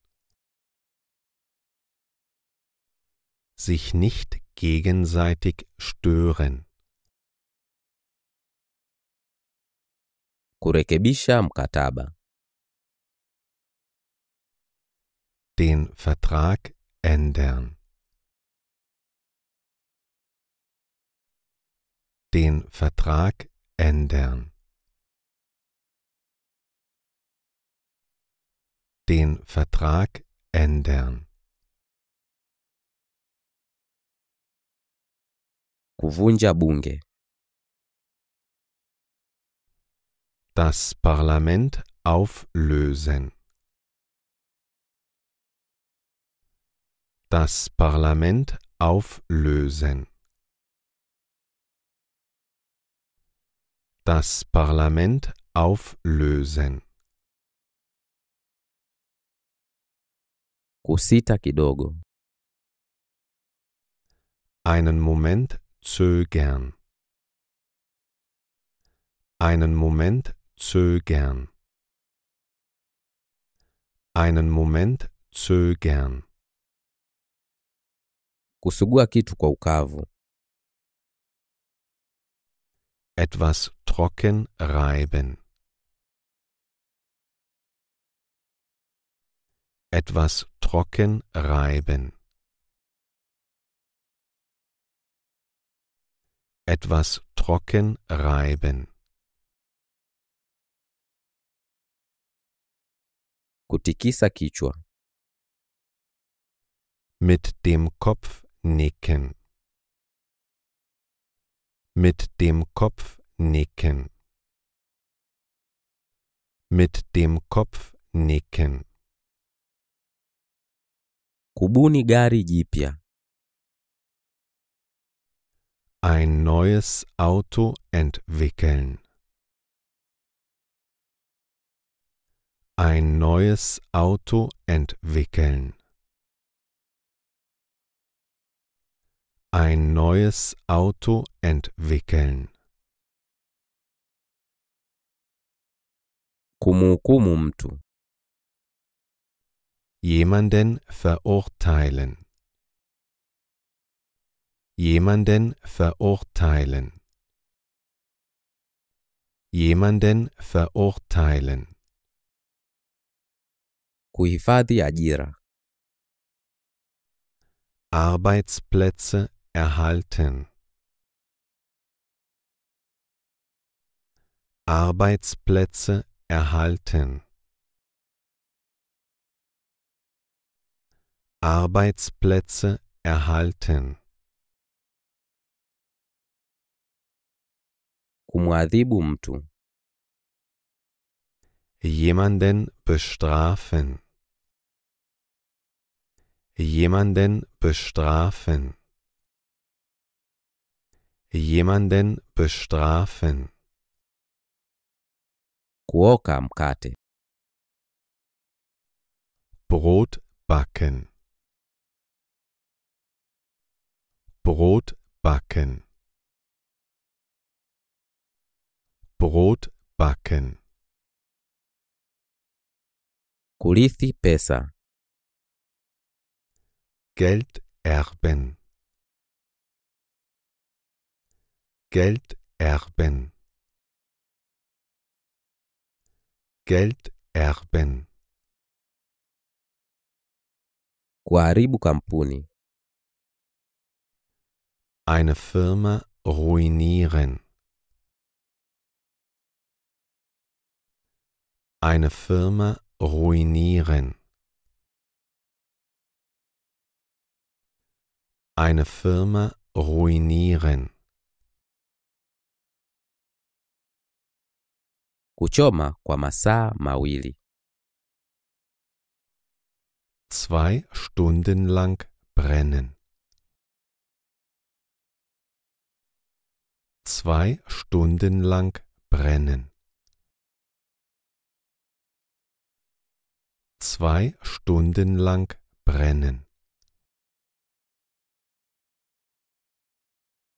Sich nicht gegenseitig stören. kurekebisha mkataba. Den Vertrag ändern. Den Vertrag ändern. Den Vertrag ändern. Kuvunja bunge. Das Parlament auflösen. Das Parlament auflösen. Das Parlament auflösen. Kusita kidogo. Einen Moment zögern. Einen Moment zögern. Einen Moment zögern. Kusugua kitu kwa ukavu. Etwas trocken reiben. Etwas trocken reiben. Etwas trocken reiben. kutikisa kichwa. Mit dem Kopf nicken. Mit dem Kopf nicken. Mit dem Kopf nicken. Kubuni gari jipya. Ein neues Auto entwickeln. ein neues Auto entwickeln. Ein neues Auto entwickeln. Kumuhukumu mtu. Jemanden verurteilen. Jemanden verurteilen. Jemanden verurteilen kuhifadhi ajira. Arbeitsplätze erhalten. Arbeitsplätze erhalten. Arbeitsplätze erhalten. Kumwadhibu mtu. Jemanden bestrafen jemanden bestrafen jemanden bestrafen kuoka mkate Brot backen Brot backen Brot backen kurithi pesa Geld erben. Geld erben. Geld erben. Kuharibu kampuni. Eine Firma ruinieren. Eine Firma ruinieren. eine Firma ruinieren. Kuchoma kwa masaa mawili. Zwei Stunden lang brennen. Zwei Stunden lang brennen. Zwei Stunden lang brennen.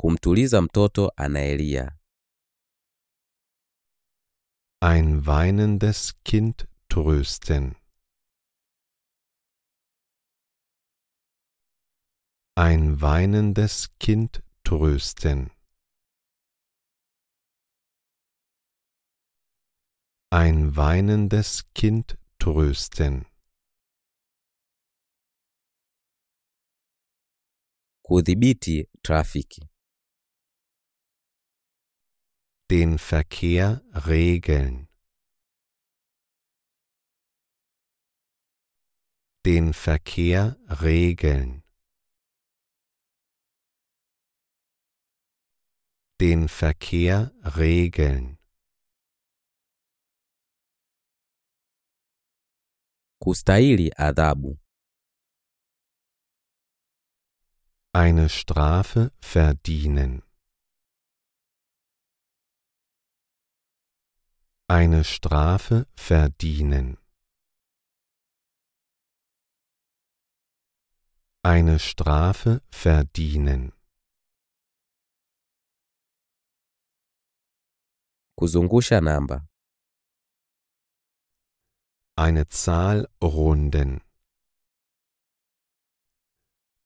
kumtuliza mtoto anayelia. Ein weinendes Kind trösten. Ein weinendes Kind trösten. Ein weinendes Kind trösten. Kudhibiti trafiki den Verkehr regeln. Den Verkehr regeln. Den Verkehr regeln. Kustaili Adabu. Eine Strafe verdienen. Eine Strafe verdienen. Eine Strafe verdienen. Kuzungusha namba. Eine Zahl runden.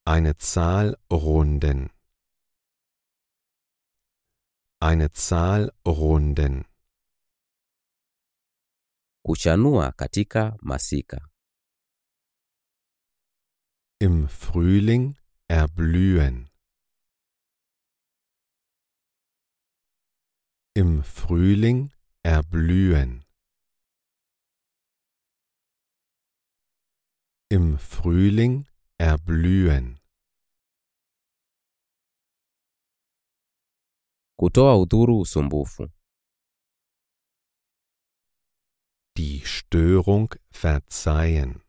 Eine Zahl runden. Eine Zahl runden. Kuchanua katika masika. Im Frühling erblühen. Im Frühling erblühen. Im Frühling erblühen. Kutoa udhuru usumbufu. die Störung verzeihen.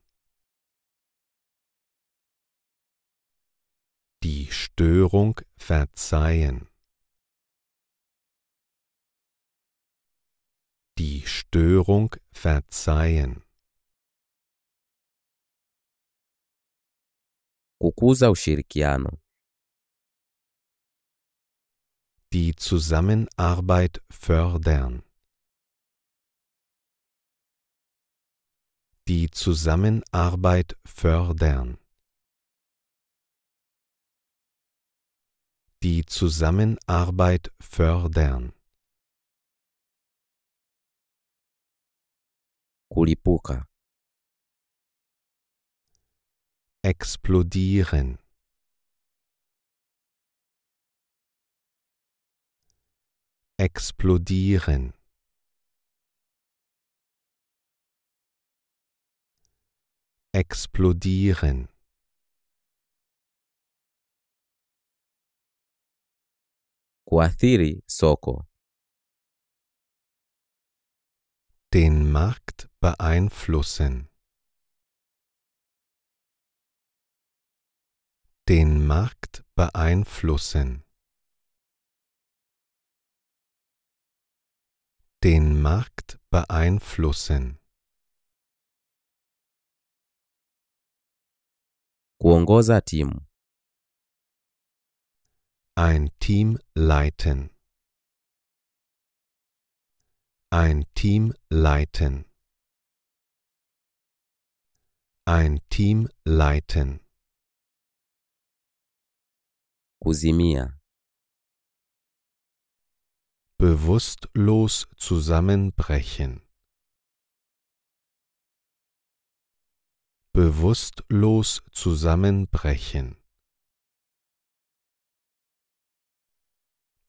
Die Störung verzeihen. Die Störung verzeihen. Kukuza ushirikiano. Die Zusammenarbeit fördern. die Zusammenarbeit fördern. Die Zusammenarbeit fördern. Kulipuka. Explodieren. Explodieren. explodieren. Kuathiri soko. Den Markt beeinflussen. Den Markt beeinflussen. Den Markt beeinflussen. Kuongoza timu. Ein Team leiten. Ein Team leiten. Ein Team leiten. Kuzimia. Bewusstlos zusammenbrechen. bewusstlos zusammenbrechen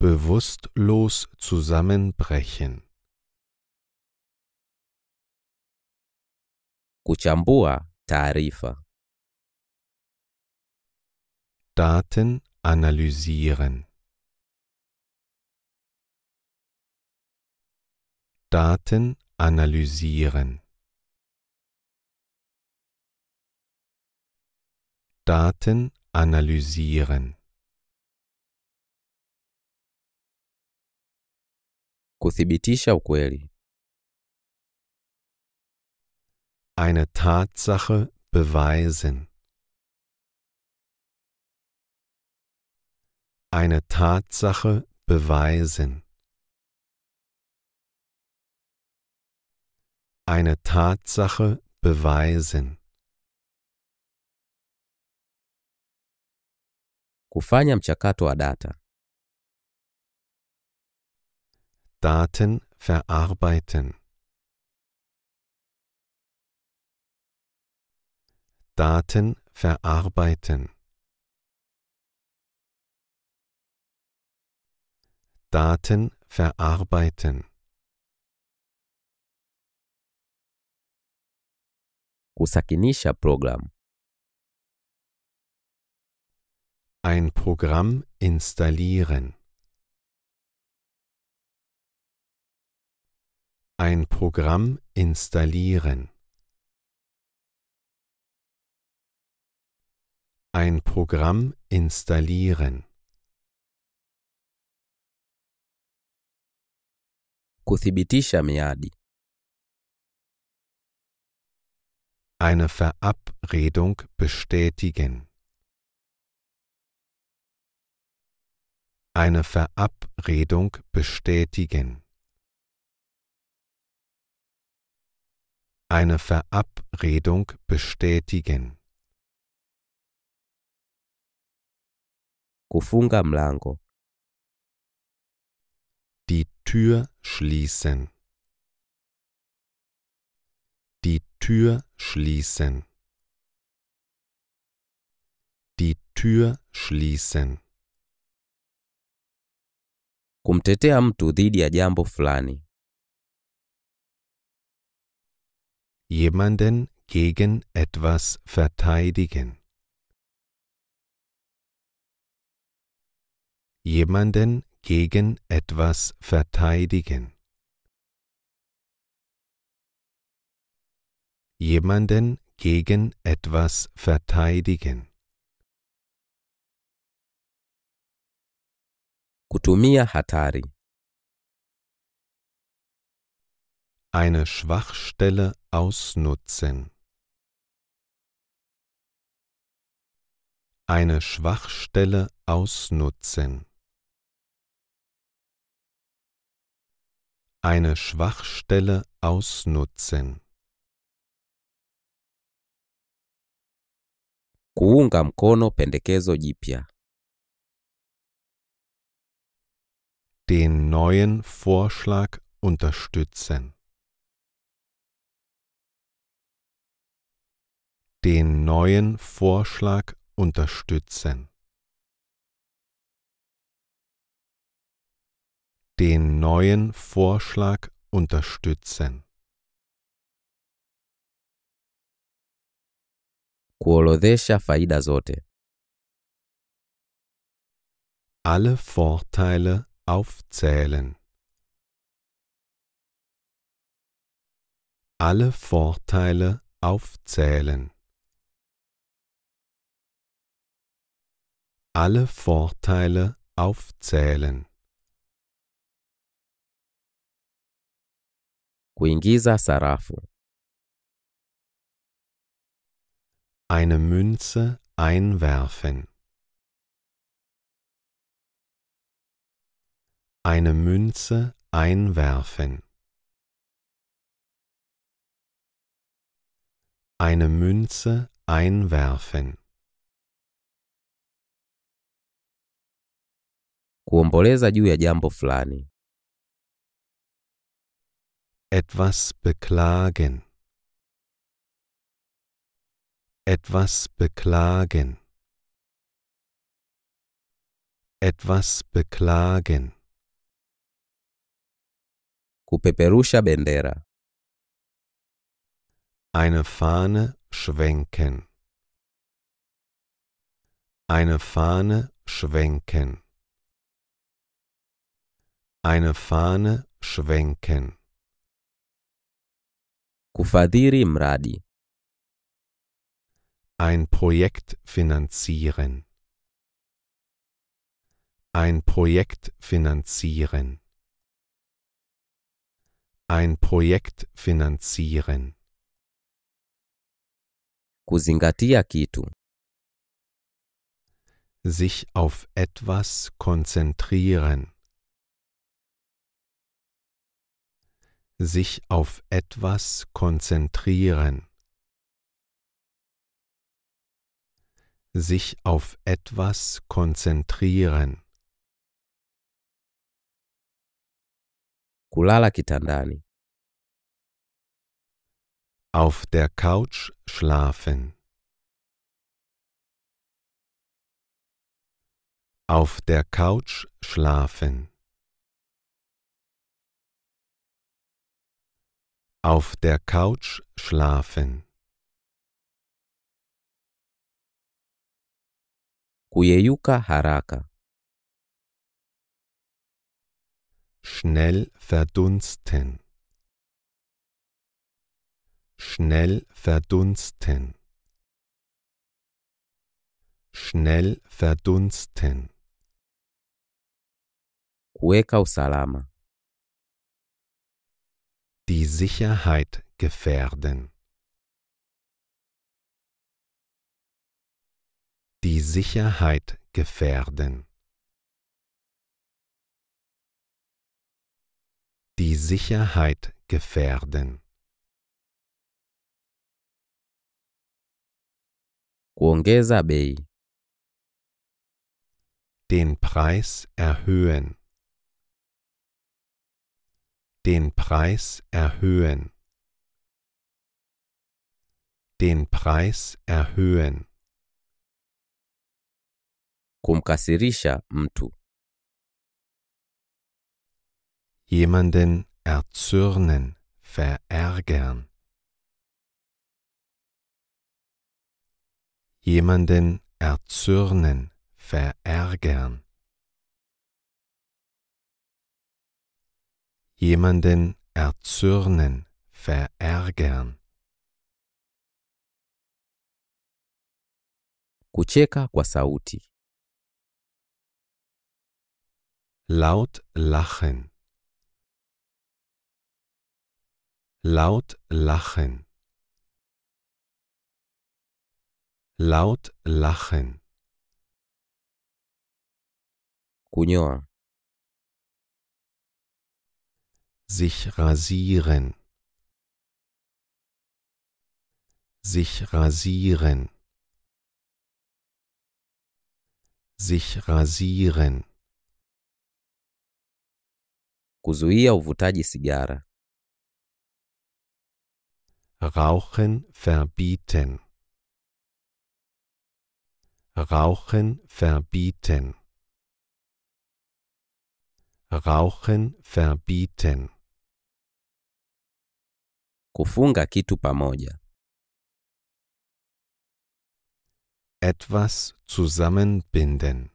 bewusstlos zusammenbrechen kuchambua Tarifa. Daten analysieren Daten analysieren Daten analysieren. Kuthibitisha ukweli. Eine Tatsache beweisen. Eine Tatsache beweisen. Eine Tatsache beweisen. Kufanya mchakato wa data. Daten verarbeiten. Daten verarbeiten. Daten verarbeiten. Kusakinisha program. Ein Programm installieren. Ein Programm installieren. Ein Programm installieren. Kuthibitisha miadi. Eine Verabredung bestätigen. eine Verabredung bestätigen. Eine Verabredung bestätigen. Kufunga mlango. Die Tür schließen. Die Tür schließen. Die Tür schließen kumtetea mtu dhidi ya jambo fulani. Jemanden gegen etwas verteidigen. Jemanden gegen etwas verteidigen. Jemanden gegen etwas verteidigen. Kutumia hatari. Eine Schwachstelle ausnutzen. Eine Schwachstelle ausnutzen. Eine Schwachstelle ausnutzen. Kuunga mkono pendekezo jipya. den neuen Vorschlag unterstützen. Den neuen Vorschlag unterstützen. Den neuen Vorschlag unterstützen. Kuorodhesha faida zote. Alle Vorteile aufzählen. Alle Vorteile aufzählen. Alle Vorteile aufzählen. Kuingiza sarafu. Eine Münze einwerfen. eine Münze einwerfen, eine Münze einwerfen. Kuomboleza juu ya jambo fulani. Etwas beklagen. Etwas beklagen. Etwas beklagen. Kupeperusha bendera. Eine Fahne schwenken. Eine Fahne schwenken. Eine Fahne schwenken. Kufadhiri mradi. Ein Projekt finanzieren. Ein Projekt finanzieren ein Projekt finanzieren. Kuzingatia kitu. Sich auf etwas konzentrieren. Sich auf etwas konzentrieren. Sich auf etwas konzentrieren. Kulala kitandani. Auf der Couch schlafen. Auf der Couch schlafen. Auf der Couch schlafen. Kuyeyuka haraka. Schnell verdunsten. Schnell verdunsten. Schnell verdunsten. Kuweka usalama. Die Sicherheit gefährden. Die Sicherheit gefährden. die Sicherheit gefährden. Kuongeza Den Preis erhöhen. Den Preis erhöhen. Den Preis erhöhen. Kumkasirisha mtu. jemanden erzürnen, verärgern. Jemanden erzürnen, verärgern. Jemanden erzürnen, verärgern. Kucheka kwa sauti. Laut lachen. Laut lachen. Laut lachen. Kuñoa. Sich rasieren. Sich rasieren. Sich rasieren. Kuzuia uvutaji sigara. Rauchen verbieten. Rauchen verbieten. Rauchen verbieten. Kufunga kitu pamoja. Etwas zusammenbinden.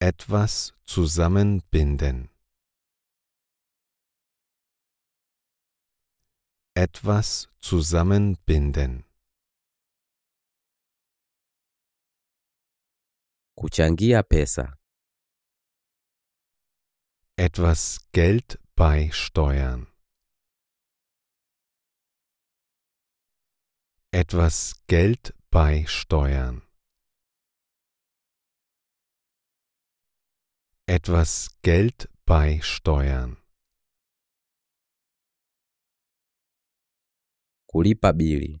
Etwas zusammenbinden. etwas zusammenbinden. Kuchangia pesa. Etwas Geld beisteuern. Etwas Geld beisteuern. Etwas Geld beisteuern. kulipa bili.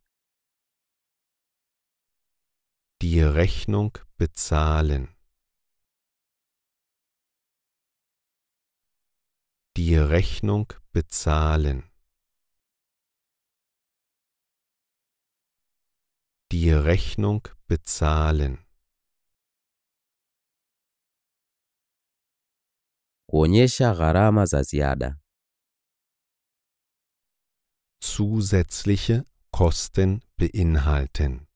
Die Rechnung bezahlen. Die Rechnung bezahlen. Die Rechnung bezahlen. Kuonyesha gharama za ziada zusätzliche Kosten beinhalten.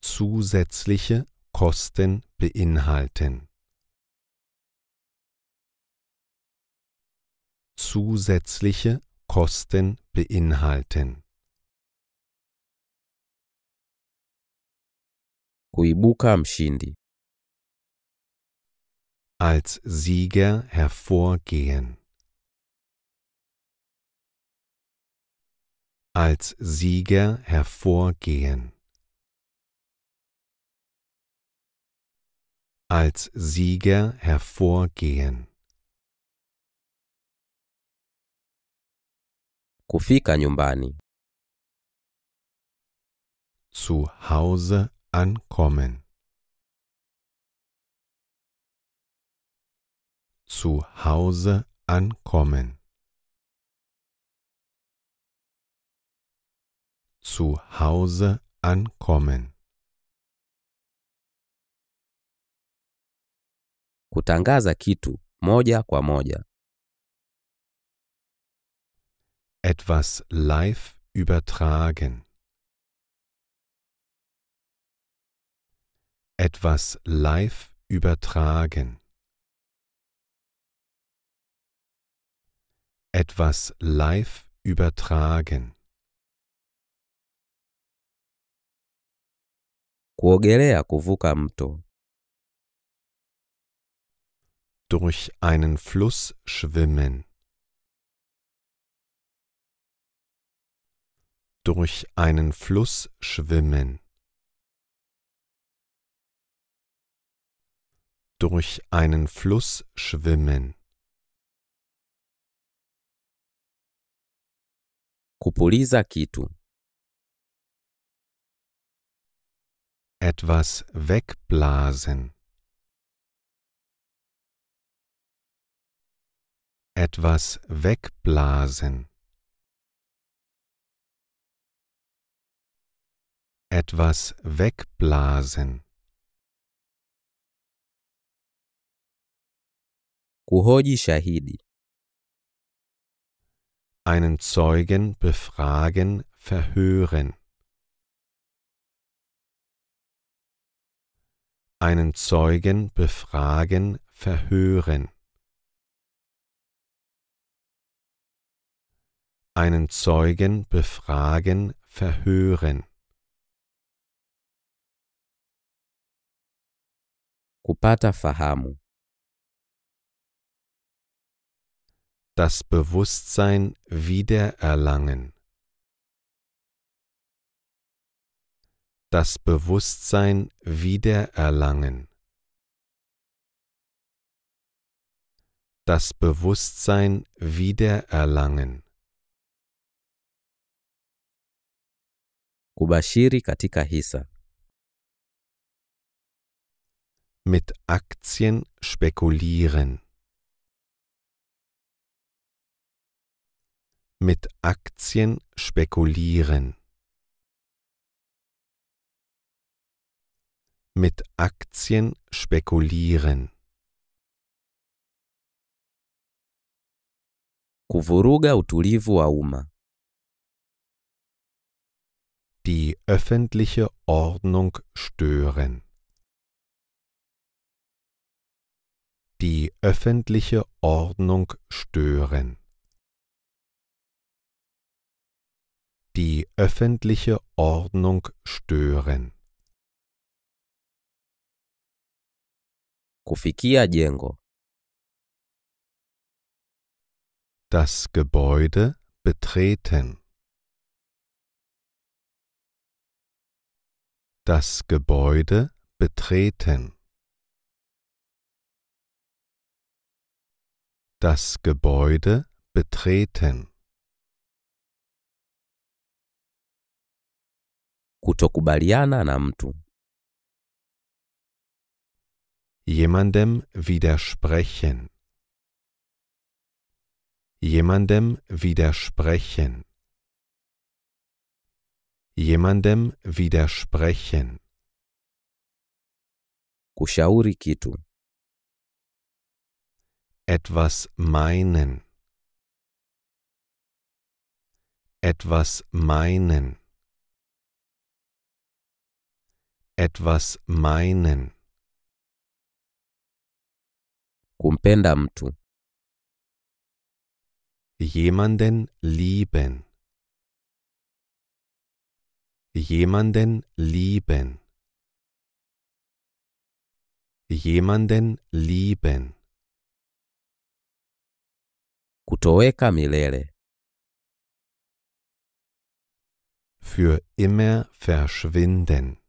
Zusätzliche Kosten beinhalten. Zusätzliche Kosten beinhalten. Kuibuka mshindi. Als Sieger hervorgehen. als Sieger hervorgehen. Als Sieger hervorgehen. Kufika nyumbani. Zu Hause ankommen. Zu Hause ankommen. zu Hause ankommen. Kutangaza kitu moja kwa moja. Etwas live übertragen. Etwas live übertragen. Etwas live übertragen. Kuogelea kuvuka mto. Durch einen Fluss schwimmen. Durch einen Fluss schwimmen. Durch einen Fluss schwimmen. Kupuliza kitu. etwas wegblasen, etwas wegblasen, etwas wegblasen. Kuhoji Shahidi einen Zeugen befragen, verhören. einen Zeugen befragen, verhören. Einen Zeugen befragen, verhören. Kupata fahamu. Das Bewusstsein wiedererlangen. das Bewusstsein wiedererlangen. Das Bewusstsein wiedererlangen. Kubashiri katika hisa. Mit Aktien spekulieren. Mit Aktien spekulieren. mit Aktien spekulieren. Kuvuruga utulivu wa umma. Die öffentliche Ordnung stören. Die öffentliche Ordnung stören. Die öffentliche Ordnung stören. kufikia jengo. Das Gebäude betreten. Das Gebäude betreten. Das Gebäude betreten. Kutokubaliana na mtu jemandem widersprechen, jemandem widersprechen, jemandem widersprechen. Kushauri kitu. Etwas meinen. Etwas meinen. Etwas meinen kumpenda mtu jemanden lieben jemanden lieben jemanden lieben kutoweka milele für immer verschwinden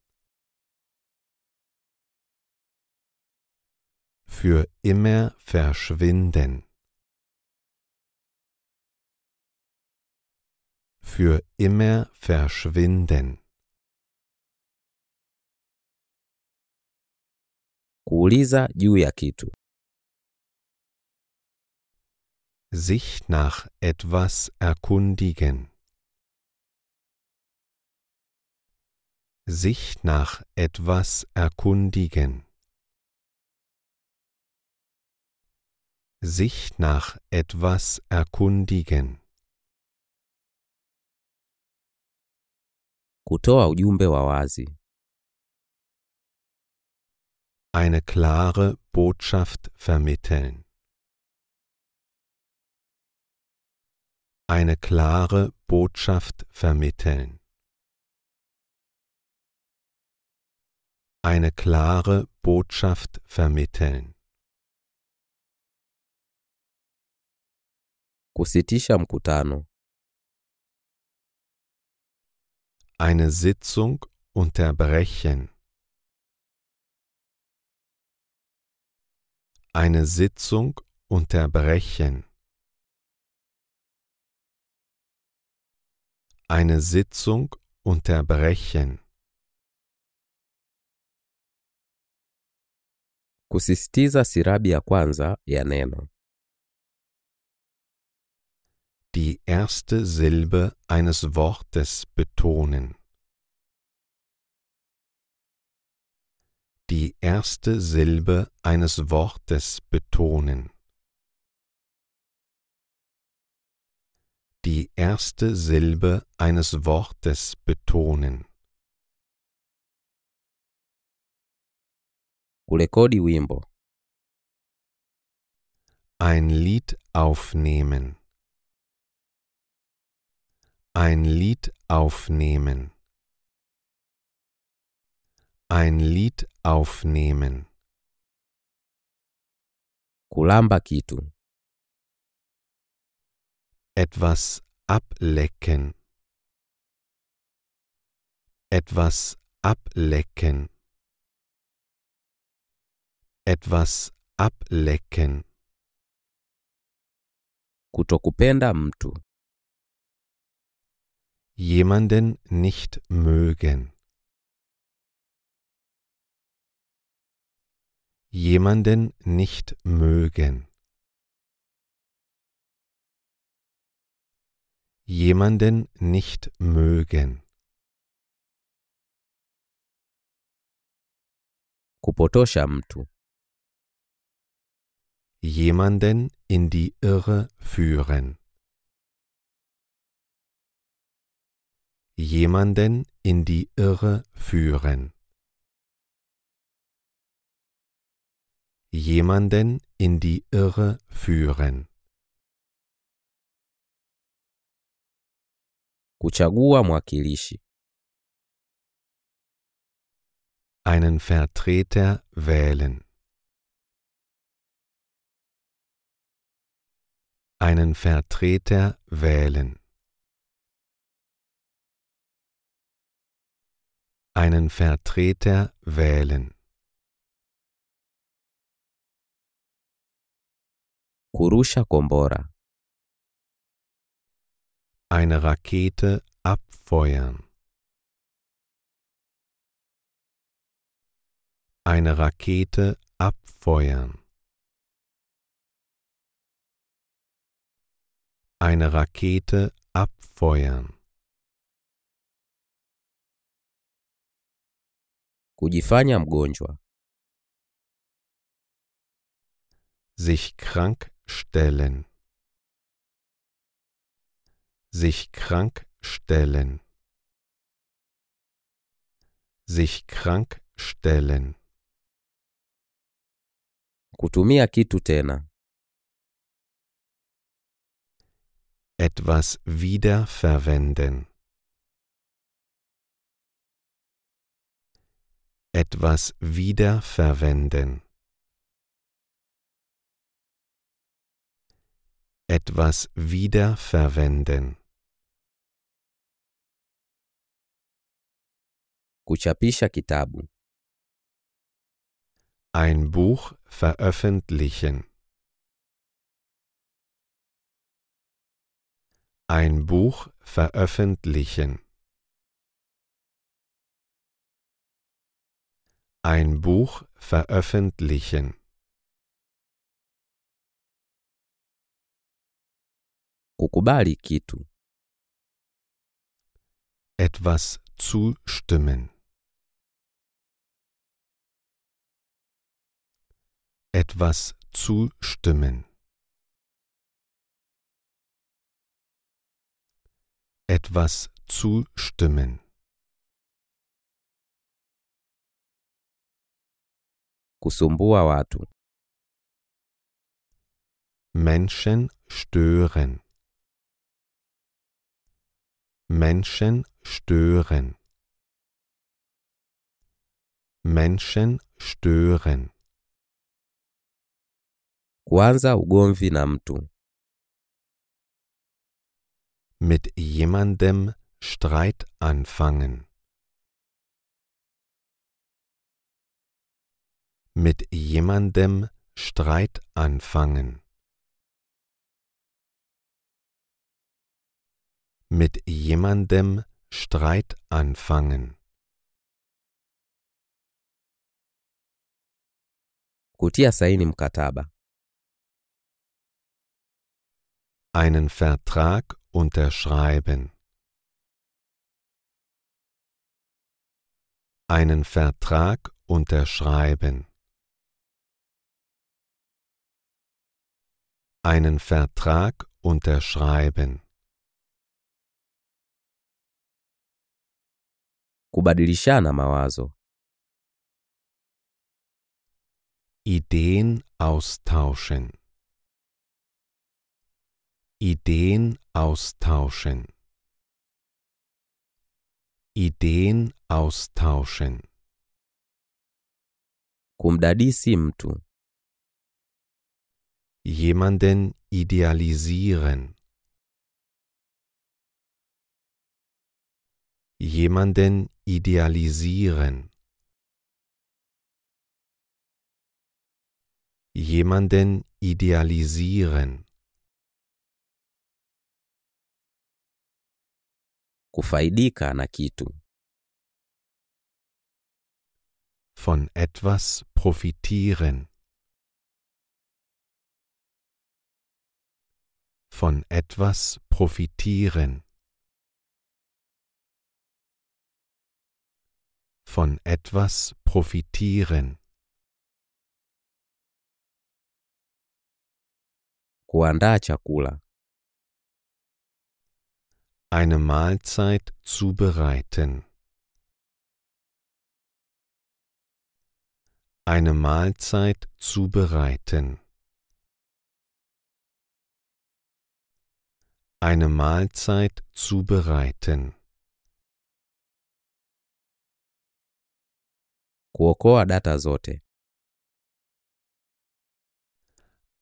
für immer verschwinden. Für immer verschwinden. 'Kuuliza Sich nach etwas erkundigen. Sich nach etwas erkundigen. sich nach etwas erkundigen. Kutoa ujumbe wa wazi. Eine klare Botschaft vermitteln. Eine klare Botschaft vermitteln. Eine klare Botschaft vermitteln. Kusitisha mkutano. Eine Sitzung unterbrechen. Eine Sitzung unterbrechen. Eine Sitzung unterbrechen. Kusisitiza Sirabia ya kwanza ya neno die erste Silbe eines Wortes betonen. Die erste Silbe eines Wortes betonen. Die erste Silbe eines Wortes betonen. Kurekodi wimbo. Ein Lied aufnehmen. Ein Lied aufnehmen. Ein Lied aufnehmen. Kulamba kitu. Etwas ablecken. Etwas ablecken. Etwas ablecken. Kutokupenda mtu jemanden nicht mögen. Jemanden nicht mögen. Jemanden nicht mögen. kupotosha mtu jemanden in die Irre führen jemanden in die Irre führen. Jemanden in die Irre führen. Kuchagua mwakilishi. Einen Vertreter wählen. Einen Vertreter wählen. einen Vertreter wählen. Kurusha kombora. Eine Rakete abfeuern. Eine Rakete abfeuern. Eine Rakete abfeuern. Kujifanya mgonjwa. Sich krank stellen. Sich krank stellen. Sich krank stellen. Kutumia kitu tena. Etwas wiederverwenden. etwas wiederverwenden. Etwas wiederverwenden. Kuchapisha kitabu. Ein Buch veröffentlichen. Ein Buch veröffentlichen. Ein Buch veröffentlichen. Kukubali kitu. Etwas zustimmen. Etwas zustimmen. Etwas zustimmen. kusumbua watu. Menschen stören. Menschen stören. Menschen stören. Kuanza ugomvi na mtu. Mit jemandem Streit anfangen. mit jemandem Streit anfangen. Mit jemandem Streit anfangen. Kutia saini mkataba. Einen Vertrag unterschreiben. Einen Vertrag unterschreiben. einen Vertrag unterschreiben. Kubadilishana mawazo. Ideen austauschen. Ideen austauschen. Ideen austauschen. Kumdadisi mtu jemanden idealisieren, jemanden idealisieren, jemanden idealisieren. Kufaidika na kitu. Von etwas profitieren. von etwas profitieren. Von etwas profitieren. chakula. Eine Mahlzeit zubereiten. Eine Mahlzeit zubereiten. eine Mahlzeit zubereiten. Kuokoa data zote.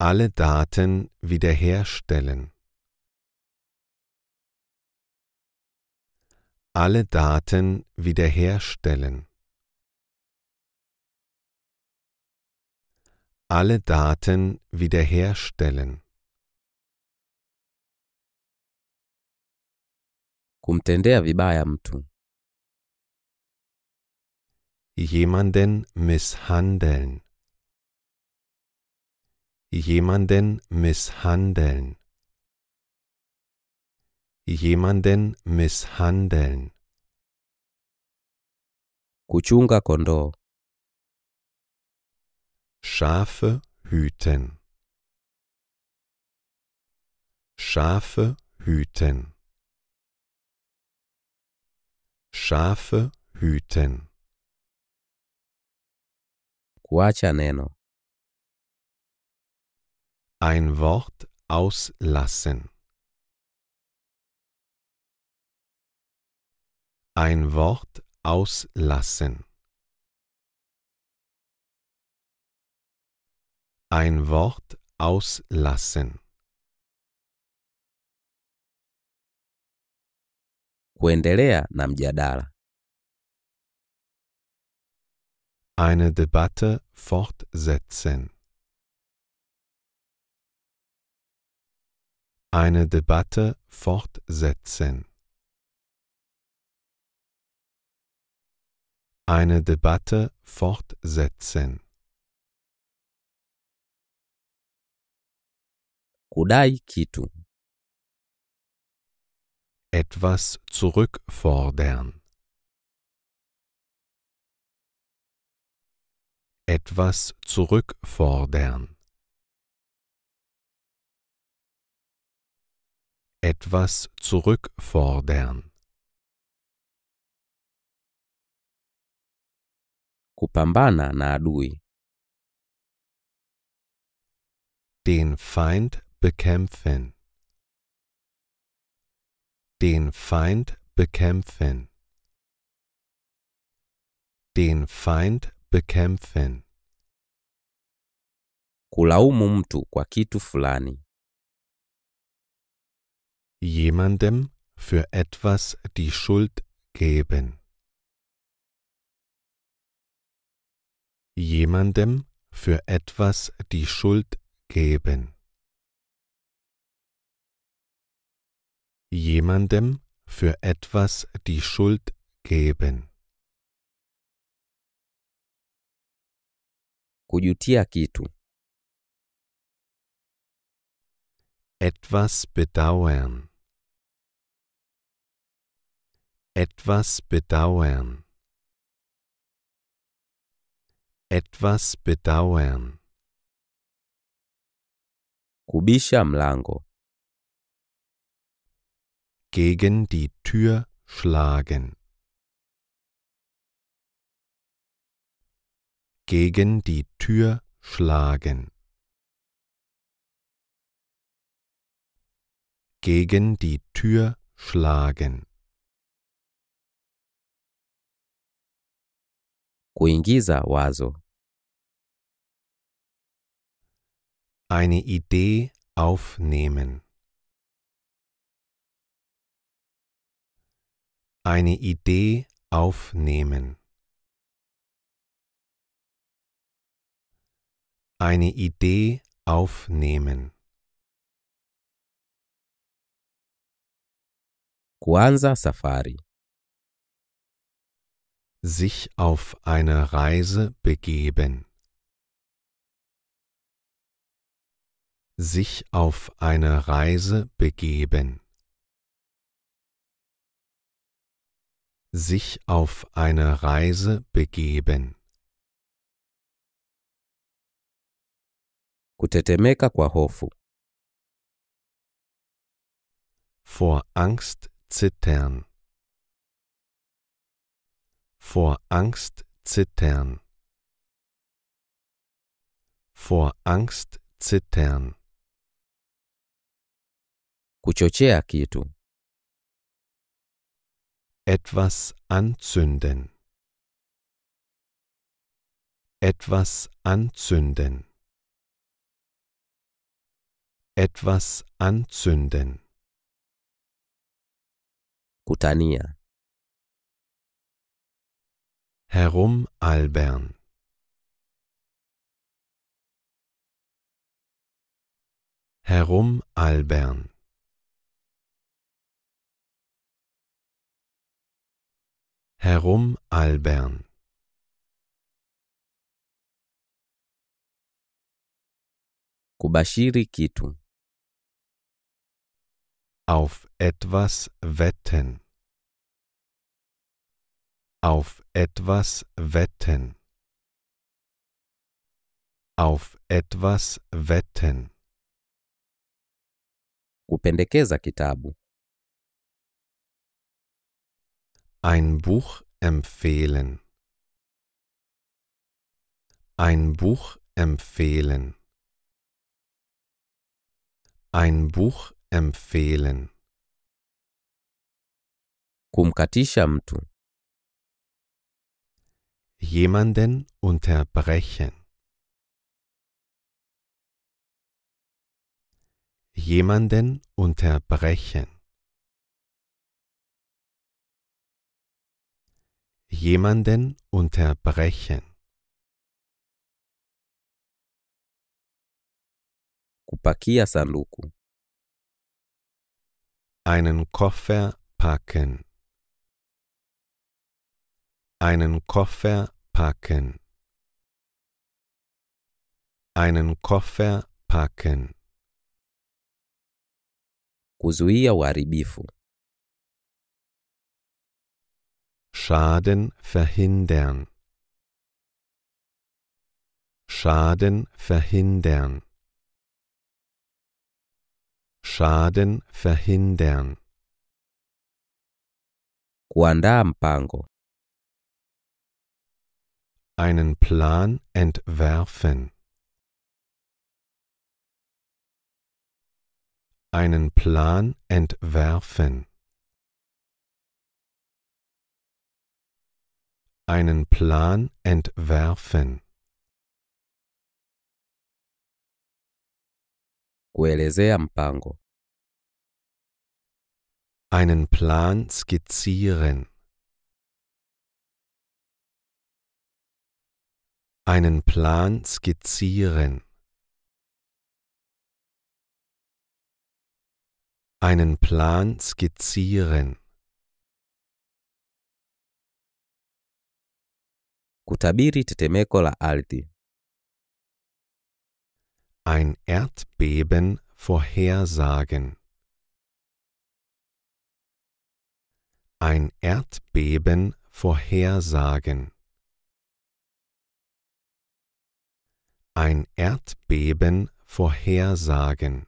Alle Daten wiederherstellen. Alle Daten wiederherstellen. Alle Daten wiederherstellen. kumtendea vibaya mtu jemanden misshandeln jemanden misshandeln jemanden misshandeln kuchunga kondoo Schafe hüten Schafe hüten Schafe hüten. Kuacha neno. Ein Wort auslassen. Ein Wort auslassen. Ein Wort auslassen. kuendelea na mjadala. Eine Debatte fortsetzen. Eine Debatte fortsetzen. Eine Debatte fortsetzen. Kudai kitu etwas zurückfordern. Etwas zurückfordern. Etwas zurückfordern. Kupambana na adui. Den Feind bekämpfen. Den Feind bekämpfen. Den Feind bekämpfen. Kulaumu mtu kwa kitu fulani. Jemandem für etwas die Schuld geben. Jemandem für etwas die Schuld geben. jemandem für etwas die Schuld geben. Kujutia kitu. Etwas bedauern. Etwas bedauern. Etwas bedauern. Kubisha mlango gegen die Tür schlagen. Gegen die Tür schlagen. Gegen die Tür schlagen. Kuingiza wazo. Eine Idee aufnehmen. Eine Idee aufnehmen. Eine Idee aufnehmen. Kuanza Safari. Sich auf eine Reise begeben. Sich auf eine Reise begeben. sich auf eine Reise begeben. Kutetemeka kwa hofu. Vor Angst zittern. Vor Angst zittern. Vor Angst zittern. Kuchochea kitu. Etwas anzünden. Etwas anzünden. Etwas anzünden. Kutania. Herumalbern. Herumalbern. herumalbern kubashiri kitu auf etwas wetten auf etwas wetten auf etwas wetten kupendekeza kitabu Ein Buch empfehlen. Ein Buch empfehlen. Ein Buch empfehlen. Kumkatisha mtu. Jemanden unterbrechen. Jemanden unterbrechen. jemanden unterbrechen. Kupakia sanduku. Einen Koffer packen. Einen Koffer packen. Einen Koffer packen. Kuzuia uharibifu. Schaden verhindern. Schaden verhindern. Schaden verhindern. Kuandaa mpango. Einen Plan entwerfen. Einen Plan entwerfen. einen Plan entwerfen. Kuelezea mpango. Einen Plan skizzieren. Einen Plan skizzieren. Einen Plan skizzieren. Kutabiri tetemeko la ardhi. Ein Erdbeben vorhersagen. Ein Erdbeben vorhersagen. Ein Erdbeben vorhersagen.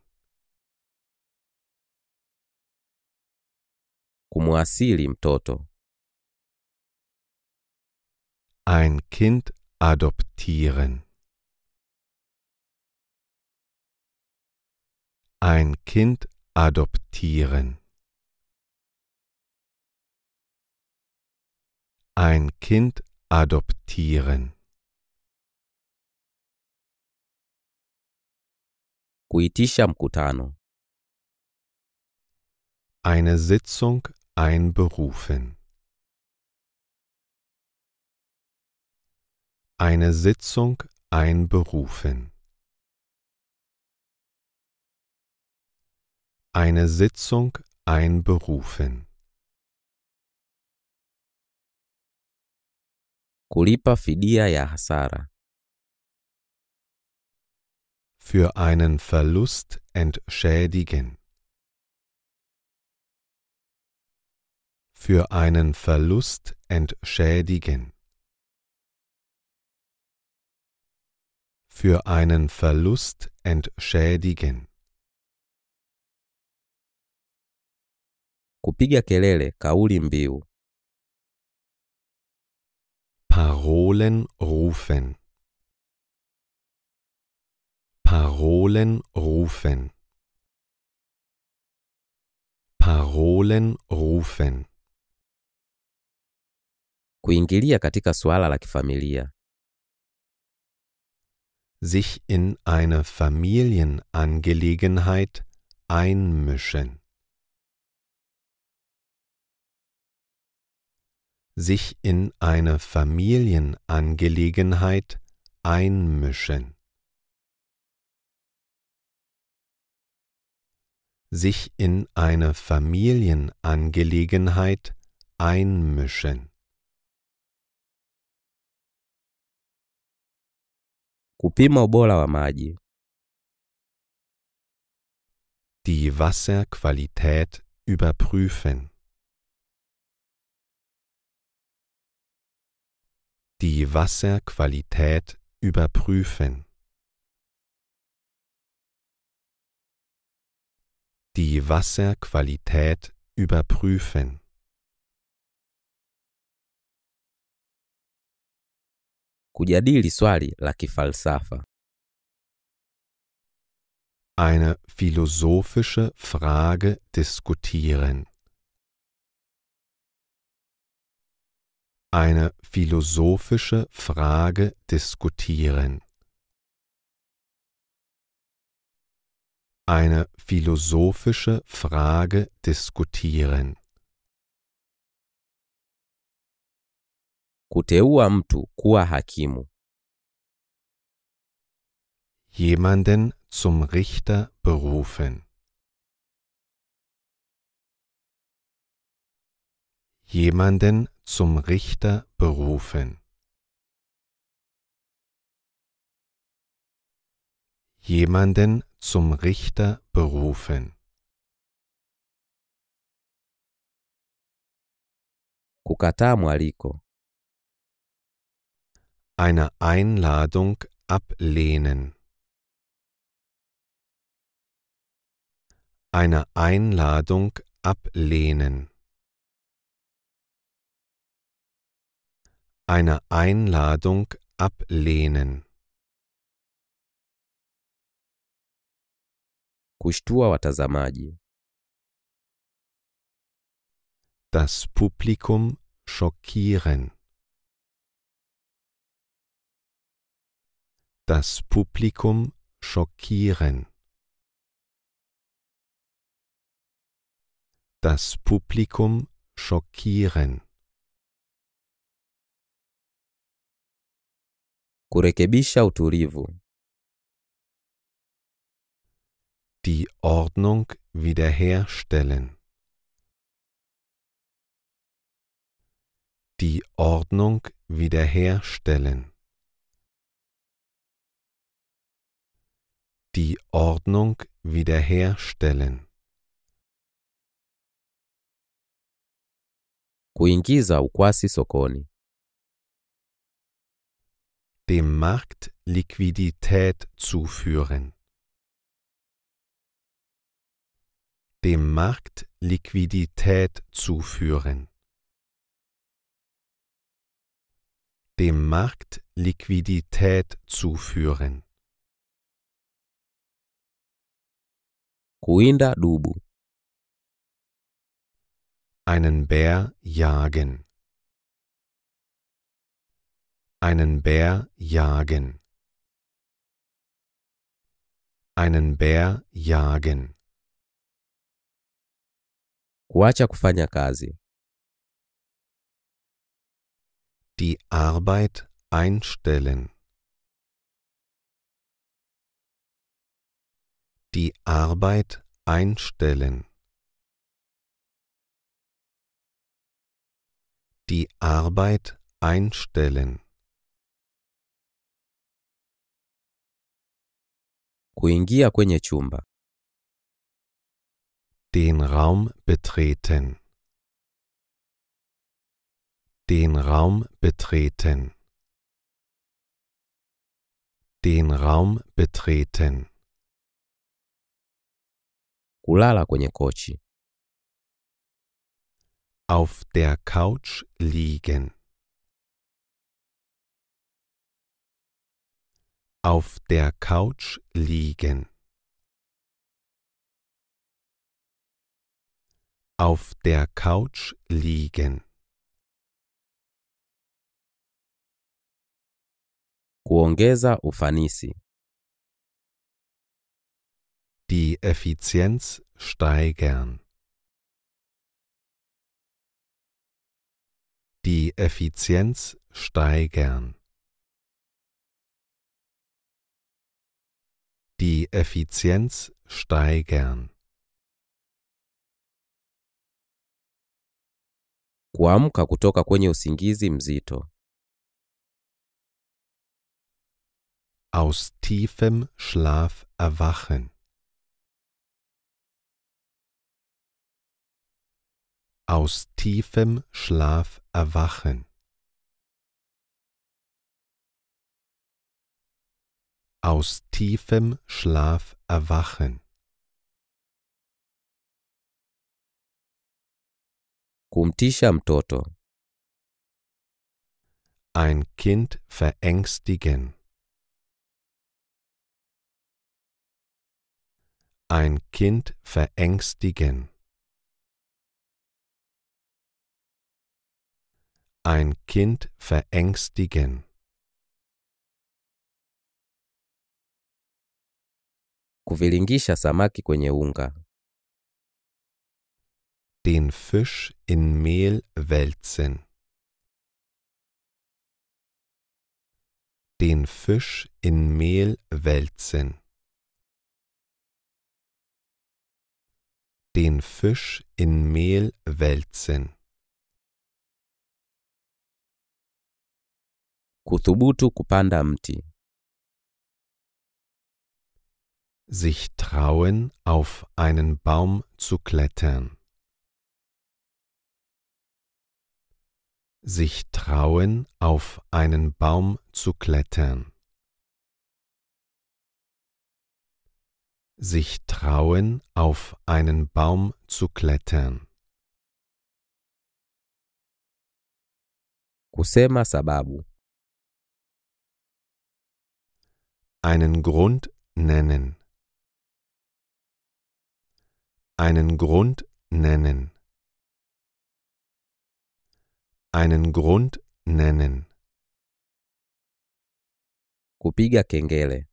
Kumwasili mtoto. Ein Kind adoptieren. Ein Kind adoptieren. Ein Kind adoptieren. Kuitisha mkutano. Eine Sitzung einberufen. eine Sitzung einberufen. Eine Sitzung einberufen. Kulipa fidia ya hasara. Für einen Verlust entschädigen. Für einen Verlust entschädigen. für einen Verlust entschädigen. Kupiga kelele, kauli mbiu. Parolen rufen. Parolen rufen. Parolen rufen. Kuingilia katika suala la kifamilia sich in eine Familienangelegenheit einmischen. Sich in eine Familienangelegenheit einmischen. Sich in eine Familienangelegenheit einmischen. Kupima ubora wa maji. Die Wasserqualität überprüfen. Die Wasserqualität überprüfen. Die Wasserqualität überprüfen. kujadili swali la kifalsafa. Eine philosophische Frage diskutieren. Eine philosophische Frage diskutieren. Eine philosophische Frage diskutieren. Kuteua mtu kuwa hakimu. Jemanden zum Richter berufen. Jemanden zum Richter berufen. Jemanden zum Richter berufen. Kukataa mwaliko eine Einladung ablehnen. Eine Einladung ablehnen. Eine Einladung ablehnen. Kushtua watazamaji. Das Publikum schockieren. Das Publikum schockieren. Das Publikum schockieren. Kurekebisha utulivu. Die Ordnung wiederherstellen. Die Ordnung wiederherstellen. die Ordnung wiederherstellen. Kuingiza ukwasi sokoni. Dem Markt Liquidität zuführen. Dem Markt Liquidität zuführen. Dem Markt Liquidität zuführen. Kuinda dubu. Einen Bär jagen. Einen Bär jagen. Einen Bär jagen. Kuacha kufanya kazi. Die Arbeit einstellen. die Arbeit einstellen. Die Arbeit einstellen. Kuingia kwenye chumba. Den Raum betreten. Den Raum betreten. Den Raum betreten kulala kwenye kochi. Auf der Couch liegen. Auf der Couch liegen. Auf der Couch liegen. Kuongeza ufanisi die Effizienz steigern. Die Effizienz steigern. Die Effizienz steigern. Kuamka kutoka kwenye usingizi mzito. Aus tiefem Schlaf erwachen. aus tiefem Schlaf erwachen. Aus tiefem Schlaf erwachen. Kumtisha mtoto. Ein Kind verängstigen. Ein Kind verängstigen. Ein Kind verängstigen. Kuvilingisha samaki kwenye unga. Den Fisch in Mehl wälzen. Den Fisch in Mehl wälzen. Den Fisch in Mehl wälzen. Kuthubutu kupanda mti. Sich trauen, auf einen Baum zu klettern. Sich trauen, auf einen Baum zu klettern. Sich trauen, auf einen Baum zu klettern. Kusema sababu. einen Grund nennen einen Grund nennen einen Grund nennen kupiga kengele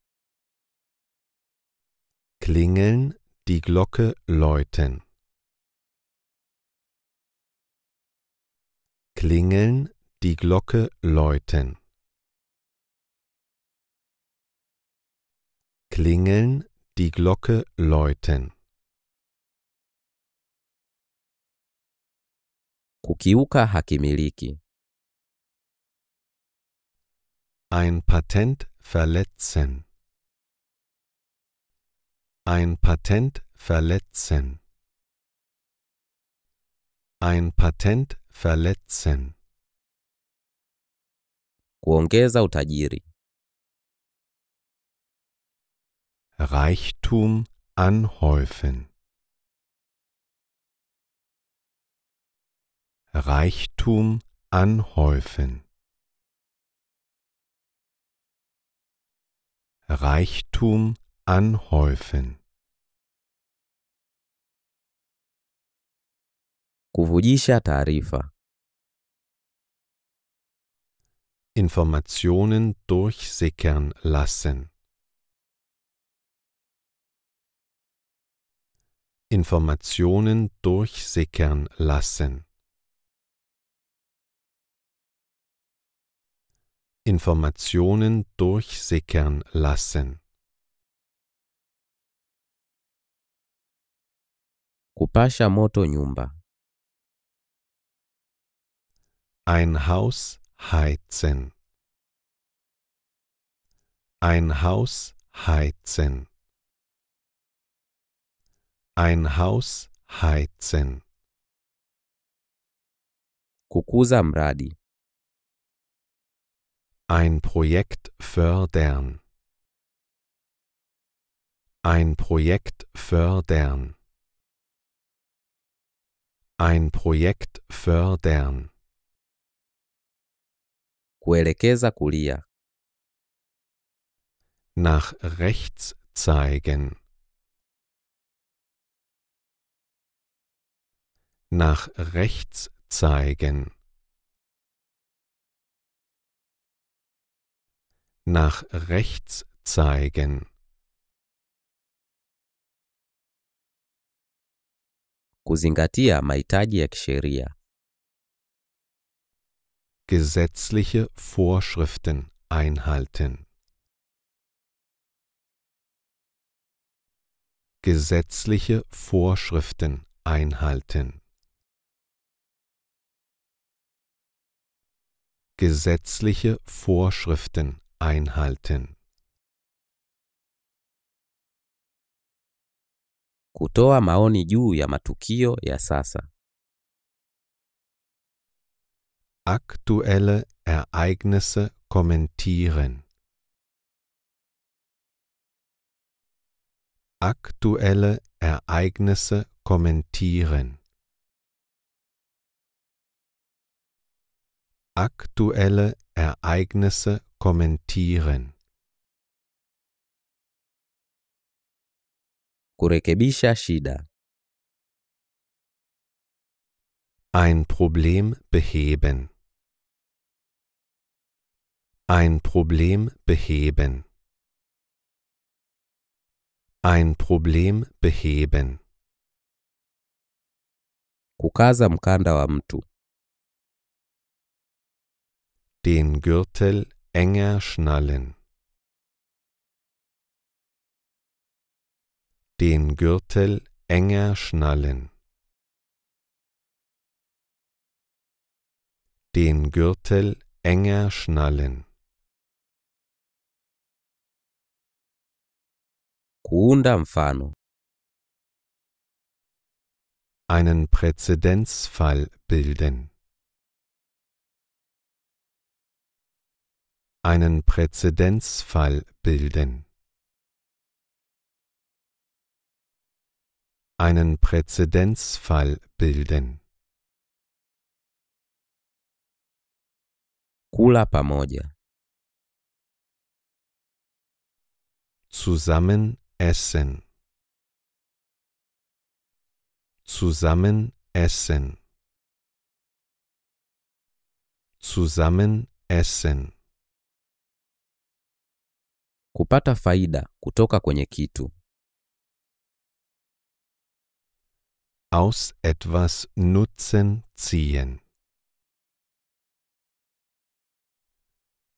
klingeln die Glocke läuten klingeln die Glocke läuten Klingeln, die Glocke läuten. kukiuka hakimiliki. Ein Patent verletzen. Ein Patent verletzen. Ein Patent verletzen. Kuongeza utajiri. Reichtum anhäufen. Reichtum anhäufen. Reichtum anhäufen. Kuvujisha taarifa. Informationen durchsickern lassen. Informationen durchsickern lassen. Informationen durchsickern lassen. Kupasha moto nyumba. Ein Haus heizen. Ein Haus heizen. Ein Haus heizen. Kukuza mradi. Ein Projekt fördern. Ein Projekt fördern. Ein Projekt fördern. Kuelekeza kulia. Nach rechts zeigen. nach rechts zeigen. Nach rechts zeigen. Kuzingatia mahitaji ya kisheria. Gesetzliche Vorschriften einhalten. Gesetzliche Vorschriften einhalten. gesetzliche Vorschriften einhalten. Kutoa maoni juu ya matukio ya sasa. Aktuelle Ereignisse kommentieren. Aktuelle Ereignisse kommentieren. aktuelle Ereignisse kommentieren. Kurekebisha shida. Ein Problem beheben. Ein Problem beheben. Ein Problem beheben. Kukaza mkanda wa mtu den Gürtel enger schnallen, den Gürtel enger schnallen, den Gürtel enger schnallen. Kundamfano. einen Präzedenzfall bilden. einen Präzedenzfall bilden. einen Präzedenzfall bilden. Kula pamoja. Zusammen essen. Zusammen essen. Zusammen essen. Kupata faida kutoka kwenye kitu. Aus etwas Nutzen ziehen.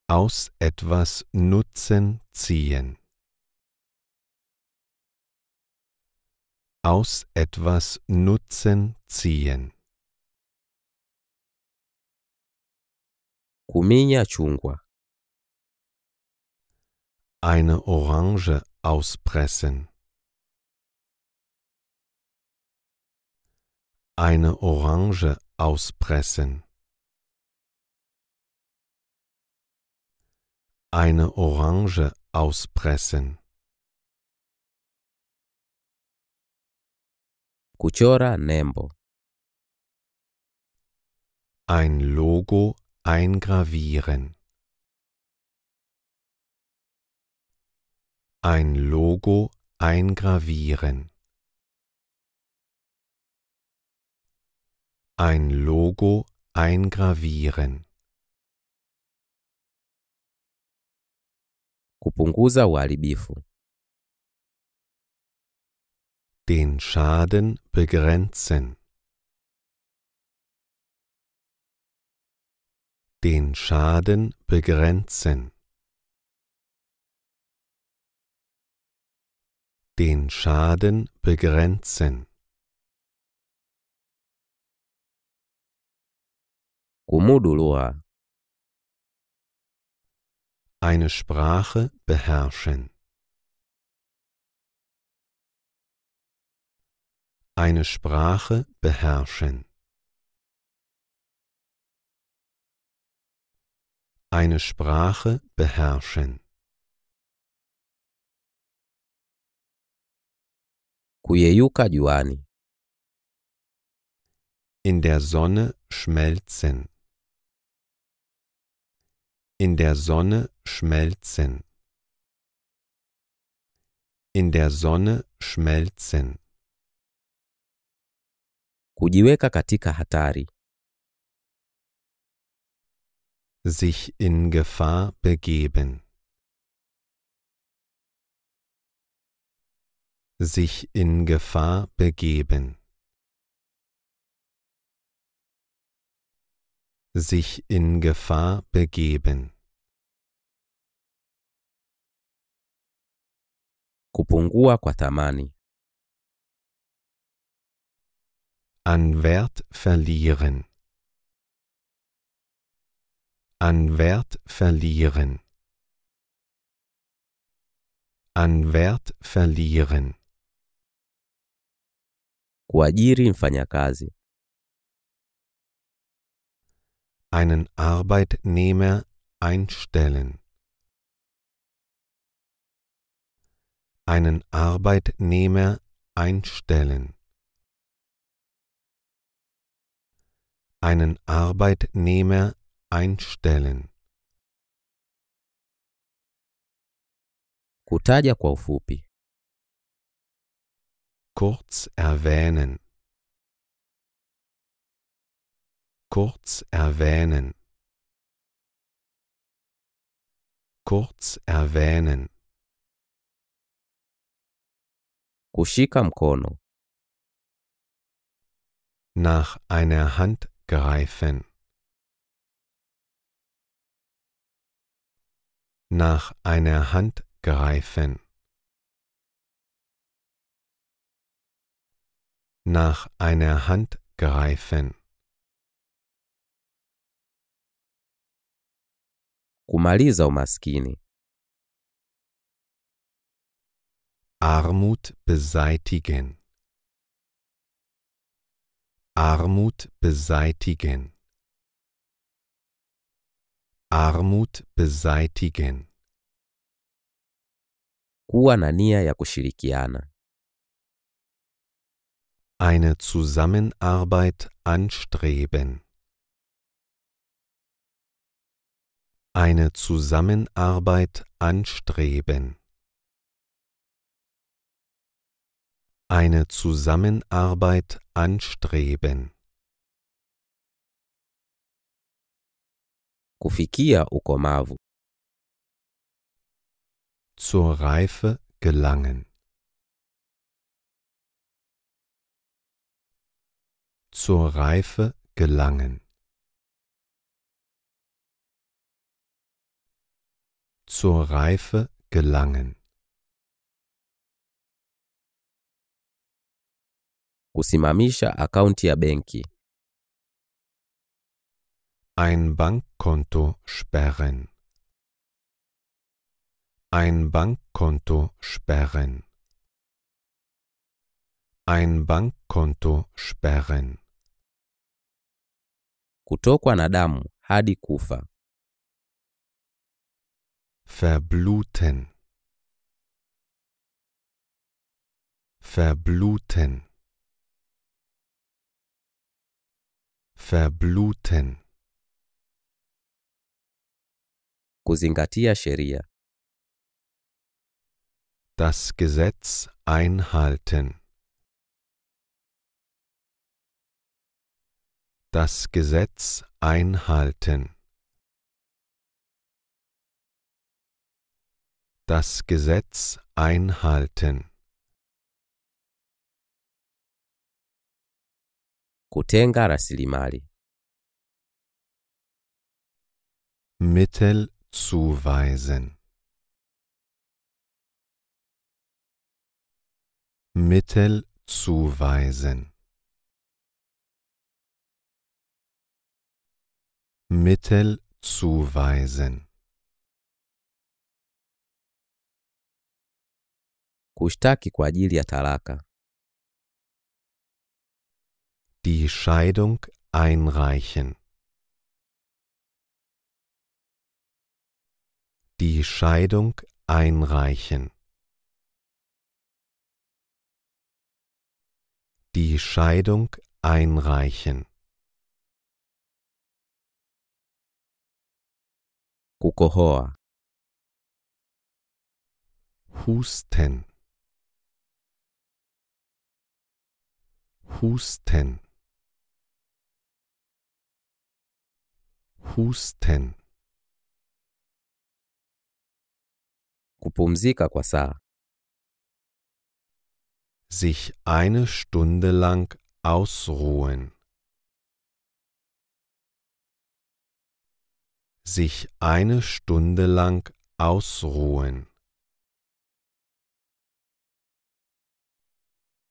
Aus etwas Nutzen ziehen. Aus etwas Nutzen ziehen. Kuminya chungwa eine Orange auspressen. Eine Orange auspressen. Eine Orange auspressen. Kuchora nembo. Ein Logo eingravieren. Ein Logo eingravieren. Ein Logo eingravieren. Kupunguza uharibifu. Den Schaden begrenzen. Den Schaden begrenzen. den Schaden begrenzen. Kumudulua. Eine Sprache beherrschen. Eine Sprache beherrschen. Eine Sprache beherrschen. kuyeyuka juani. In der Sonne schmelzen. In der Sonne schmelzen. In der Sonne schmelzen. Kujiweka katika hatari. Sich in Gefahr begeben. sich in Gefahr begeben. sich in Gefahr begeben. Kupungua kwa thamani. An Wert verlieren. An Wert verlieren. An Wert verlieren. kuajiri mfanyakazi. Einen Arbeitnehmer einstellen. Einen Arbeitnehmer einstellen. Einen Arbeitnehmer einstellen. Kutaja kwa ufupi. Kurz erwähnen. Kurz erwähnen. Kurz erwähnen. Kushika mkono. Nach einer Hand greifen. Nach einer Hand greifen. nach einer Hand greifen. Kumaliza umaskini. Armut beseitigen. Armut beseitigen. Armut beseitigen. Kuwa na nia ya kushirikiana eine Zusammenarbeit anstreben. Eine Zusammenarbeit anstreben. Eine Zusammenarbeit anstreben. Kufikia ukomavu. Zur Reife gelangen. zur Reife gelangen. Zur Reife gelangen. Kusimamisha akaunti ya benki. Ein Bankkonto sperren. Ein Bankkonto sperren. Ein Bankkonto sperren kutokwa na damu hadi kufa. Verbluten. Verbluten. Verbluten. Kuzingatia sheria. Das Gesetz einhalten. das Gesetz einhalten. Das Gesetz einhalten. Kutenga rasilimali. Mittel zuweisen. Mittel zuweisen. Mittel zuweisen. Kushtaki kwa ajili ya talaka. Die Scheidung einreichen. Die Scheidung einreichen. Die Scheidung einreichen. kukohoa. Husten. Husten. Husten. Kupumzika kwa saa. Sich eine Stunde lang ausruhen. sich eine Stunde lang ausruhen.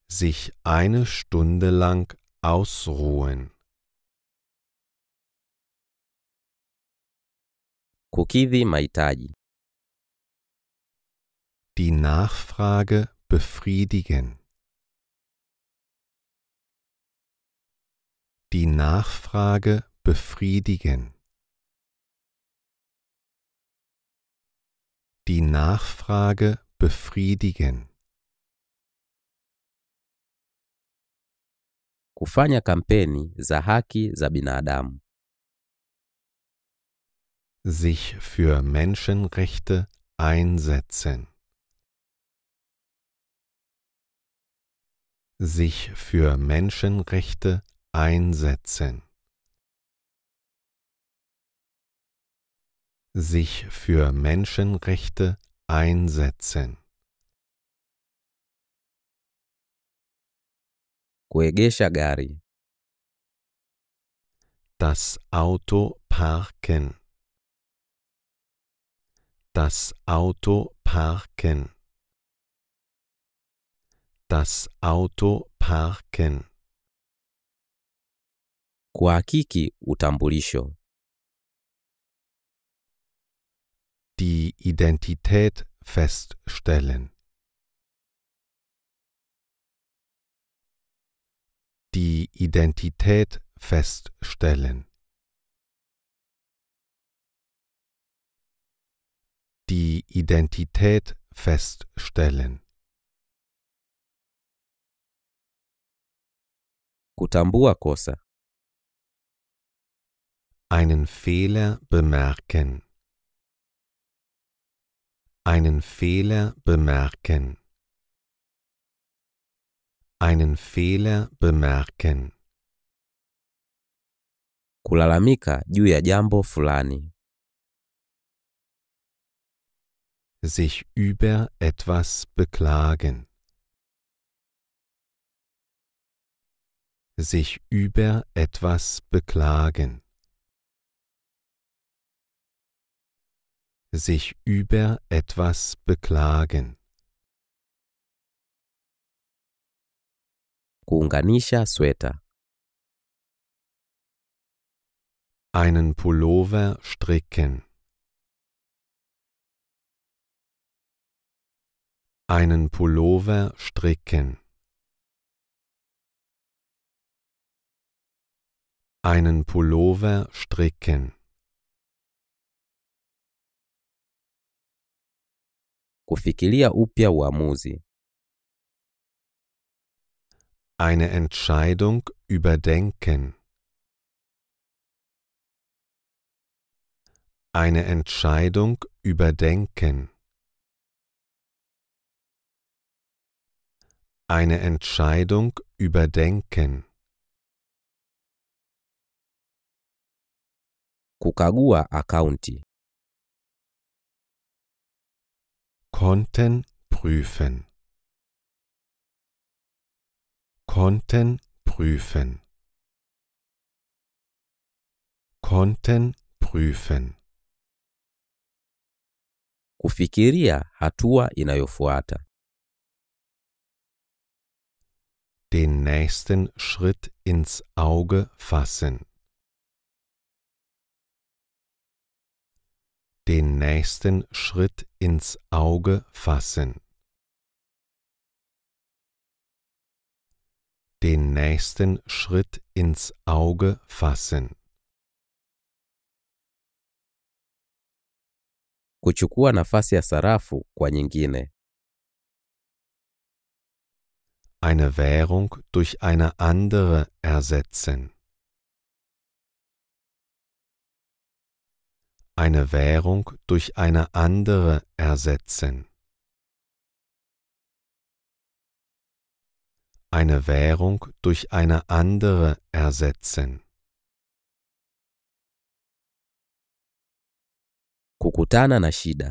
Sich eine Stunde lang ausruhen. Kukidhi mahitaji. Die Nachfrage befriedigen. Die Nachfrage befriedigen. die Nachfrage befriedigen. Kufanya kampeni za haki za binadamu. Sich für Menschenrechte einsetzen. Sich für Menschenrechte einsetzen. sich für Menschenrechte einsetzen. Kuegesha gari. Das Auto parken. Das Auto parken. Das Auto parken. Kuhakiki utambulisho. die Identität feststellen. Die Identität feststellen. Die Identität feststellen. Kutambua kosa. Einen Fehler bemerken. Einen Fehler bemerken. Einen Fehler bemerken. Kulalamika juu ya jambo fulani. Sich über etwas beklagen. Sich über etwas beklagen. sich über etwas beklagen. Kuunganisha sweta. Einen Pullover stricken. Einen Pullover stricken. Einen Pullover stricken. kufikiria upya uamuzi. Eine Entscheidung überdenken. Eine Entscheidung überdenken. Eine Entscheidung überdenken. Kukagua akaunti. konnten prüfen konnten prüfen konnten prüfen kufikiria hatua inayofuata den nächsten Schritt ins Auge fassen den nächsten Schritt ins Auge fassen. Den nächsten Schritt ins Auge fassen. Kuchukua nafasi ya sarafu kwa nyingine. Eine Währung durch eine andere ersetzen. eine Währung durch eine andere ersetzen. Eine Währung durch eine andere ersetzen. Kukutana na shida.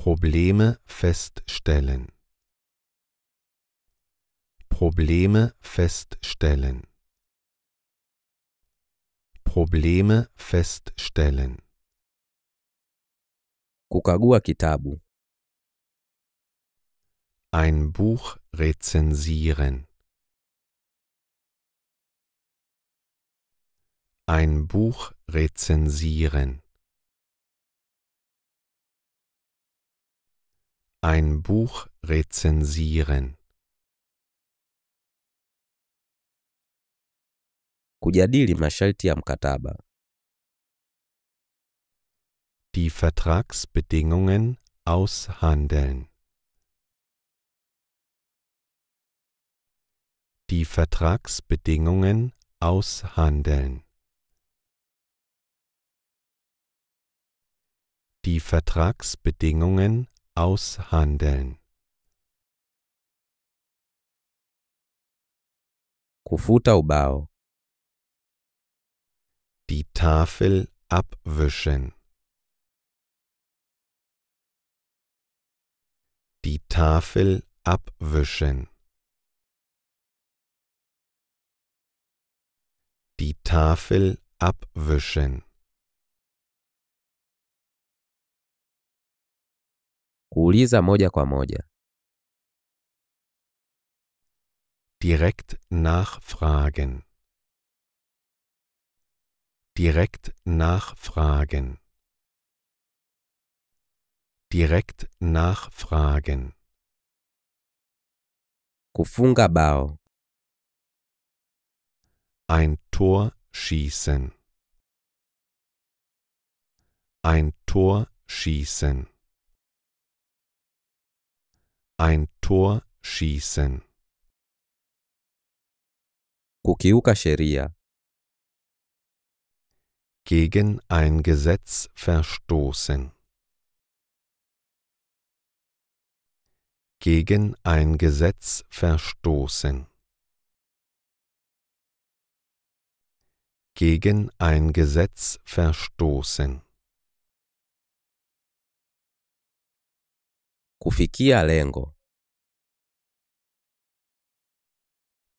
Probleme feststellen. Probleme feststellen. Probleme feststellen. Kukagua kitabu. Ein Buch rezensieren. Ein Buch rezensieren. Ein Buch rezensieren. Kujadili masharti ya mkataba. Die Vertragsbedingungen aushandeln. Die Vertragsbedingungen aushandeln. Die Vertragsbedingungen aushandeln. Kufuta ubao. Die Tafel abwischen. Die Tafel abwischen. Die Tafel abwischen. Kuuliza moja kwa moja. Direkt nachfragen. Direkt nachfragen. Direkt nachfragen. Kufunga bao. Ein Tor schießen. Ein Tor schießen. Ein Tor schießen. Kukiuka sheria gegen ein Gesetz verstoßen. Gegen ein Gesetz verstoßen. Gegen ein Gesetz verstoßen. Kufikia lengo.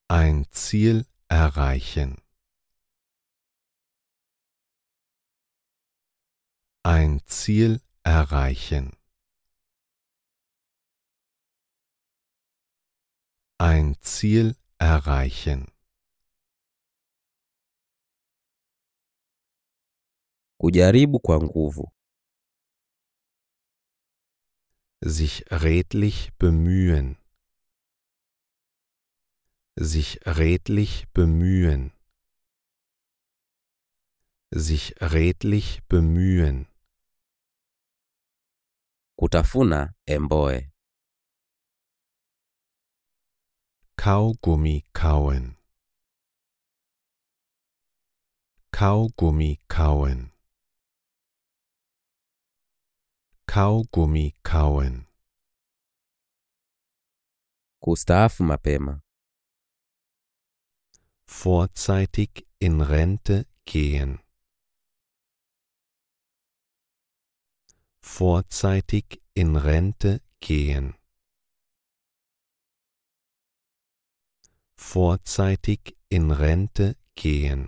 Ein Ziel erreichen. ein Ziel erreichen. Ein Ziel erreichen. Kujaribu kwa nguvu. Sich redlich bemühen. Sich redlich bemühen. Sich redlich bemühen. Kutafuna Emboe. Kaugummi kauen. Kaugummi kauen. Kaugummi kauen. Kustaafu mapema. Vorzeitig in Rente gehen. vorzeitig in Rente gehen. Vorzeitig in Rente gehen.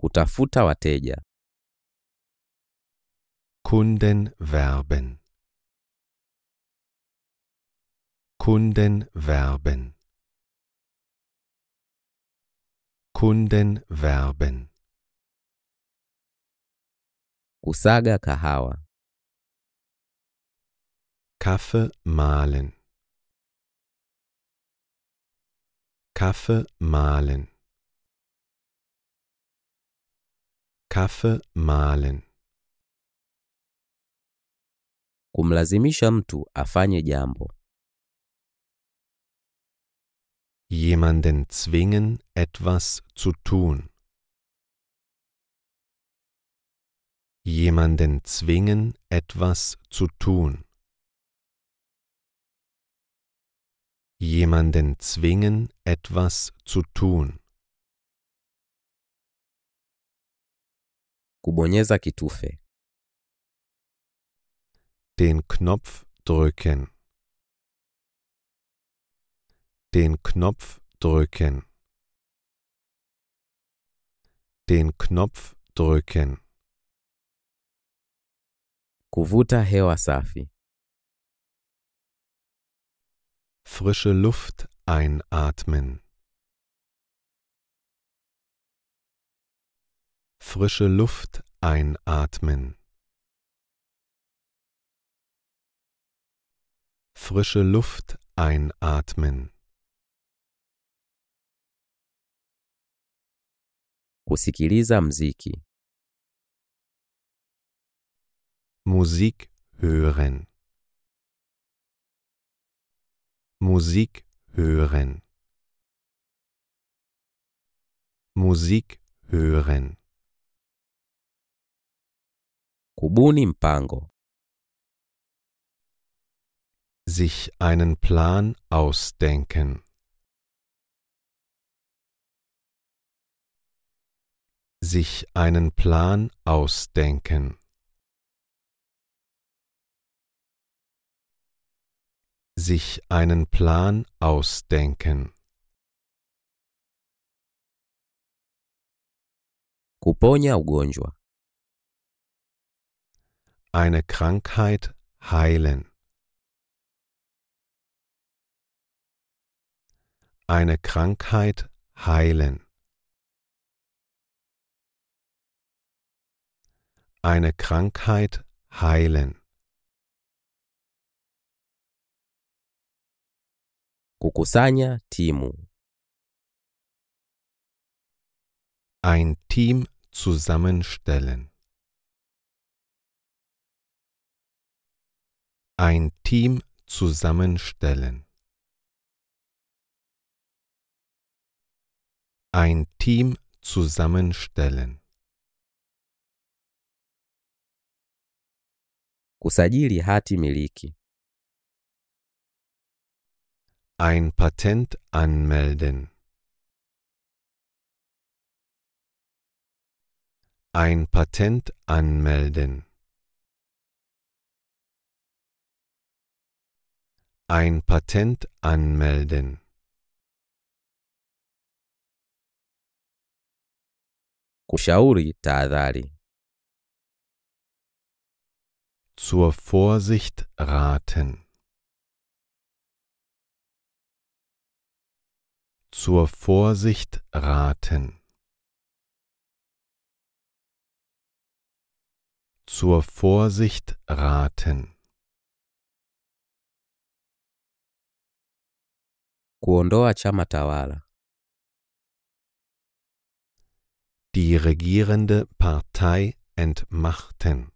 Kutafuta wateja. Kunden werben. Kunden werben. Kunden werben. Kusaga kahawa. Kaffee mahlen. Kaffe mahlen. Kaffe mahlen. Kumlazimisha mtu afanye jambo. Jemanden zwingen, etwas zu tun. jemanden zwingen, etwas zu tun. Jemanden zwingen, etwas zu tun. Kubonyeza kitufe. Den Knopf drücken. Den Knopf drücken. Den Knopf drücken. Kuvuta hewa safi. Frische Luft einatmen. Frische Luft einatmen. Frische Luft einatmen. Kusikiliza mziki. Musik hören. Musik hören. Musik hören. Kubuni mpango. Sich einen Plan ausdenken. Sich einen Plan ausdenken. Sich einen Plan ausdenken. Kuponya ugonjwa. Eine Krankheit heilen. Eine Krankheit heilen. Eine Krankheit heilen. Kukusanya timu. Ein Team zusammenstellen. Ein Team zusammenstellen. Ein Team zusammenstellen. Kusajili hati miliki. Ein Patent anmelden. Ein Patent anmelden. Ein Patent anmelden. Kushauri tadari. Zur Vorsicht raten. zur Vorsicht raten. Zur Vorsicht raten. Kuondoa chama tawala. Die regierende Partei entmachten.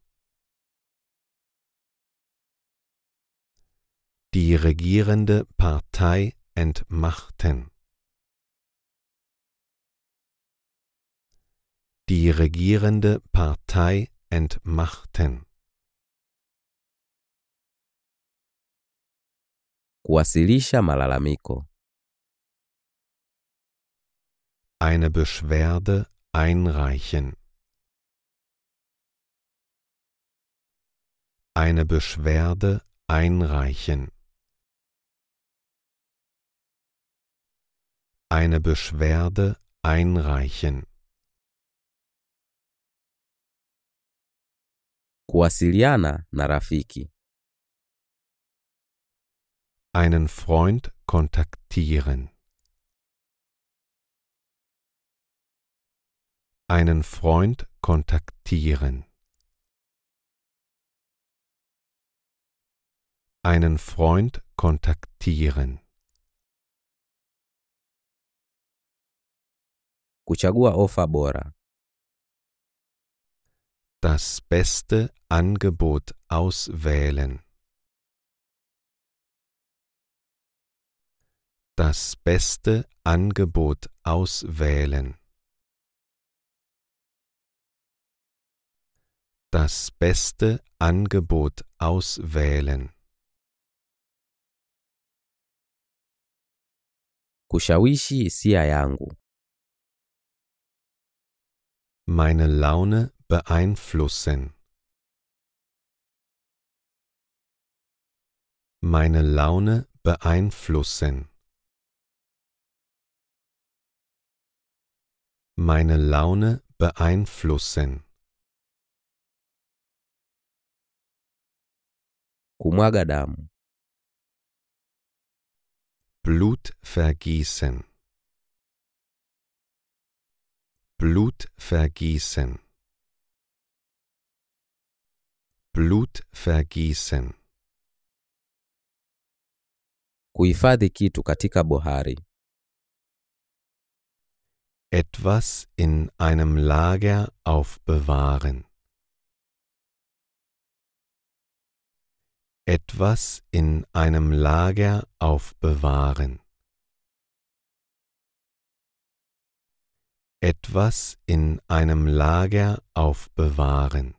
Die regierende Partei entmachten. die regierende Partei entmachten. Kuwasilisha malalamiko. Eine Beschwerde einreichen. Eine Beschwerde einreichen. Eine Beschwerde einreichen. Kuwasiliana na rafiki. Einen Freund kontaktieren. Einen Freund kontaktieren. Einen Freund kontaktieren. Kuchagua ofa bora das beste Angebot auswählen. Das beste Angebot auswählen. Das beste Angebot auswählen. Kushawishi hisia Meine Laune beeinflussen. Meine Laune beeinflussen. Meine Laune beeinflussen. Kumagadam. Blut vergießen. Blut vergießen. Blutvergießen. Kuhifadhi kitu katika bohari. Etwas in einem Lager aufbewahren. Etwas in einem Lager aufbewahren. Etwas in einem Lager aufbewahren.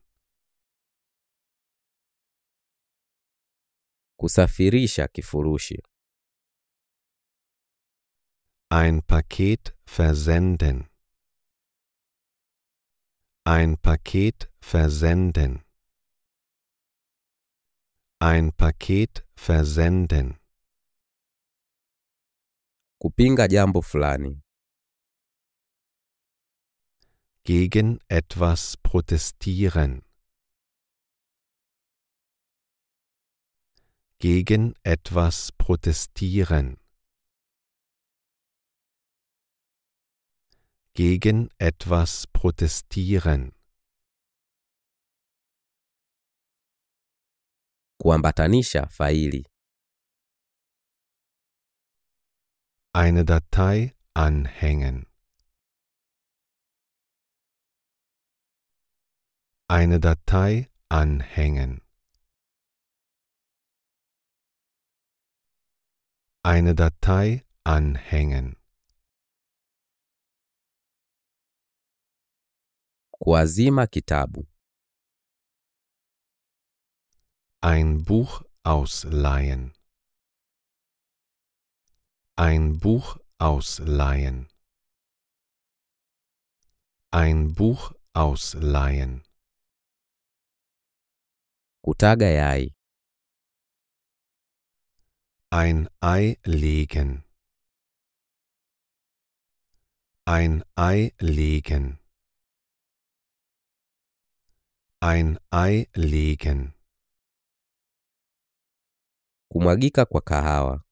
Kusafirisha kifurushi. Ein Paket versenden. Ein Paket versenden. Ein Paket versenden. Kupinga jambo fulani. Gegen etwas protestieren. gegen etwas protestieren. Gegen etwas protestieren. Kuambatanisha faili. Eine Datei anhängen. Eine Datei anhängen. Eine Datei anhängen. Kuazima kitabu. Ein Buch ausleihen. Ein Buch ausleihen. Ein Buch ausleihen. Kutaga yai. Ein Ei legen. Ein Ei legen. Ein Ei legen. Kumwagika kwa kahawa.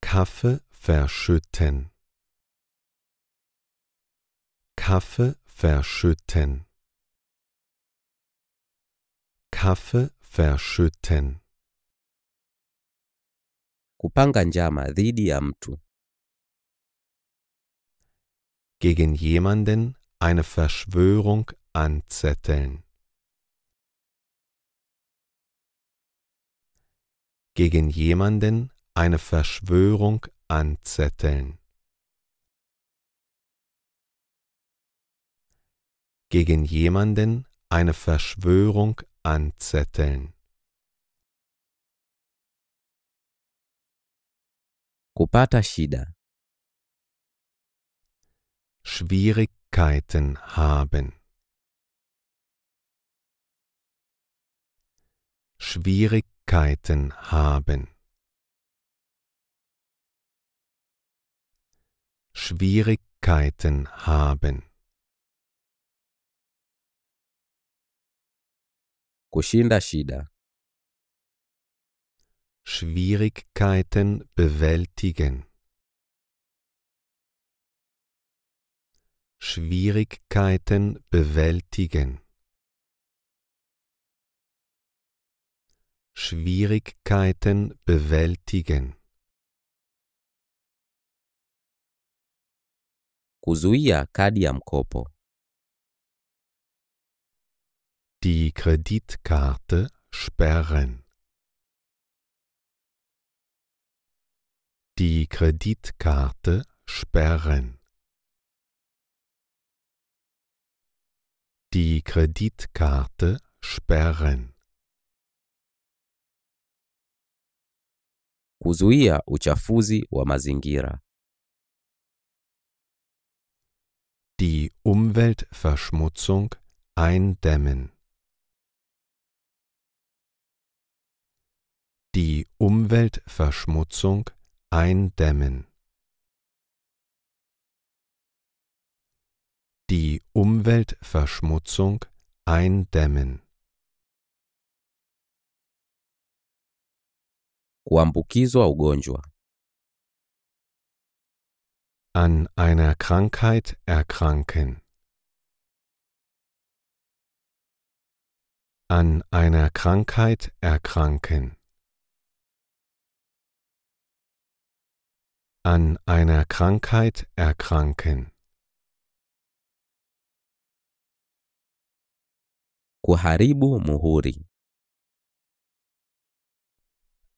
Kaffee verschütten. Kaffee verschütten. Kaffee verschütten. Kupanga njama dhidi ya mtu. Gegen jemanden eine Verschwörung anzetteln. Gegen jemanden eine Verschwörung anzetteln. Gegen jemanden eine Verschwörung anzetteln. Kupata shida. Schwierigkeiten haben. Schwierigkeiten haben. Schwierigkeiten haben. kushinda shida. Schwierigkeiten bewältigen. Schwierigkeiten bewältigen. Schwierigkeiten bewältigen. Kuzuia kadi ya mkopo. Die Kreditkarte sperren. Die Kreditkarte sperren. Die Kreditkarte sperren. Kuzuia uchafuzi wa mazingira. Die Umweltverschmutzung eindämmen. die Umweltverschmutzung eindämmen. Die Umweltverschmutzung eindämmen. Kuambukizwa ugonjwa. An einer Krankheit erkranken. An einer Krankheit erkranken. an einer Krankheit erkranken. Kuharibu muhuri.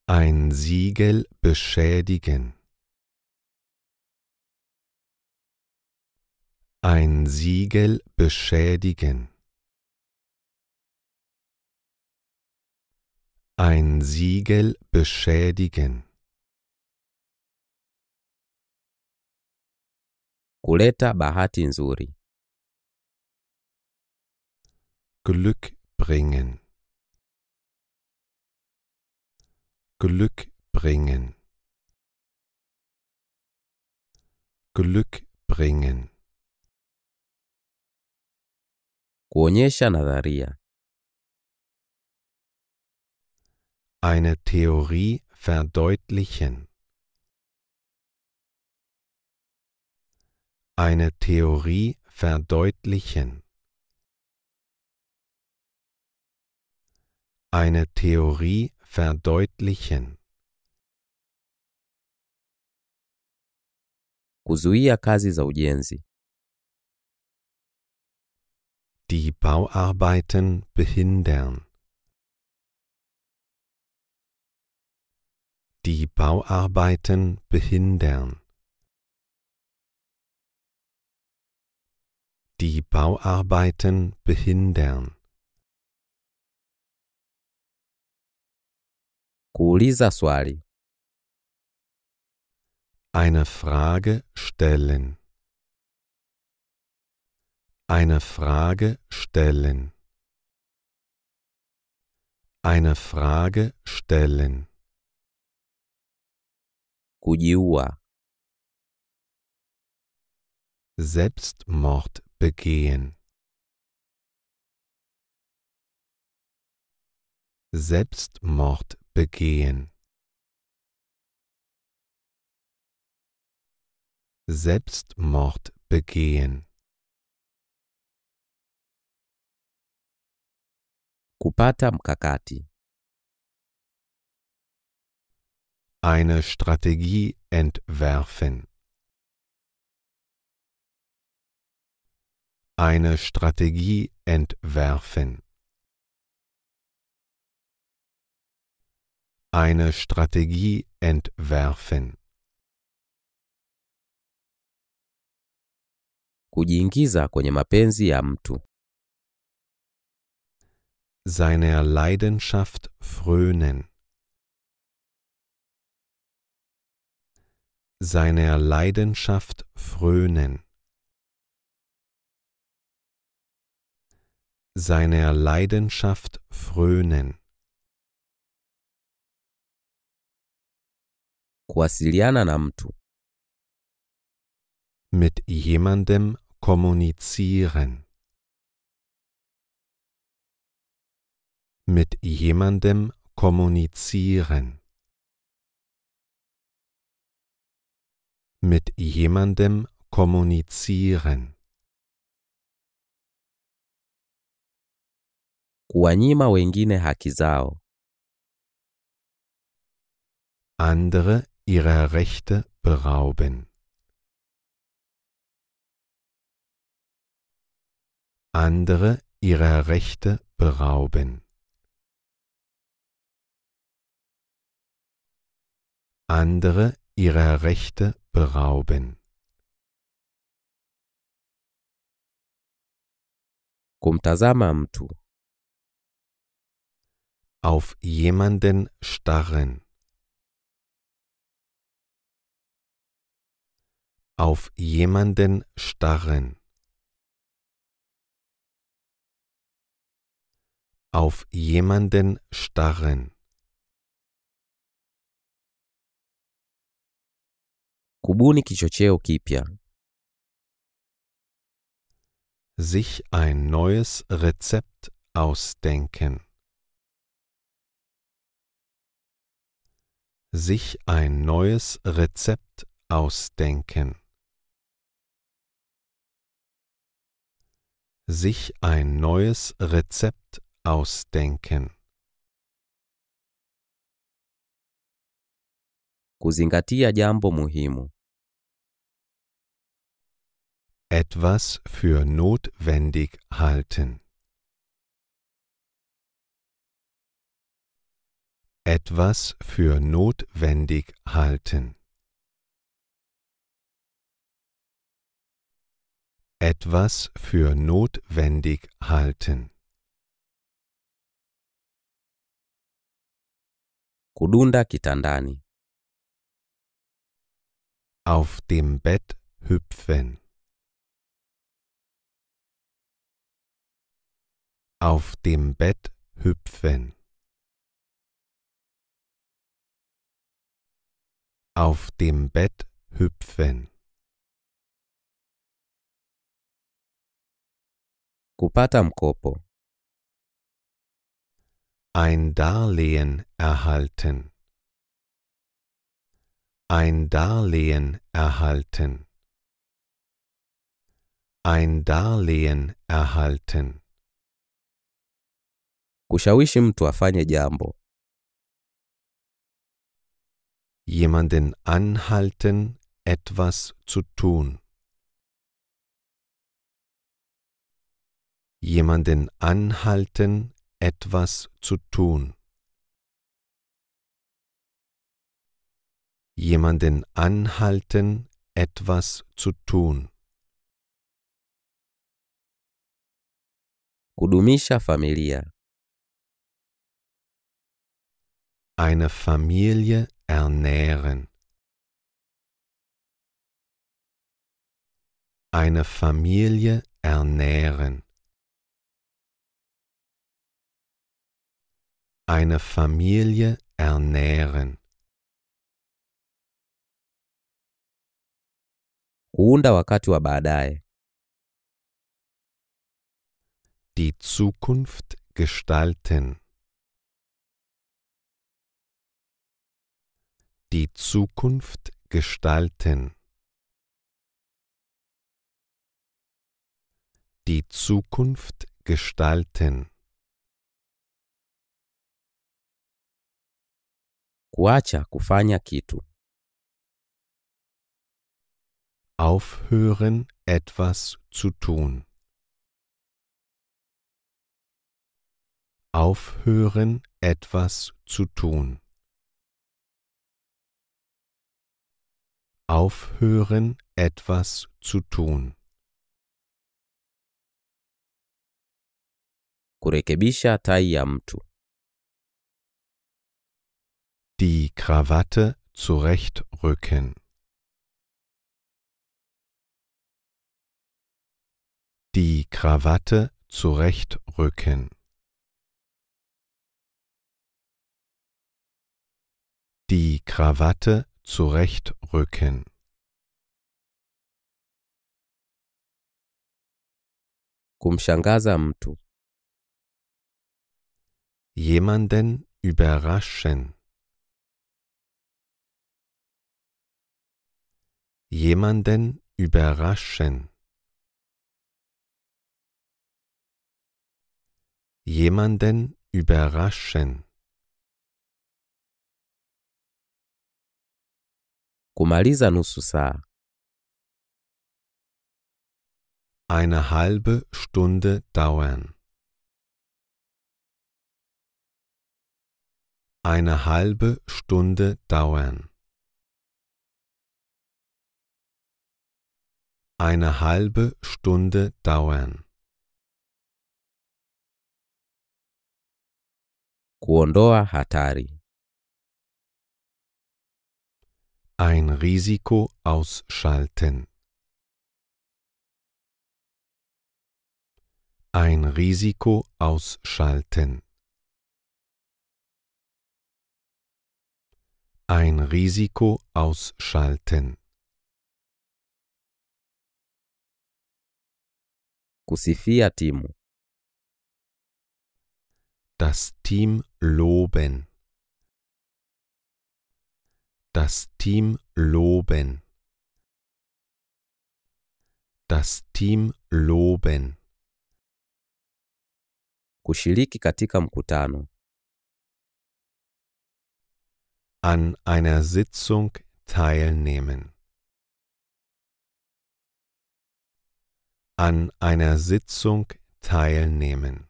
Ein Siegel beschädigen. Ein Siegel beschädigen. Ein Siegel beschädigen. kuleta bahati nzuri. Glück bringen. Glück bringen. Glück bringen. Kuonyesha nadharia. Eine Theorie verdeutlichen. Eine Theorie verdeutlichen. Eine Theorie verdeutlichen. Kuzuia kazi za ujenzi. Die Bauarbeiten behindern. Die Bauarbeiten behindern. die Bauarbeiten behindern. Kuuliza swali. Eine Frage stellen. Eine Frage stellen. Eine Frage stellen. Kujiua. Selbstmord begehen. Selbstmord begehen. Selbstmord begehen. Kupata mkakati. Eine Strategie entwerfen. eine Strategie entwerfen. Eine Strategie entwerfen. Kujiingiza kwenye mapenzi ya mtu. Seiner Leidenschaft frönen. Seiner Leidenschaft frönen. seiner Leidenschaft frönen. Kuwasiliana na mtu. Mit jemandem kommunizieren. Mit jemandem kommunizieren. Mit jemandem kommunizieren. kuwanyima wengine haki zao. Andere ihrer Rechte berauben. Andere ihrer Rechte berauben. Andere ihrer Rechte berauben. Kumtazama mtu auf jemanden starren, auf jemanden starren, auf jemanden starren. Kubuni kichocheo kipya. Sich ein neues Rezept ausdenken. sich ein neues Rezept ausdenken. Sich ein neues Rezept ausdenken. Kuzingatia jambo muhimu. Etwas für notwendig halten. etwas für notwendig halten. Etwas für notwendig halten. Kudunda kitandani. Auf dem Bett hüpfen. Auf dem Bett hüpfen. auf dem Bett hüpfen. Kupata mkopo. Ein Darlehen erhalten. Ein Darlehen erhalten. Ein Darlehen erhalten. Kushawishi mtu afanye jambo. jemanden anhalten, etwas zu tun. Jemanden anhalten, etwas zu tun. Jemanden anhalten, etwas zu tun. Kudumisha familia. Eine Familie ernähren. Eine Familie ernähren. Eine Familie ernähren. Kuunda wakati wa baadaye. Die Zukunft gestalten. Die Zukunft gestalten. Die Zukunft gestalten. Kuacha kufanya kitu. Aufhören etwas zu tun. Aufhören etwas zu tun. Aufhören, etwas zu tun. Kurekebisha tai ya mtu. Die Krawatte zurechtrücken. Die Krawatte zurechtrücken. Die Krawatte zurechtrücken kumshangaza mtu jemanden überraschen jemanden überraschen jemanden überraschen kumaliza nusu saa. Eine halbe Stunde dauern. Eine halbe Stunde dauern. Eine halbe Stunde dauern. Kuondoa hatari. Ein Risiko ausschalten. Ein Risiko ausschalten. Ein Risiko ausschalten. Kusifia timu. Das Team loben. Das Team loben. Das Team loben. Kushiriki katika mkutano. An einer Sitzung teilnehmen. An einer Sitzung teilnehmen.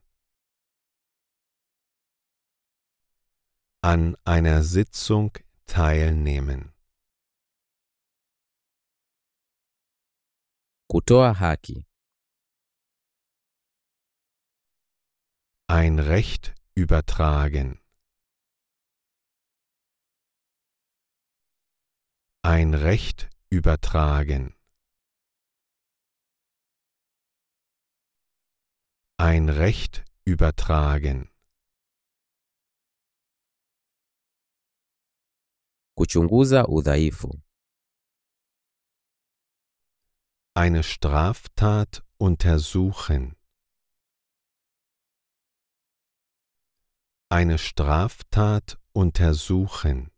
An einer Sitzung teilnehmen teilnehmen. Kutoa haki. Ein Recht übertragen. Ein Recht übertragen. Ein Recht übertragen. kuchunguza udhaifu. Eine Straftat untersuchen. Eine Straftat untersuchen.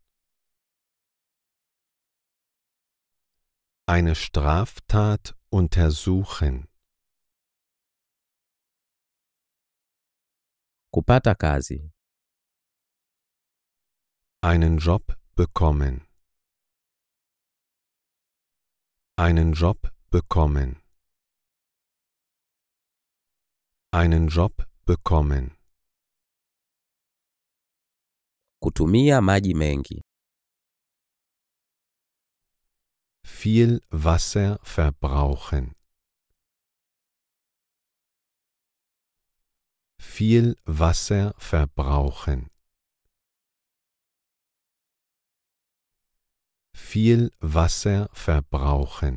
Eine Straftat untersuchen. Kupata kazi. Einen Job bekommen. Einen Job bekommen. Einen Job bekommen. Kutumia maji mengi. Viel Wasser verbrauchen. Viel Wasser verbrauchen. viel Wasser verbrauchen.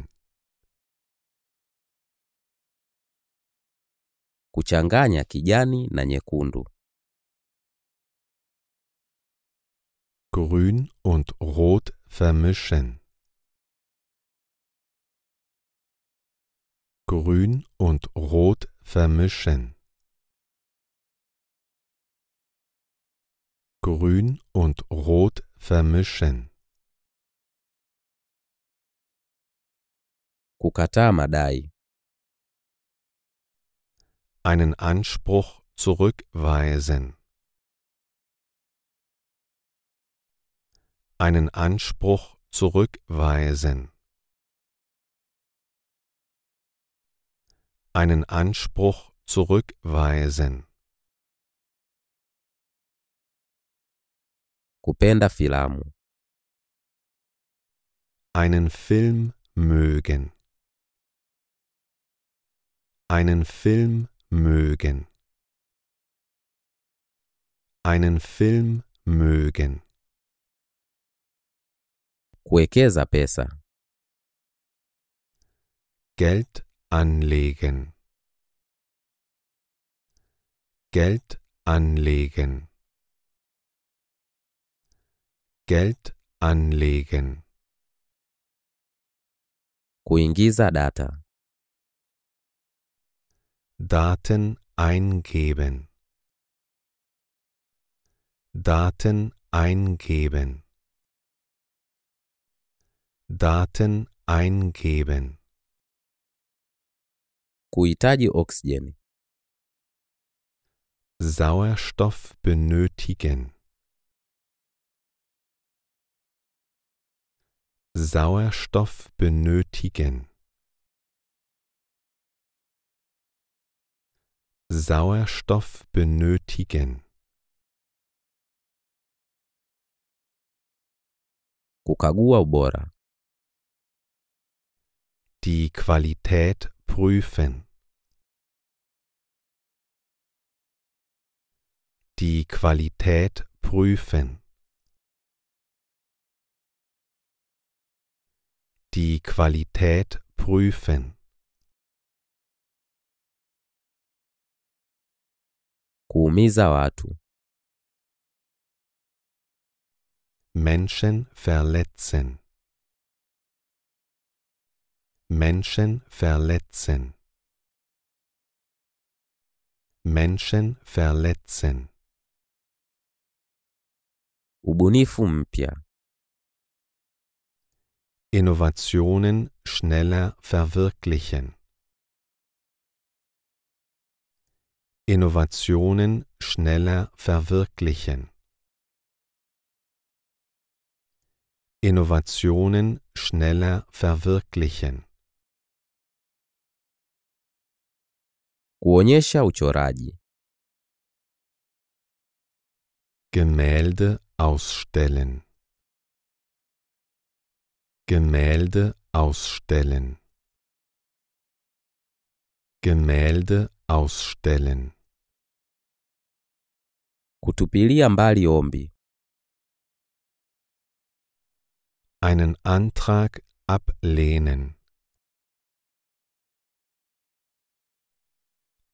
Kuchanganya kijani na nyekundu. Grün und Rot vermischen. Grün und Rot vermischen. Grün und Rot vermischen. Kukataa madai. Einen Anspruch zurückweisen. Einen Anspruch zurückweisen. Einen Anspruch zurückweisen. Kupenda filamu. Einen Film mögen einen Film mögen, einen Film mögen. Kuwekeza pesa. Geld anlegen. Geld anlegen. Geld anlegen. Kuingiza data. Daten eingeben. Daten eingeben. Daten eingeben. Kuhitaji oksijeni. Sauerstoff benötigen. Sauerstoff benötigen. Sauerstoff benötigen. Kukagua ubora. Die Qualität prüfen. Die Qualität prüfen. Die Qualität prüfen. kuumiza watu. Menschen verletzen. Menschen verletzen. Menschen verletzen. Ubunifu mpya. Innovationen schneller verwirklichen. Innovationen schneller verwirklichen. Innovationen schneller verwirklichen. Kuonyesha uchoraji. Gemälde ausstellen. Gemälde ausstellen. Gemälde ausstellen. Kutupilia mbali ombi. Einen Antrag ablehnen.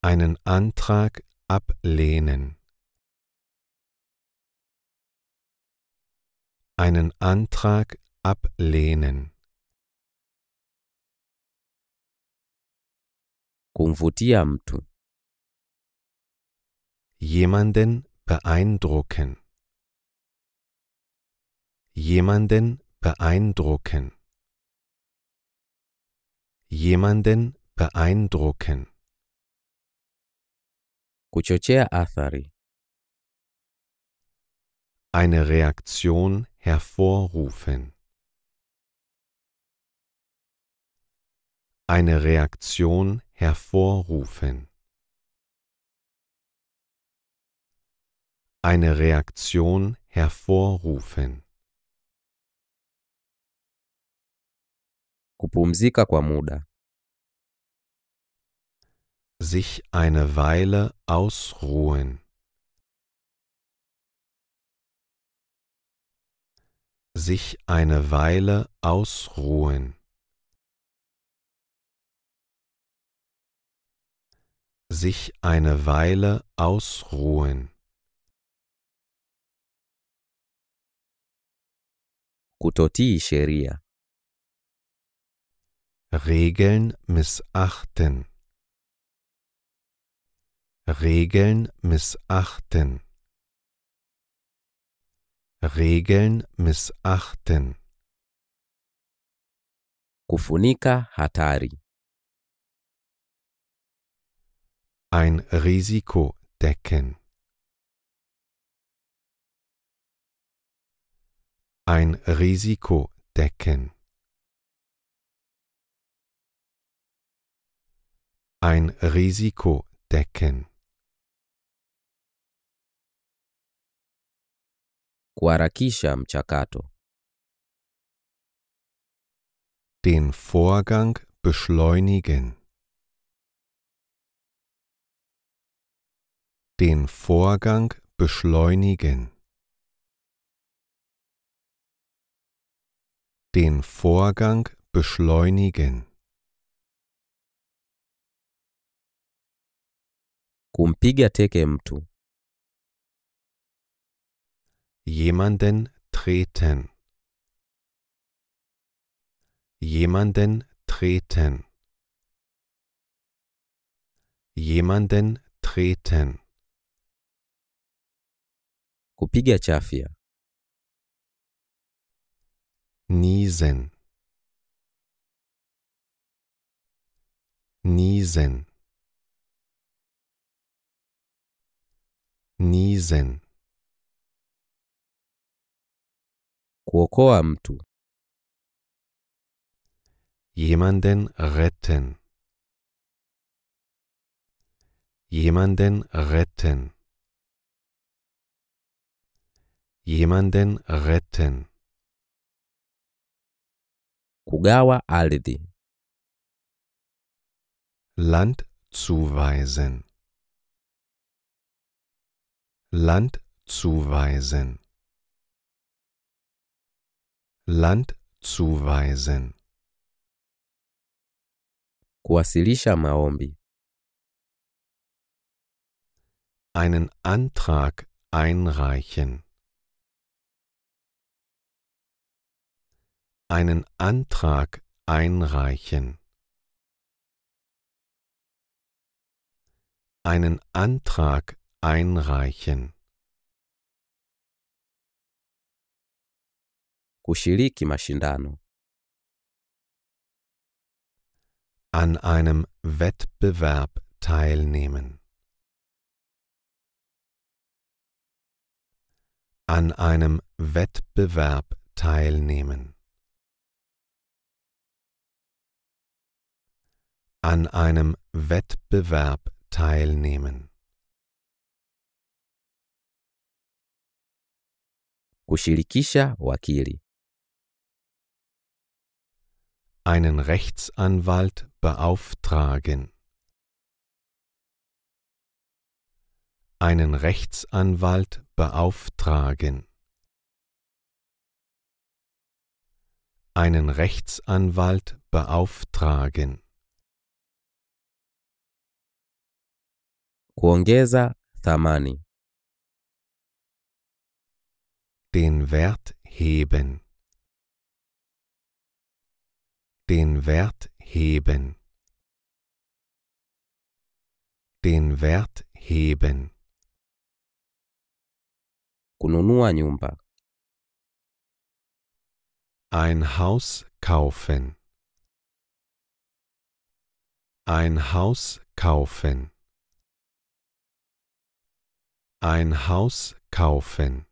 Einen Antrag ablehnen. Einen Antrag ablehnen. kumvutia mtu. Jemanden beeindrucken. Jemanden beeindrucken. Jemanden beeindrucken. Kuchochea athari. Eine Reaktion hervorrufen. Eine Reaktion hervorrufen. Eine Reaktion hervorrufen. Kupumzika kwa muda. Sich eine Weile ausruhen. Sich eine Weile ausruhen. sich eine Weile ausruhen. kutotii sheria. Regeln missachten. Regeln missachten. Regeln missachten. Kufunika hatari. ein Risiko decken. Ein Risiko decken. Ein Risiko decken. Kuharakisha mchakato. Den Vorgang beschleunigen. den Vorgang beschleunigen, den Vorgang beschleunigen. Kumpiga teke mtu. Jemanden treten. Jemanden treten. Jemanden treten. kupiga chafya. Niesen. Niesen. Niesen. Kuokoa mtu. Jemanden retten. Jemanden retten. jemanden retten. Kugawa ardhi. Land zuweisen. Land zuweisen. Land zuweisen. Kuwasilisha maombi. Einen Antrag einreichen. einen Antrag einreichen einen Antrag einreichen kushiriki mashindano an einem Wettbewerb teilnehmen an einem Wettbewerb teilnehmen an einem Wettbewerb teilnehmen. Kushirikisha wakili. Einen Rechtsanwalt beauftragen. Einen Rechtsanwalt beauftragen. einen Rechtsanwalt beauftragen. Kuongeza thamani. Den Wert heben. Den Wert heben. Den Wert heben. Kununua nyumba. Ein Haus kaufen. Ein Haus kaufen. Ein Haus kaufen.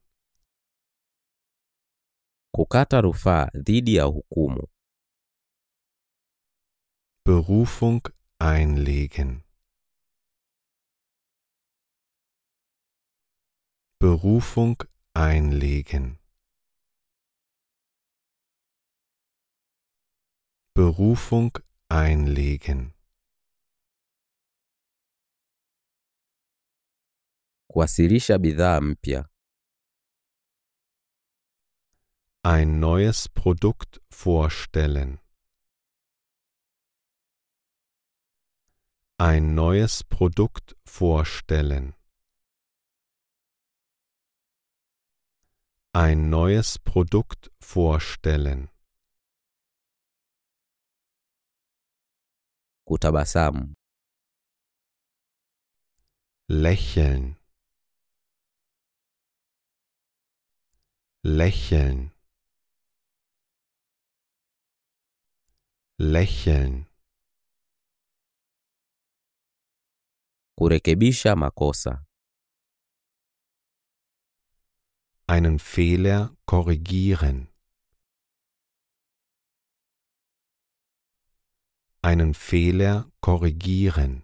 Kukata rufaa dhidi ya hukumu. Berufung einlegen. Berufung einlegen. Berufung einlegen. Kuwasilisha bidhaa mpya. Ein neues Produkt vorstellen. Ein neues Produkt vorstellen. Ein neues Produkt vorstellen. Kutabasamu. Lächeln. lächeln lächeln kurekebisha makosa einen Fehler korrigieren einen Fehler korrigieren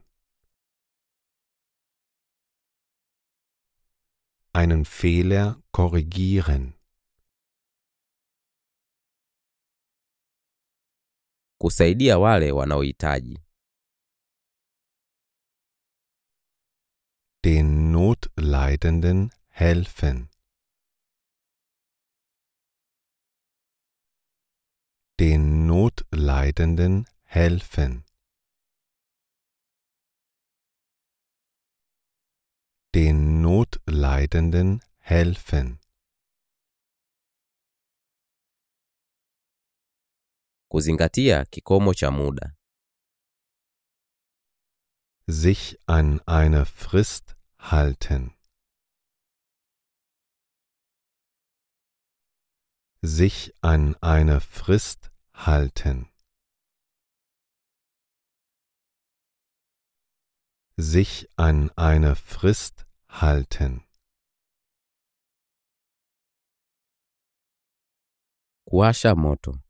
einen Fehler korrigieren kusaidia wale wanaohitaji. Den Notleidenden helfen. Den Notleidenden helfen. Den Notleidenden helfen. kuzingatia kikomo cha muda. Sich an eine Frist halten. Sich an eine Frist halten. Sich an eine Frist halten. Kuwasha moto.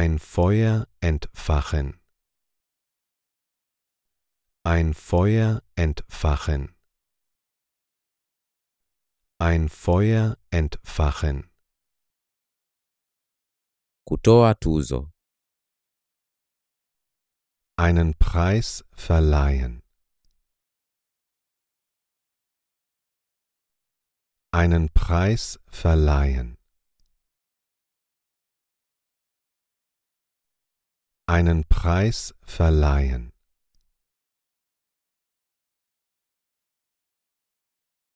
Ein Feuer entfachen. Ein Feuer entfachen. Ein Feuer entfachen. Kutoa tuzo. Einen Preis verleihen. Einen Preis verleihen. einen Preis verleihen.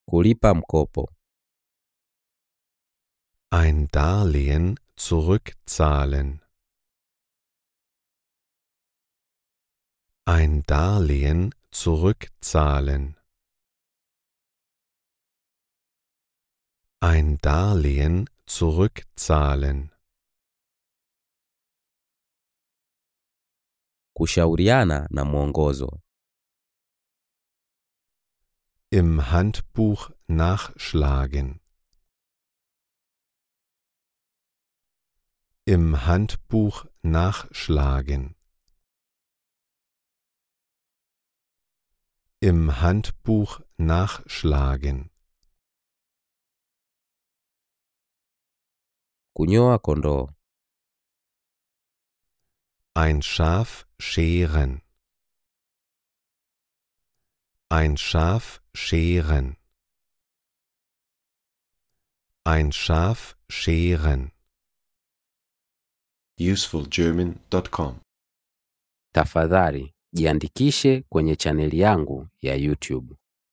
Kulipa mkopo. Ein Darlehen zurückzahlen. Ein Darlehen zurückzahlen. Ein Darlehen zurückzahlen. kushauriana na mwongozo. Im Handbuch nachschlagen. Im Handbuch nachschlagen. Im Handbuch nachschlagen. Kunyoa kondo. Ein Schaf scheren. Ein Schaf scheren. Ein Schaf scheren. usefulgerman.com Tafadhali jiandikishe kwenye chaneli yangu ya YouTube.